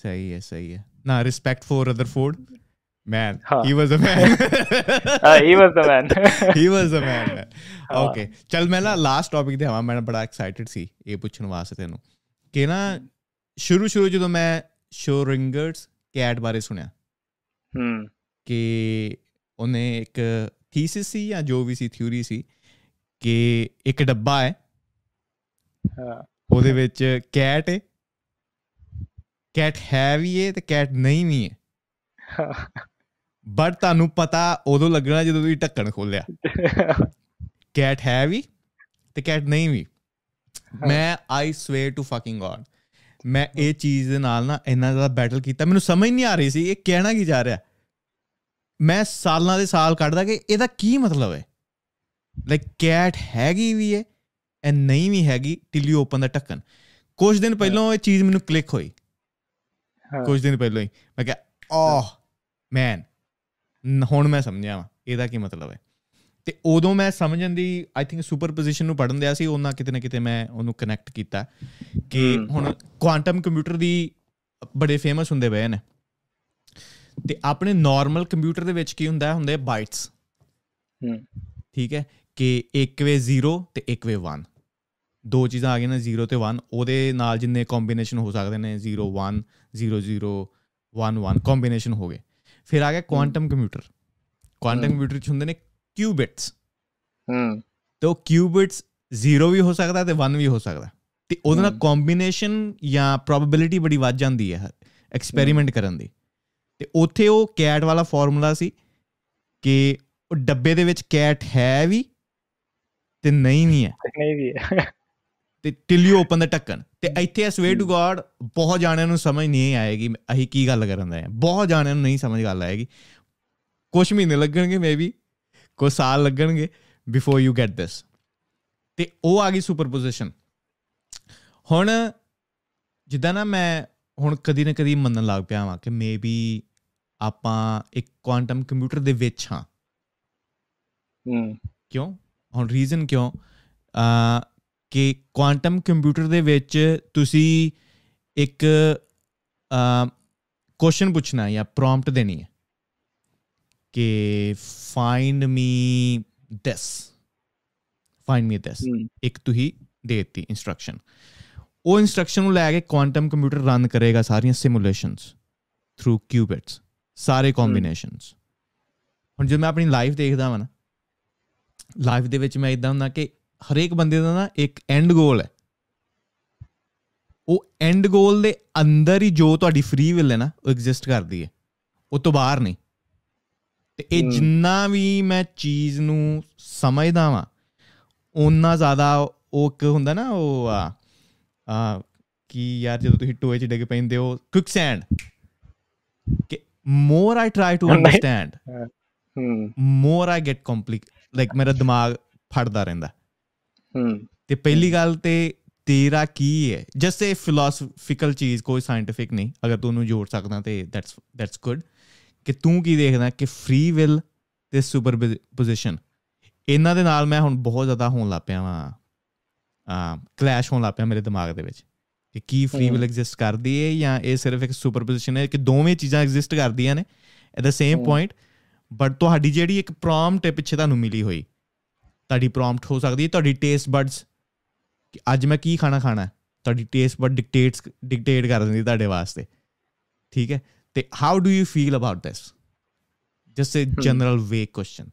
ਸਹੀ ਹੈ ਸਹੀ ਹੈ ਨਾ respect for other man man he was a man uh, he was the man [laughs] he was the man ਚਲ ਮੈਂ ਨਾ ਲਾਸਟ ਟੌਪਿਕ ਤੇ ਹਾਂ ਮੈਂ ਬੜਾ ਐਕਸਾਈਟਿਡ ਸੀ ਇਹ ਪੁੱਛਣ ਵਾਸਤੇ ਤੈਨੂੰ ਕਿ ਨਾ ਸ਼ੁਰੂ ਸ਼ੁਰੂ ਜਦੋਂ ਮੈਂ ਸ਼ੋਰਿੰਗਰਸ ਕੈਟ ਬਾਰੇ ਸੁਣਿਆ ਕਿ ਉਹਨੇ ਇੱਕ ਥੀਸਿਸ ਸੀ ਜਾਂ ਜੋ ਵੀ ਸੀ ਥਿਊਰੀ ਸੀ ਕਿ ਇੱਕ ਡੱਬਾ ਹੈ ਹਾਂ ਉਹਦੇ ਵਿੱਚ ਕੈਟ ਹੈ ਕੈਟ ਹੈ ਵੀ ਹੈ ਤੇ ਕੈਟ ਨਹੀਂ ਵੀ ਹੈ ਬਟ ਤੁਹਾਨੂੰ ਪਤਾ ਉਦੋਂ ਲੱਗਣਾ ਜਦੋਂ ਤੁਸੀਂ ਢੱਕਣ ਖੋਲਿਆ [laughs] ਕੈਟ ਹੈ ਵੀ ਤੇ ਕੈਟ ਨਹੀਂ ਵੀ ਮੈਂ I swear to fucking god ਮੈਂ ਇਹ ਚੀਜ਼ ਦੇ ਨਾਲ ਨਾ ਇੰਨਾ ਜ਼ਿਆਦਾ ਬੈਟਲ ਕੀਤਾ ਮੈਨੂੰ ਸਮਝ ਨਹੀਂ ਆ ਰਹੀ ਸੀ ਇਹ ਕਹਿਣਾ ਕੀ ਜਾ ਰਿਹਾ ਮੈਂ ਸਾਲਾਂ ਦੇ ਸਾਲ ਕੱਢਦਾ ਕਿ ਇਹਦਾ ਕੀ ਮਤਲਬ ਹੈ ਲਾਈਕ ਕੈਟ ਹੈਗੀ ਵੀ ਹੈ ਐ ਨਹੀਂ ਵੀ ਹੈਗੀ ਟਿਲ ਯੂ ਓਪਨ ਦਾ ਢੱਕਣ ਕੁਝ ਦਿਨ ਪਹਿਲਾਂ ਇਹ ਚੀਜ਼ ਮੈਨੂੰ ਕਲਿੱਕ ਹੋਈ ਕੁਝ ਦਿਨ ਪਹਿਲਾਂ ਹੀ ਮੈਂ ਕਿਹਾ ਆਹ ਮੈਨ ਹੁਣ ਮੈਂ ਸਮਝਿਆ ਇਹਦਾ ਕੀ ਮਤਲਬ ਹੈ ਤੇ ਉਦੋਂ ਮੈਂ ਸਮਝਣ ਦੀ ਆਈ ਥਿੰਕ ਸੁਪਰ ਪੋਜੀਸ਼ਨ ਨੂੰ ਪੜਨ ਦਿਆ ਸੀ ਉਹਨਾਂ ਕਿਤੇ ਨਾ ਕਿਤੇ ਮੈਂ ਉਹਨੂੰ ਕਨੈਕਟ ਕੀਤਾ ਕਿ ਹੁਣ ਕੁਆਂਟਮ ਕੰਪਿਊਟਰ ਦੀ ਬੜੇ ਫੇਮਸ ਹੁੰਦੇ ਪਏ ਨੇ ਤੇ ਆਪਣੇ ਨਾਰਮਲ ਕੰਪਿਊਟਰ ਦੇ ਵਿੱਚ ਕੀ ਹੁੰਦਾ ਹੈ ਹੁੰਦੇ ਬਾਈਟਸ ਹੂੰ ਠੀਕ ਹੈ ਕਿ 1 ਵੇ 0 ਤੇ 1 ਵੇ 1 ਦੋ ਚੀਜ਼ਾਂ ਆ ਗਈਆਂ ਨੇ 0 ਤੇ 1 ਉਹਦੇ ਨਾਲ ਜਿੰਨੇ ਕੰਬੀਨੇਸ਼ਨ ਹੋ ਸਕਦੇ ਨੇ 0 1 0 0 1 1 ਕੰਬੀਨੇਸ਼ਨ ਹੋ ਗਏ ਫਿਰ ਆ ਗਿਆ ਕੁਆਂਟਮ ਕੰਪਿਊਟਰ ਕੁਆਂਟਮ ਕੰਪਿਊਟਰ ਚ ਹੁੰਦੇ ਨੇ ਕਿਊਬਿਟਸ ਹੂੰ ਤੋ ਕਿਊਬਿਟਸ 0 ਵੀ ਹੋ ਸਕਦਾ ਤੇ 1 ਵੀ ਹੋ ਸਕਦਾ ਤੇ ਉਹਦਾ ਨਾ ਕੰਬੀਨੇਸ਼ਨ ਜਾਂ ਪ੍ਰੋਬੈਬਿਲਿਟੀ ਬੜੀ ਵੱਧ ਜਾਂਦੀ ਹੈ ਐਕਸਪੈਰੀਮੈਂਟ ਕਰਨ ਦੀ ਤੇ ਉੱਥੇ ਉਹ ਕੈਟ ਵਾਲਾ ਫਾਰਮੂਲਾ ਸੀ ਕਿ ਉਹ ਡੱਬੇ ਦੇ ਵਿੱਚ ਕੈਟ ਹੈ ਵੀ ਤੇ ਨਹੀਂ ਵੀ ਹੈ ਨਹੀਂ ਵੀ ਹੈ ਤੇ ਟਿਲ ਯੂ ਓਪਨ ਦਾ ਟੱਕਨ ਤੇ ਇੱਥੇ ਐਸ ਵੇ ਟੂ ਗॉड ਬਹੁਤ ਜਾਣਿਆਂ ਨੂੰ ਸਮਝ ਨਹੀਂ ਆਏਗੀ ਅਸੀਂ ਕੀ ਗੱਲ ਕਰਨ ਦਾ ਹੈ ਬਹੁਤ ਜਾਣਿਆਂ ਨੂੰ ਨਹੀਂ ਸਮਝ ਗੱਲ ਆਏਗੀ ਕੁਝ ਮਹੀਨੇ ਲੱਗਣਗੇ ਮੇਬੀ ਕੋ ਸਾਲ ਲੱਗਣਗੇ ਬਿਫੋਰ ਯੂ ਗੈਟ ਦਿਸ ਤੇ ਉਹ ਆ ਗਈ ਸੁਪਰਪੋਜੀਸ਼ਨ ਹੁਣ ਜਿੱਦਾਂ ਨਾ ਮੈਂ ਹੁਣ ਕਦੀ ਨਾ ਕਦੀ ਮੰਨਣ ਲੱਗ ਪਿਆ ਹਾਂ ਕਿ ਮੇਬੀ ਆਪਾਂ ਇੱਕ ਕੁਆਂਟਮ ਕੰਪਿਊਟਰ ਦੇ ਵਿੱਚ ਹਾਂ ਹੂੰ ਕਿਉਂ ਹੁਣ ਰੀਜ਼ਨ ਕਿਉਂ ਆ ਕਿ ਕੁਆਂਟਮ ਕੰਪਿਊਟਰ ਦੇ ਵਿੱਚ ਤੁਸੀਂ ਇੱਕ ਆ ਕੁਐਸਚਨ ਪੁੱਛਣਾ ਜਾਂ ਪ੍ਰੌਂਪਟ ਦੇਣੀ ਹੈ ਕਿ ਫਾਈਂਡ ਮੀ ਦਿਸ ਫਾਈਂਡ ਮੀ ਦਿਸ ਇੱਕ ਤੁਸੀਂ ਦੇਤੀ ਇਨਸਟਰਕਸ਼ਨ ਉਹ ਇਨਸਟਰਕਸ਼ਨ ਨੂੰ ਲੈ ਕੇ ਕੁਆਂਟਮ ਕੰਪਿਊਟਰ ਰਨ ਕਰੇਗਾ ਸਾਰੀਆਂ ਸਿਮੂਲੇਸ਼ਨਸ ਥਰੂ ਕਿਊਬਿਟਸ ਸਾਰੇ ਕੰਬੀਨੇਸ਼ਨਸ ਹੁਣ ਜੇ ਮੈਂ ਆਪਣੀ ਲਾਈਫ ਦੇਖਦਾ ਹਾਂ ਨਾ ਲਾਈਫ ਦੇ ਵਿੱਚ ਮੈਂ ਇਦਾਂ ਹੁੰਦਾ ਕਿ ਹਰੇਕ ਬੰਦੇ ਦਾ ਨਾ ਇੱਕ ਐਂਡ ਗੋਲ ਹੈ ਉਹ ਐਂਡ ਗੋਲ ਦੇ ਅੰਦਰ ਹੀ ਜੋ ਤੁਹਾਡੀ ਫ੍ਰੀ ਵਿਲ ਹੈ ਨਾ ਉਹ ਐਗਜ਼ਿਸਟ ਕਰਦੀ ਹੈ ਉਹ ਤੋਂ ਬਾਹਰ ਨਹੀਂ ਤੇ ਇਹ ਜਿੰਨਾ ਵੀ ਮੈਂ ਚੀਜ਼ ਨੂੰ ਸਮਝਦਾ ਵਾਂ ਉਨਾ ਜ਼ਿਆਦਾ ਉਹ ਕਿ ਹੁੰਦਾ ਨਾ ਉਹ ਆ ਕਿ ਯਾਰ ਜਦੋਂ ਤੁਸੀਂ ਟੋਏ 'ਚ ਡਿੱਗ ਪੈਂਦੇ ਹੋ ਸੈਂਡ ਕਿ more I try to understand hmm more I get ਕੰਪਲੀਕ ਲਾਈਕ ਮੇਰਾ ਦਿਮਾਗ ਫੜਦਾ ਰਹਿੰਦਾ ਹਮ ਤੇ ਪਹਿਲੀ ਗੱਲ ਤੇ ਤੇਰਾ ਕੀ ਹੈ ਜਸਟ ਏ ਫਿਲਾਸਫੀਕਲ ਚੀਜ਼ ਕੋਈ ਸਾਇੰਟਿਫਿਕ ਨਹੀਂ ਅਗਰ ਤੂੰ ਉਹਨੂੰ ਜੋੜ ਸਕਦਾ ਤੇ ਦੈਟਸ ਦੈਟਸ ਗੁੱਡ ਕਿ ਤੂੰ ਕੀ ਦੇਖਦਾ ਕਿ ਫ੍ਰੀ ਵਿਲ ਤੇ ਸੁਪਰ ਪੋਜੀਸ਼ਨ ਇਹਨਾਂ ਦੇ ਨਾਲ ਮੈਂ ਹੁਣ ਬਹੁਤ ਜ਼ਿਆਦਾ ਹੋਣ ਲੱਗ ਪਿਆ ਵਾਂ ਆ ਕਲੈਸ਼ ਹੋਣ ਲੱਗ ਪਿਆ ਮੇਰੇ ਦਿਮਾਗ ਦੇ ਵਿੱਚ ਕਿ ਕੀ ਫ੍ਰੀ ਵਿਲ ਐਗਜ਼ਿਸਟ ਕਰਦੀ ਹੈ ਜਾਂ ਇਹ ਸਿਰਫ ਇੱਕ ਸੁਪਰ ਪੋਜੀਸ਼ਨ ਹੈ ਕਿ ਦੋਵੇਂ ਚੀਜ਼ਾਂ ਐਗਜ਼ਿਸਟ ਕਰਦੀਆਂ ਨੇ at the same point but ਤੁਹਾਡੀ ਜਿਹੜੀ ਇੱਕ ਪ੍ਰੌਮਪਟ ਹੈ ਪਿੱਛੇ ਤੁਹਾਨੂੰ ਮਿਲੀ ਹੋਈ ਤੁਹਾਡੀ ਪ੍ਰੌਮਪਟ ਹੋ ਸਕਦੀ ਹੈ ਤੁਹਾਡੀ ਟੇਸਟ ਬਡਸ ਕਿ ਅੱਜ ਮੈਂ ਕੀ ਖਾਣਾ ਖਾਣਾ ਹੈ ਤੁਹਾਡੀ ਟੇਸਟ ਬਡ ਡਿਕਟੇਟਸ ਡਿਕਟੇਟ ਕਰ ਦਿੰਦੀ ਤੁਹਾਡੇ ਵਾਸਤੇ ਠੀਕ ਹੈ ਤੇ how do you feel about this just a general way question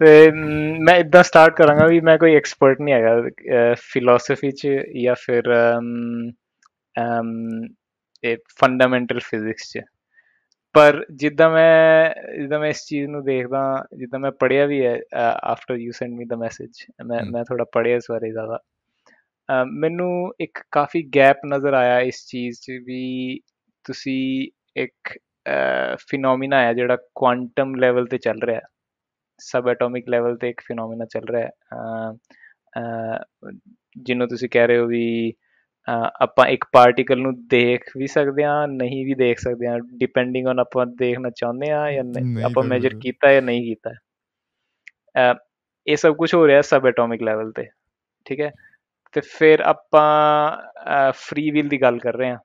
ਤੇ ਮੈਂ ਇਦਾਂ ਸਟਾਰਟ ਕਰਾਂਗਾ ਵੀ ਮੈਂ ਕੋਈ ਐਕਸਪਰਟ ਨਹੀਂ ਹੈਗਾ ਫਿਲਾਸਫੀ ਚ ਜਾਂ ਫਿਰ ਅਮ ਇਹ ਫੰਡਾਮੈਂਟਲ ਫਿਜ਼ਿਕਸ ਚ ਪਰ ਜਿੱਦਾਂ ਮੈਂ ਜਿੱਦਾਂ ਮੈਂ ਇਸ ਚੀਜ਼ ਨੂੰ ਦੇਖਦਾ ਜਿੱਦਾਂ ਮੈਂ ਪੜਿਆ ਵੀ ਹੈ after you send me the message ਮੈਂ ਮੈਂ ਥੋੜਾ ਪੜਿਆ ਇਸ ਬਾਰੇ ਜ਼ਿਆਦਾ ਮੈਨੂੰ ਇੱਕ ਕਾਫੀ ਗੈਪ ਨਜ਼ਰ ਆਇਆ ਇਸ ਚੀਜ਼ 'ਚ ਵੀ ਤੁਸੀਂ ਇੱਕ ਫੀਨੋਮੀਨਾ ਹੈ ਜਿਹੜਾ ਕੁਆਂਟਮ ਲੈਵਲ ਤੇ ਚੱਲ ਰਿਹਾ ਸਬ ਐਟੋਮਿਕ ਲੈਵਲ ਤੇ ਇੱਕ ਫੀਨੋਮੀਨਾ ਚੱਲ ਰਿਹਾ ਜਿਹਨੂੰ ਤੁਸੀਂ ਕਹਿ ਰਹੇ ਹੋ ਵੀ ਆਪਾਂ ਇੱਕ ਪਾਰਟੀਕਲ ਨੂੰ ਦੇਖ ਵੀ ਸਕਦੇ ਹਾਂ ਨਹੀਂ ਵੀ ਦੇਖ ਸਕਦੇ ਹਾਂ ਡਿਪੈਂਡਿੰਗ ਔਨ ਆਪਾਂ ਦੇਖਣਾ ਚਾਹੁੰਦੇ ਆ ਜਾਂ ਨਹੀਂ ਆਪਾਂ ਮੈਜਰ ਕੀਤਾ ਜਾਂ ਨਹੀਂ ਕੀਤਾ ਇਹ ਸਭ ਕੁਝ ਹੋ ਰਿਹਾ ਸਬ ਐਟੋਮਿਕ ਲੈਵਲ ਤੇ ਠੀਕ ਹੈ ਤੇ ਫਿਰ ਆਪਾਂ ਫ੍ਰੀ ਵਿਲ ਦੀ ਗੱਲ ਕਰ ਰਹੇ ਹਾਂ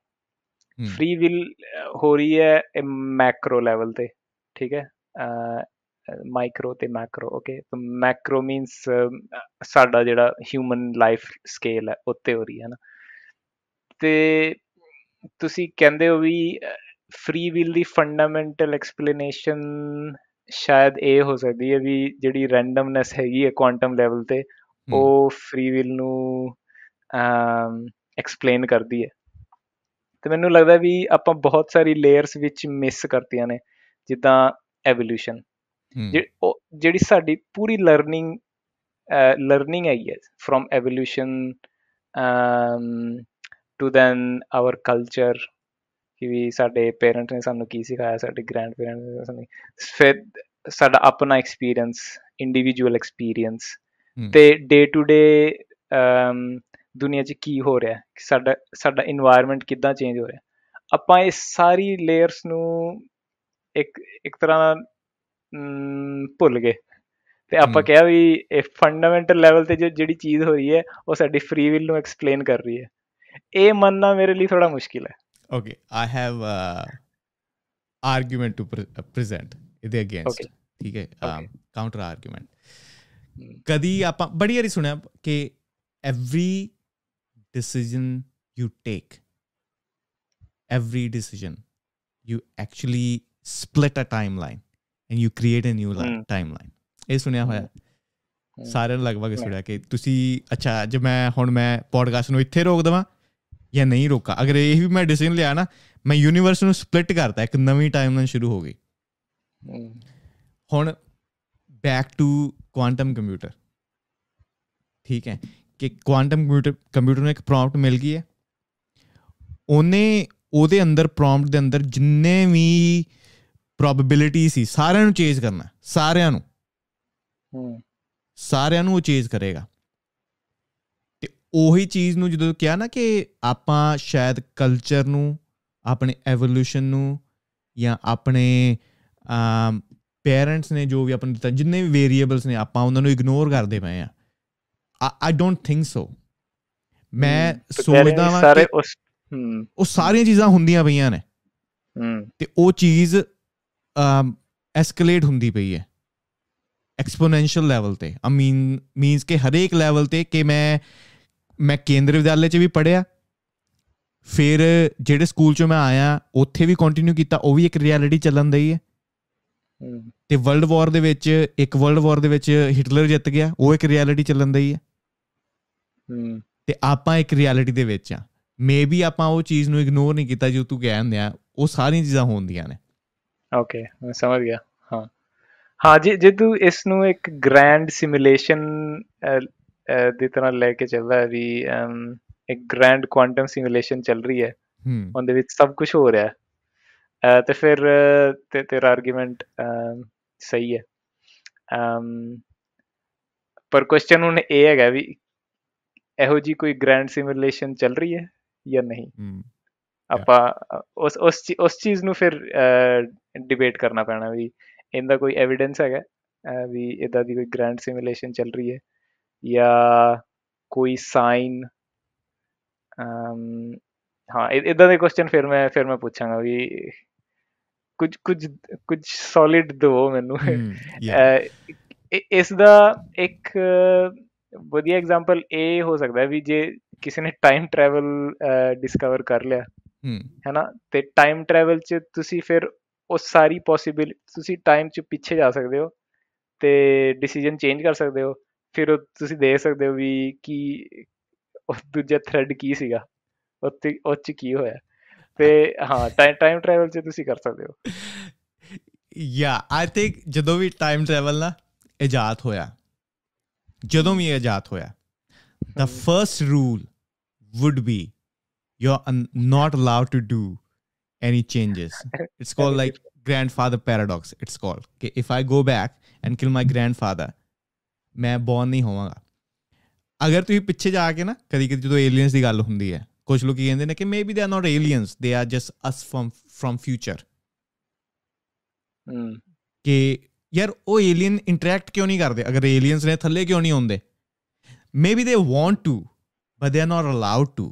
ਫ੍ਰੀ ਵਿਲ ਹੋ ਰਹੀ ਹੈ ਮੈਕਰੋ ਲੈਵਲ ਤੇ ਠੀਕ ਹੈ ਮਾਈਕਰੋ ਤੇ ਮੈਕਰੋ ਓਕੇ ਤਾਂ ਮੈਕਰੋ ਮੀਨਸ ਸਾਡਾ ਜਿਹੜਾ ਹਿਊਮਨ ਲਾਈਫ ਸਕੇਲ ਹੈ ਉੱਤੇ ਹੋ ਰਹੀ ਹੈ ਨਾ ਤੇ ਤੁਸੀਂ ਕਹਿੰਦੇ ਹੋ ਵੀ ਫ੍ਰੀ ਵਿਲ ਦੀ ਫੰਡਾਮੈਂਟਲ ਐਕਸਪਲੇਨੇਸ਼ਨ ਸ਼ਾਇਦ ਇਹ ਹੋ ਸਕਦੀ ਹੈ ਵੀ ਜਿਹੜੀ ਰੈਂਡਮਨੈਸ ਹੈਗੀ ਹੈ ਕੁਆਂਟਮ ਲੈਵਲ ਤੇ ਉਹ ਫ੍ਰੀ ਵਿਲ ਨੂੰ ਐਕਸਪਲੇਨ ਕਰਦੀ ਹੈ ਤੇ ਮੈਨੂੰ ਲੱਗਦਾ ਵੀ ਆਪਾਂ ਬਹੁਤ ਸਾਰੀ ਲੇਅਰਸ ਵਿੱਚ ਮਿਸ ਕਰਤੀਆਂ ਨੇ ਜਿੱਦਾਂ ਐਵੋਲੂਸ਼ਨ ਜਿਹੜੀ ਸਾਡੀ ਪੂਰੀ ਲਰਨਿੰਗ ਲਰਨਿੰਗ ਆਈ ਹੈ from evolution to then our culture ਕਿ ਵੀ ਸਾਡੇ ਪੇਰੈਂਟ ਨੇ ਸਾਨੂੰ ਕੀ ਸਿਖਾਇਆ ਸਾਡੇ ਗ੍ਰੈਂਡ ਪੇਰੈਂਟ ਨੇ ਸਾਨੂੰ ਫਿਰ ਸਾਡਾ ਆਪਣਾ ਐਕਸਪੀਰੀਅੰਸ ਇੰਡੀਵਿਜੂਅਲ ਐਕਸਪੀਰੀਅੰਸ ਤੇ ਡੇ ਟੂ ਡੇ ਦੁਨੀਆ 'ਚ ਕੀ ਹੋ ਰਿਹਾ ਸਾਡਾ ਸਾਡਾ এনवायरमेंट ਕਿੱਦਾਂ ਚੇਂਜ ਹੋ ਰਿਹਾ ਆਪਾਂ ਇਹ ਸਾਰੀ ਲੇਅਰਸ ਨੂੰ ਇੱਕ ਇੱਕ ਤਰ੍ਹਾਂ ਨਾਲ ਭੁੱਲ ਗਏ ਤੇ ਆਪਾਂ ਕਿਹਾ ਵੀ ਇਹ ਫੰਡਾਮੈਂਟਲ ਲੈਵਲ ਤੇ ਜੋ ਜਿਹੜੀ ਚੀਜ਼ ਹੋ ਰਹੀ ਹੈ ਉਹ ਸਾਡੀ ਫ੍ਰੀ ਵਿਲ ਨੂੰ ਐਕਸਪਲੇਨ ਕਰ ਰਹੀ ਹੈ ਇਹ ਮੰਨਣਾ ਮੇਰੇ ਲਈ ਥੋੜਾ ਮੁਸ਼ਕਿਲ ਹੈ okay I have argument to present ਇਹਦੇ ਅਗੇਂਸਟ ਠੀਕ ਹੈ ਕਾਊਂਟਰ ਆਰਗੂਮੈਂਟ ਕਦੀ ਆਪਾਂ ਬੜੀ ਵਾਰੀ ਸੁਣਿਆ ਕਿ every decision you take, every decision, you actually split a timeline and you create a new mm. timeline. ਇਹ ਸੁਣਿਆ ਹੋਇਆ hmm. Hmm. ਸਾਰਿਆਂ ਨੂੰ ਲਗਭਗ ਸੁਣਿਆ ਕਿ ਤੁਸੀਂ ਅੱਛਾ ਜੇ ਮੈਂ ਹੁਣ ਮੈਂ ਪੋਡਕਾਸਟ ਨੂੰ ਇੱਥੇ ਰੋਕ ਦਵਾਂ ਜਾਂ ਨਹੀਂ ਰੋਕਾ ਅਗਰ ਇਹ ਵੀ ਮੈਂ ਡਿਸੀਜਨ ਲਿਆ ਨਾ ਮੈਂ ਯੂਨੀਵਰਸ ਨੂੰ ਸਪਲਿਟ ਕਰਤਾ ਇੱਕ ਨਵੀਂ ਟਾਈਮਲਾਈਨ ਸ਼ੁਰੂ ਹੋ ਗਈ hmm. ਹੁਣ ਬੈਕ ਟੂ ਕੁਆਂਟਮ ਕੰਪਿਊਟਰ ਠੀਕ ਹੈ ਕਿ ਕੁਆਂਟਮ ਕੰਪਿਊਟਰ ਨੂੰ ਇੱਕ ਪ੍ਰੌਮਪਟ ਮਿਲ ਗਈ ਹੈ ਉਹਨੇ ਉਹਦੇ ਅੰਦਰ ਪ੍ਰੌਮਪਟ ਦੇ ਅੰਦਰ ਜਿੰਨੇ ਵੀ ਪ੍ਰੋਬੇਬਿਲਿਟੀ ਸੀ ਸਾਰਿਆਂ ਨੂੰ ਚੇਂਜ ਕਰਨਾ ਸਾਰਿਆਂ ਨੂੰ ਹੂੰ ਸਾਰਿਆਂ ਨੂੰ ਉਹ ਚੇਂਜ ਕਰੇਗਾ ਤੇ ਉਹੀ ਚੀਜ਼ ਨੂੰ ਜਦੋਂ ਕਿਹਾ ਨਾ ਕਿ ਆਪਾਂ ਸ਼ਾਇਦ ਕਲਚਰ ਨੂੰ ਆਪਣੇ ਇਵੋਲੂਸ਼ਨ ਨੂੰ ਜਾਂ ਆਪਣੇ ਪੇਰੈਂਟਸ ਨੇ ਜੋ ਵੀ ਆਪਾਂ ਨੂੰ ਦਿੱਤਾ ਜਿੰਨੇ ਵੀ ਵੇਰੀਏਬਲਸ ਨੇ ਆਪਾਂ ਉਹਨਾਂ ਨੂੰ ਇਗਨੋਰ ਕਰਦੇ ਪਏ ਆ ਆਈ ਡੋਨਟ ਥਿੰਕ ਸੋ ਮੈਂ ਸੋਚਦਾ ਹਾਂ ਸਾਰੇ ਉਸ ਉਹ ਸਾਰੀਆਂ ਚੀਜ਼ਾਂ ਹੁੰਦੀਆਂ ਪਈਆਂ ਨੇ ਤੇ ਉਹ ਚੀਜ਼ ਐਸਕੇਲੇਟ ਹੁੰਦੀ ਪਈ ਹੈ ਐਕਸਪੋਨੈਂਸ਼ੀਅਲ ਲੈਵਲ ਤੇ ਆ ਮੀਨ ਮੀਨਸ ਕਿ ਹਰੇਕ ਲੈਵਲ ਤੇ ਕਿ ਮੈਂ ਮੈਂ ਕੇਂਦਰ ਵਿਦਿਆਲੇ ਚ ਵੀ ਪੜਿਆ ਫਿਰ ਜਿਹੜੇ ਸਕੂਲ ਚੋਂ ਮੈਂ ਆਇਆ ਉੱਥੇ ਵੀ ਕੰਟੀਨਿਊ ਕੀਤਾ ਉਹ ਵੀ ਇੱਕ ਰਿਐਲਿਟੀ ਚੱਲਣ ਦਈ ਹੈ ਤੇ ਵਰਲਡ ਵਾਰ ਦੇ ਵਿੱਚ ਇੱਕ ਵਰਲਡ ਵਾਰ ਦੇ ਵਿੱਚ ਹਿਟਲਰ ਜਿੱਤ ਗਿਆ ਉਹ ਇੱਕ ਰਿਐਲਿਟੀ ਚੱਲਣ ਦਈ ਹੈ ਤੇ ਆਪਾਂ ਇੱਕ ਰਿਐਲਿਟੀ ਦੇ ਵਿੱਚ ਆ ਮੇਬੀ ਆਪਾਂ ਉਹ ਚੀਜ਼ ਨੂੰ ਇਗਨੋਰ ਨਹੀਂ ਕੀਤਾ ਜੋ ਤੂੰ ਕਹਿ ਹੁੰਦਿਆ ਉਹ ਸਾਰੀਆਂ ਚੀਜ਼ਾਂ ਹੁੰਦੀਆਂ ਨੇ ਓਕੇ ਮੈਂ ਸਮਝ ਗਿਆ ਹਾਂ ਹਾਂ ਜੇ ਜੇ ਤੂੰ ਇਸ ਨੂੰ ਇੱਕ ਗ੍ਰੈਂਡ ਸਿਮੂਲੇਸ਼ਨ ਦੀ ਤਰ੍ਹਾਂ ਲੈ ਕੇ ਚੱਲਦਾ ਵੀ ਇੱਕ ਗ੍ਰੈਂਡ ਕੁਆਂਟਮ ਸਿਮੂਲੇਸ਼ਨ ਚੱਲ ਰਹੀ ਹੈ ਹੂੰ ਉਹਦੇ ਵਿੱਚ ਸਭ ਕੁਝ ਹੋ ਰਿਹਾ ਹੈ ਤੇ ਫਿਰ ਤੇ ਤੇਰਾ ਆਰਗੂਮੈਂਟ ਸਹੀ ਹੈ ਪਰ ਕੁਐਸਚਨ ਉਹਨੇ ਇਹ ਹੈਗਾ ਵੀ ਇਹੋ ਜੀ ਕੋਈ ਗ੍ਰੈਂਡ ਸਿਮੂਲੇਸ਼ਨ ਚੱਲ ਰਹੀ ਹੈ ਜਾਂ ਨਹੀਂ ਆਪਾਂ ਉਸ ਉਸ ਉਸ ਚੀਜ਼ ਨੂੰ ਫਿਰ ਡਿਬੇਟ ਕਰਨਾ ਪੈਣਾ ਵੀ ਇਹਦਾ ਕੋਈ ਐਵੀਡੈਂਸ ਹੈਗਾ ਵੀ ਇਦਾਂ ਦੀ ਕੋਈ ਗ੍ਰੈਂਡ ਸਿਮੂਲੇਸ਼ਨ ਚੱਲ ਰਹੀ ਹੈ ਜਾਂ ਕੋਈ ਸਾਈਨ ਅਮ ਹਾਂ ਇਦਾਂ ਦੇ ਕੁਐਸਚਨ ਫਿਰ ਮੈਂ ਫਿਰ ਮੈਂ ਪੁੱਛਾਂਗਾ ਵੀ ਕੁਝ ਕੁਝ ਕੁਝ ਸੋਲਿਡ ਦਿਓ ਮੈਨੂੰ ਇਸ ਦਾ ਇੱਕ ਵਧੀਆ ਐਗਜ਼ਾਮਪਲ ਇਹ ਹੋ ਸਕਦਾ ਵੀ ਜੇ ਕਿਸੇ ਨੇ ਟਾਈਮ ਟਰੈਵਲ ਡਿਸਕਵਰ ਕਰ ਲਿਆ ਹੈਨਾ ਤੇ ਟਾਈਮ ਟਰੈਵਲ ਚ ਤੁਸੀਂ ਫਿਰ ਉਹ ਸਾਰੀ ਪੋਸੀਬਲ ਤੁਸੀਂ ਟਾਈਮ ਚ ਪਿੱਛੇ ਜਾ ਸਕਦੇ ਹੋ ਤੇ ਡਿਸੀਜਨ ਚੇਂਜ ਕਰ ਸਕਦੇ ਹੋ ਫਿਰ ਤੁਸੀਂ ਦੇਖ ਸਕਦੇ ਹੋ ਵੀ ਕੀ ਉਹ ਦੂਜਾ ਥ੍ਰੈਡ ਕੀ ਸੀਗਾ ਉੱਤੇ ਉਹ ਚ ਕੀ ਹੋਇਆ ਤੇ ਹਾਂ ਟਾਈਮ ਟਾਈਮ ਟਰੈਵਲ ਚ ਤੁਸੀਂ ਕਰ ਸਕਦੇ ਹੋ ਯਾ ਆਈ ਥਿੰਕ ਜਦੋਂ ਵੀ ਟਾਈਮ ਟਰੈਵਲ ਨਾ ਇਜਾਦ ਹੋਇਆ ਜਦੋਂ ਵੀ ਆਜ਼ਾਦ ਹੋਇਆ ਦਾ first rule would be you are not allowed to do any changes it's called like grandfather paradox it's called ਕਿ if I go back and kill my grandfather ਮੈਂ ਬੋਰਨ ਨਹੀਂ ਹੋਵਾਂਗਾ ਅਗਰ ਤੁਸੀਂ ਪਿੱਛੇ ਜਾ ਕੇ ਨਾ ਕਦੀ ਕਦੀ ਜਦੋਂ ਏਲੀਅਨਸ ਦੀ ਗੱਲ ਹੁੰਦੀ ਹੈ ਕੁਝ ਲੋਕੀ ਕਹਿੰਦੇ ਨੇ ਕਿ maybe they are not aliens they are just us from from future hmm ਕਿ ਯਾਰ ਉਹ ਏਲੀਅਨ ਇੰਟਰੈਕਟ ਕਿਉਂ ਨਹੀਂ ਕਰਦੇ ਅਗਰ ਏਲੀਅਨਸ ਨੇ ਥੱਲੇ ਕਿਉਂ ਨਹੀਂ ਆਉਂਦੇ maybe they want to but they are not allowed to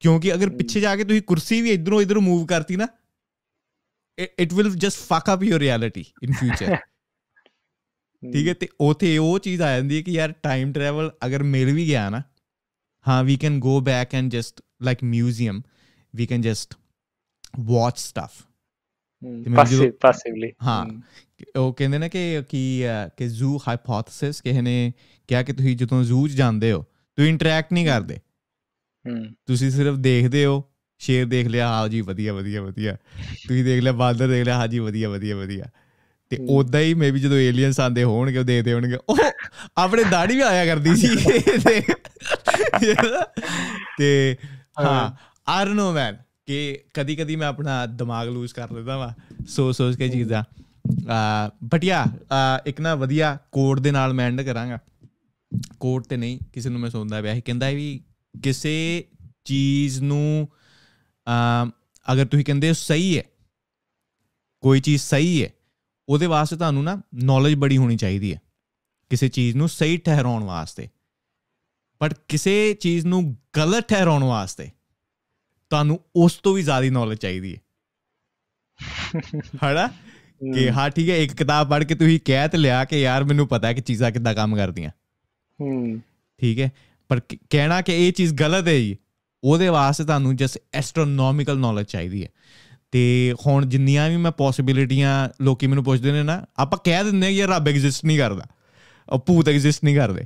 ਕਿਉਂਕਿ ਅਗਰ ਪਿੱਛੇ ਜਾ ਕੇ ਤੁਸੀਂ ਕੁਰਸੀ ਵੀ ਇਧਰੋਂ ਇਧਰ ਮੂਵ ਕਰਤੀ ਨਾ it will just fuck up your reality in future ਠੀਕ ਹੈ ਤੇ ਉਥੇ ਉਹ ਚੀਜ਼ ਆ ਜਾਂਦੀ ਹੈ ਕਿ ਯਾਰ ਟਾਈਮ ਟਰੈਵਲ ਅਗਰ ਮਿਲ ਵੀ ਗਿਆ ਨਾ ਹਾਂ we can go back and just like museum we can just watch stuff passively ਹਾਂ ਉਹ ਕਹਿੰਦੇ ਨੇ ਕਿ ਕੀ ਕਿ ਜ਼ੂ ਹਾਈਪੋਥੈਸਿਸ ਕਿਸੇ ਨੇ ਕਿਹਾ ਕਿ ਤੁਸੀਂ ਜਦੋਂ ਜ਼ੂ 'ਚ ਜਾਂਦੇ ਹੋ ਤੁਸੀਂ ਇੰਟਰੈਕਟ ਨਹੀਂ ਕਰਦੇ ਤੁਸੀਂ ਸਿਰਫ ਦੇਖਦੇ ਹੋ ਸ਼ੇਰ ਦੇਖ ਲਿਆ ਹਾਂ ਜੀ ਵਧੀਆ ਵਧੀਆ ਵਧੀਆ ਤੁਸੀਂ ਦੇਖ ਲਿਆ ਬਾਦਰ ਦੇਖ ਲਿਆ ਹਾਂ ਜੀ ਵਧੀਆ ਵਧੀਆ ਵਧੀਆ ਤੇ ਉਦਾਂ ਹੀ ਮੇਬੀ ਜਦੋਂ ਏਲੀਅਨਸ ਆਂਦੇ ਹੋਣਗੇ ਉਹ ਦੇਖਦੇ ਹੋਣਗੇ ਉਹ ਆਪਣੇ ਦਾੜੀ ਵੀ ਆਇਆ ਕਰਦੀ ਸੀ ਤੇ ਹਾਂ ਆਈ ਡੋਨਟ ਨੋ ਮੈਨ ਕਿ ਕਦੀ ਕਦੀ ਮੈਂ ਆਪਣਾ ਦਿਮਾਗ ਲੂਜ਼ ਕਰ ਲੈਂਦਾ ਵਾ ਸੋਚ ਸੋਚ ਕੇ ਚੀਜ਼ਾਂ ਬਟ ਯਾ ਇੱਕ ਨਾ ਵਧੀਆ ਕੋਡ ਦੇ ਨਾਲ ਮੈਂ ਐਂਡ ਕਰਾਂਗਾ ਕੋਡ ਤੇ ਨਹੀਂ ਕਿਸੇ ਨੂੰ ਮੈਂ ਸੁਣਦਾ ਪਿਆ ਸੀ ਕਹਿੰਦਾ ਵੀ ਕਿਸੇ ਚੀਜ਼ ਨੂੰ ਅਗਰ ਤੁਸੀਂ ਕਹਿੰਦੇ ਹੋ ਸਹੀ ਹੈ ਕੋਈ ਚੀਜ਼ ਸਹੀ ਹੈ ਉਹਦੇ ਵਾਸਤੇ ਤੁਹਾਨੂੰ ਨਾ ਨੌਲੇਜ ਬੜੀ ਹੋਣੀ ਚਾਹੀਦੀ ਹੈ ਕਿਸੇ ਚੀਜ਼ ਨੂੰ ਸਹੀ ਠਹਿਰਾਉਣ ਵਾਸਤੇ ਬਟ ਕਿਸੇ ਚੀਜ਼ ਨੂੰ ਗਲਤ ਠਹਿਰਾਉਣ ਵਾਸਤੇ ਤੁਹਾਨੂੰ ਉਸ ਤੋਂ ਵੀ ਜ਼ਿਆਦਾ ਨੌਲੇਜ ਚਾਹੀਦੀ ਹੈ [laughs] ਹੜਾ ਕਿ ਹਾਂ ਠੀਕ ਹੈ ਇੱਕ ਕਿਤਾਬ ਪੜ੍ਹ ਕੇ ਤੁਸੀਂ ਕਹਿ ਤੇ ਲਿਆ ਕਿ ਯਾਰ ਮੈਨੂੰ ਪਤਾ ਹੈ ਕਿ ਚੀਜ਼ਾਂ ਕਿੱਦਾਂ ਕੰਮ ਕਰਦੀਆਂ ਹੂੰ ਠੀਕ ਹੈ ਪਰ ਕਹਿਣਾ ਕਿ ਇਹ ਚੀਜ਼ ਗਲਤ ਹੈ ਜੀ ਉਹਦੇ ਵਾਸਤੇ ਤੁਹਾਨੂੰ ਜਸ ਐਸਟ੍ਰੋਨੋਮਿਕਲ ਨੌਲੇਜ ਚਾਹੀਦੀ ਹੈ ਤੇ ਹੁਣ ਜਿੰਨੀਆਂ ਵੀ ਮੈਂ ਪੋਸਿਬਿਲਿਟੀਆਂ ਲੋਕੀ ਮੈਨੂੰ ਪੁੱਛਦੇ ਨੇ ਨਾ ਆਪਾਂ ਕਹਿ ਦਿੰਦੇ ਆ ਕਿ ਯਾਰ ਰੱਬ ਐਗਜ਼ਿਸਟ ਨਹੀਂ ਕਰਦਾ ਉਹ ਭੂਤ ਐਗਜ਼ਿਸਟ ਨਹੀਂ ਕਰਦੇ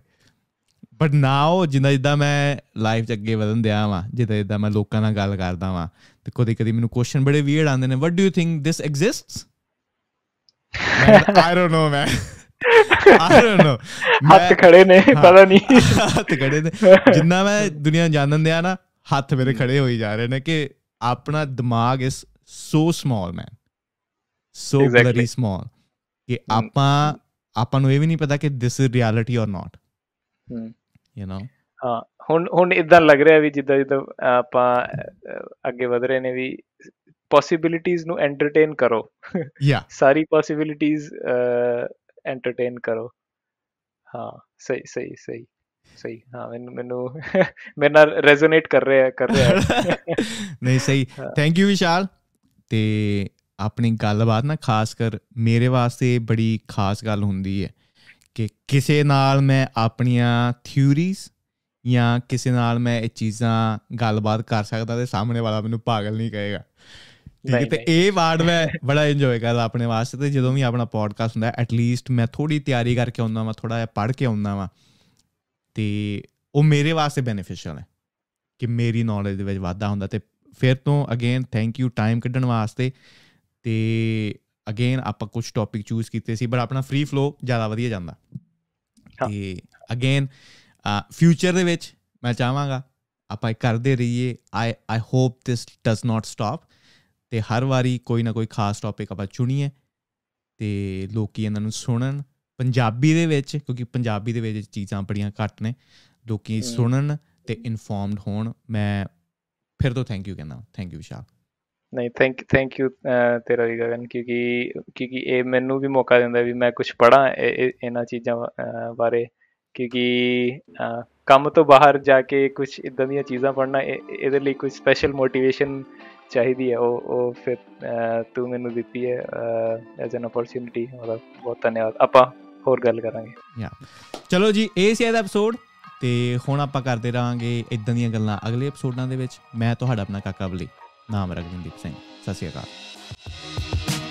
ਬਟ ਨਾਓ ਜਿੰਨਾ ਜਿੱਦਾਂ ਮੈਂ ਲਾਈਫ 'ਚ ਅੱਗੇ ਵਧਨ ਦਿਆ ਵਾਂ ਜਿੱਦਾਂ ਜਿੱਦਾਂ ਮੈਂ ਲੋਕਾਂ ਨਾਲ ਗੱਲ ਕਰਦਾ ਵਾਂ ਤੇ ਕਦੇ ਕਦੇ ਮੈਨੂੰ ਕੁਐਸਚਨ ਬੜੇ ਵੀਅਰਡ ਆਉਂਦੇ ਨੇ what do you think this exists I don't know man I don't know ਹੱਥ ਖੜੇ ਨੇ ਪਤਾ ਨਹੀਂ [laughs] ਹੱਥ ਖੜੇ ਨੇ ਜਿੰਨਾ ਮੈਂ ਦੁਨੀਆ ਜਾਣਨ ਦਿਆ ਨਾ ਹੱਥ ਮੇਰੇ ਖੜੇ ਹੋਈ ਜਾ ਰਹੇ ਨੇ ਕਿ ਆਪਣਾ ਦਿਮਾਗ ਇਸ ਸੋ ਸਮਾਲ ਮੈਨ ਸੋ ਬਲਰੀ ਸਮਾਲ ਕਿ ਆਪਾਂ ਆਪਾਂ ਨੂੰ ਇਹ ਵੀ ਨਹੀਂ ਪਤਾ ਕਿ this is reality or not hmm you نو ਹੁਣ ਹੁਣ ਇਦਾਂ ਲੱਗ ਰਿਹਾ ਵੀ ਜਿੱਦਾਂ ਜਿੱਦਾਂ ਆਪਾਂ ਅੱਗੇ ਵਧ ਰਹੇ ਨੇ ਵੀ ਪੋਸਿਬਿਲਿਟੀਆਂ ਨੂੰ ਐਂਟਰਟੇਨ ਕਰੋ ਯਾ ਸਾਰੀ ਪੋਸਿਬਿਲਿਟੀਆਂ ਐਂਟਰਟੇਨ ਕਰੋ ਹਾਂ ਸਹੀ ਸਹੀ ਸਹੀ ਸਹੀ ਹਾਂ ਮੈਨੂੰ ਮੈਨੂੰ [laughs] ਮੇਰੇ ਨਾਲ ਰੈਜ਼ੋਨੇਟ ਕਰ ਰਿਹਾ ਕਰ ਰਿਹਾ [laughs] ਨਹੀਂ ਸਹੀ ਥੈਂਕ ਯੂ ਵਿਸ਼ਾਲ ਤੇ ਆਪਣੀ ਗੱਲਬਾਤ ਨਾ ਖਾਸ ਕਰ ਮੇਰੇ ਵਾਸਤੇ ਬੜੀ ਖਾਸ ਗੱਲ ਹੁੰਦੀ ਹੈ ਕਿ ਕਿਸੇ ਨਾਲ ਮੈਂ ਆਪਣੀਆਂ ਥਿਊਰੀਜ਼ ਜਾਂ ਕਿਸੇ ਨਾਲ ਮੈਂ ਇਹ ਚੀਜ਼ਾਂ ਗੱਲਬਾਤ ਕਰ ਸਕਦਾ ਤੇ ਸਾਹਮਣੇ ਵਾਲਾ ਮੈਨੂੰ ਪਾਗਲ ਨਹੀਂ ਕਹੇਗਾ ਠੀਕ ਹੈ ਤੇ ਇਹ ਵਾਰਡ ਮੈਂ ਬੜਾ ਇੰਜੋਏ ਕਰਦਾ ਆਪਣੇ ਵਾਸਤੇ ਤੇ ਜਦੋਂ ਵੀ ਆਪਣਾ ਪੋਡਕਾਸਟ ਹੁੰਦਾ ਐਟ ਲੀਸਟ ਮੈਂ ਥੋੜੀ ਤਿਆਰੀ ਕਰਕੇ ਆਉਂਦਾ ਵਾਂ ਥੋੜਾ ਜਿਹਾ ਪੜ੍ਹ ਕੇ ਆਉਂਦਾ ਵਾਂ ਤੇ ਉਹ ਮੇਰੇ ਵਾਸਤੇ ਬੈਨੀਫੀਸ਼ੀਅਲ ਹੈ ਕਿ ਮੇਰੀ ਨੌਲੇਜ ਦੇ ਵਿੱਚ ਵਾਧਾ ਹੁੰਦਾ ਤੇ ਫਿਰ ਤੋਂ ਅਗੇਨ ਥੈਂਕ ਯੂ ਟਾਈਮ ਕੱਢਣ ਵਾਸਤੇ ਤੇ ਅਗੇਨ ਆਪਾਂ ਕੁਝ ਟੌਪਿਕ ਚੂਜ਼ ਕੀਤੇ ਸੀ ਬਟ ਆਪਣਾ ਫ੍ਰੀ ਫਲੋ ਜ਼ਿਆਦਾ ਵਧੀਆ ਜਾਂਦਾ ਤੇ ਅਗੇਨ ਫਿਊਚਰ ਦੇ ਵਿੱਚ ਮੈਂ ਚਾਹਾਂਗਾ ਆਪਾਂ ਇਹ ਕਰਦੇ ਰਹੀਏ I I hope this does not stop ਤੇ ਹਰ ਵਾਰੀ ਕੋਈ ਨਾ ਕੋਈ ਖਾਸ ਟੌਪਿਕ ਆਪਾਂ ਚੁਣੀਏ ਤੇ ਲੋਕੀ ਇਹਨਾਂ ਨੂੰ ਸੁਣਨ ਪੰਜਾਬੀ ਦੇ ਵਿੱਚ ਕਿਉਂਕਿ ਪੰਜਾਬੀ ਦੇ ਵਿੱਚ ਚੀਜ਼ਾਂ ਬੜੀਆਂ ਘੱਟ ਨੇ ਲੋਕੀ ਸੁਣਨ ਤੇ ਇਨਫੋਰਮਡ ਹੋਣ ਮੈਂ ਫਿਰ ਤੋਂ ਥੈਂਕ ਯੂ ਕਹਿੰਦਾ ਥੈਂਕ ਯੂ ਵਿਸ਼ਾਲ ਨਹੀਂ ਥੈਂਕ ਥੈਂਕ ਯੂ ਤੇਰਾ ਵੀ ਗਗਨ ਕਿਉਂਕਿ ਕਿਉਂਕਿ ਇਹ ਮੈਨੂੰ ਵੀ ਮੌਕਾ ਦਿੰਦਾ ਵੀ ਮੈਂ ਕੁਝ ਪੜਾਂ ਇਹਨਾਂ ਚੀਜ਼ਾਂ ਬਾਰੇ ਕਿਉਂਕਿ ਕੰਮ ਤੋਂ ਬਾਹਰ ਜਾ ਕੇ ਕੁਝ ਇਦਾਂ ਦੀਆਂ ਚੀਜ਼ਾਂ ਪੜਨਾ ਇਹਦੇ ਲਈ ਕੋਈ ਸਪੈਸ਼ਲ ਮੋਟੀਵੇਸ਼ਨ ਚਾਹੀਦੀ ਹੈ ਉਹ ਉਹ ਫਿਰ ਤੂੰ ਮੈਨੂੰ ਦਿੱਤੀ ਹੈ ਐਜ਼ ਐਨ ਓਪਰਚੁਨਿਟੀ ਮਤਲਬ ਬਹੁਤ ਧੰਨਵਾਦ ਆਪਾਂ ਹੋਰ ਗੱਲ ਕਰਾਂਗੇ ਯਾ ਚਲੋ ਜੀ ਇਹ ਸੀ ਇਹਦਾ ਐਪੀਸੋਡ ਤੇ ਹੁਣ ਆਪਾਂ ਕਰਦੇ ਰਾਂਗੇ ਇਦਾਂ ਦੀਆਂ ਗੱਲਾਂ ਅਗਲੇ ਐਪੀਸੋਡਾਂ ਦੇ ਵਿੱਚ ਮੈਂ ਤੁਹਾਡਾ ਆਪਣਾ ਕਾਕਾ ਬਲੀ ਨਾਮ ਰਗਨਦੀਪ ਸਿੰਘ ਸਤਿ ਸ਼੍ਰੀ ਅਕਾਲ